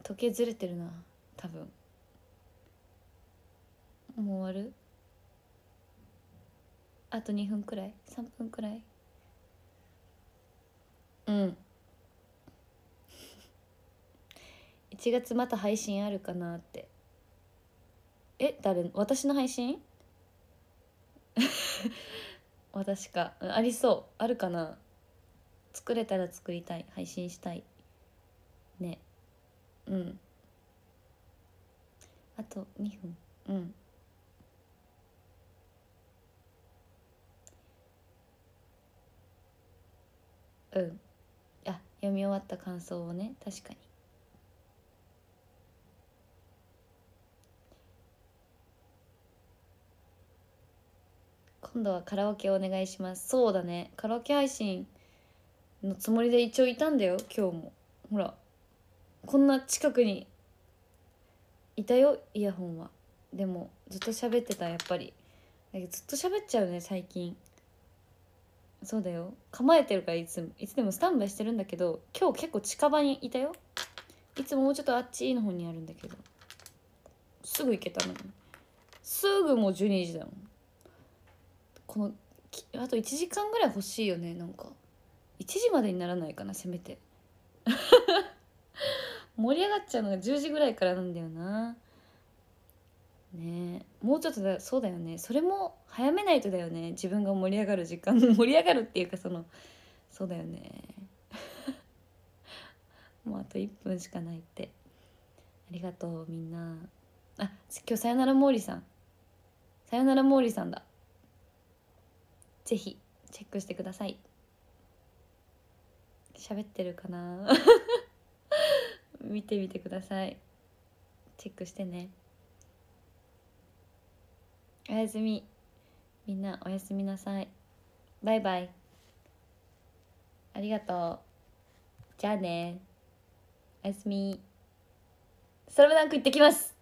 時計ずれてるな多分もう終わるあと2分くらい3分くらいうん1 月また配信あるかなってえ誰私の配信 私かありそうあるかな作れたら作りたい配信したいねうんあと2分うんうんあ読み終わった感想をね確かに今度はカラオケお願いしますそうだねカラオケ配信のつもりで一応いたんだよ今日もほらこんな近くにいたよイヤホンはでもずっと喋ってたやっぱりだけどずっと喋っちゃうね最近そうだよ構えてるからいつもいつでもスタンバイしてるんだけど今日結構近場にいたよいつももうちょっとあっちの方にあるんだけどすぐ行けたのにすぐもう12時だもんこのあと1時間ぐらい欲しいよねなんか1時までにならないかなせめて盛り上がっちゃうのが10時ぐらいからなんだよなねもうちょっとだそうだよねそれも早めないとだよね自分が盛り上がる時間 盛り上がるっていうかそのそうだよね もうあと1分しかないってありがとうみんなあ今日さよなら毛利さんさよなら毛利さんだぜひチェックしてください喋ってるかな見てみてくださいチェックしてねおやすみみんなおやすみなさいバイバイありがとうじゃあねおやすみスラムダンク行ってきます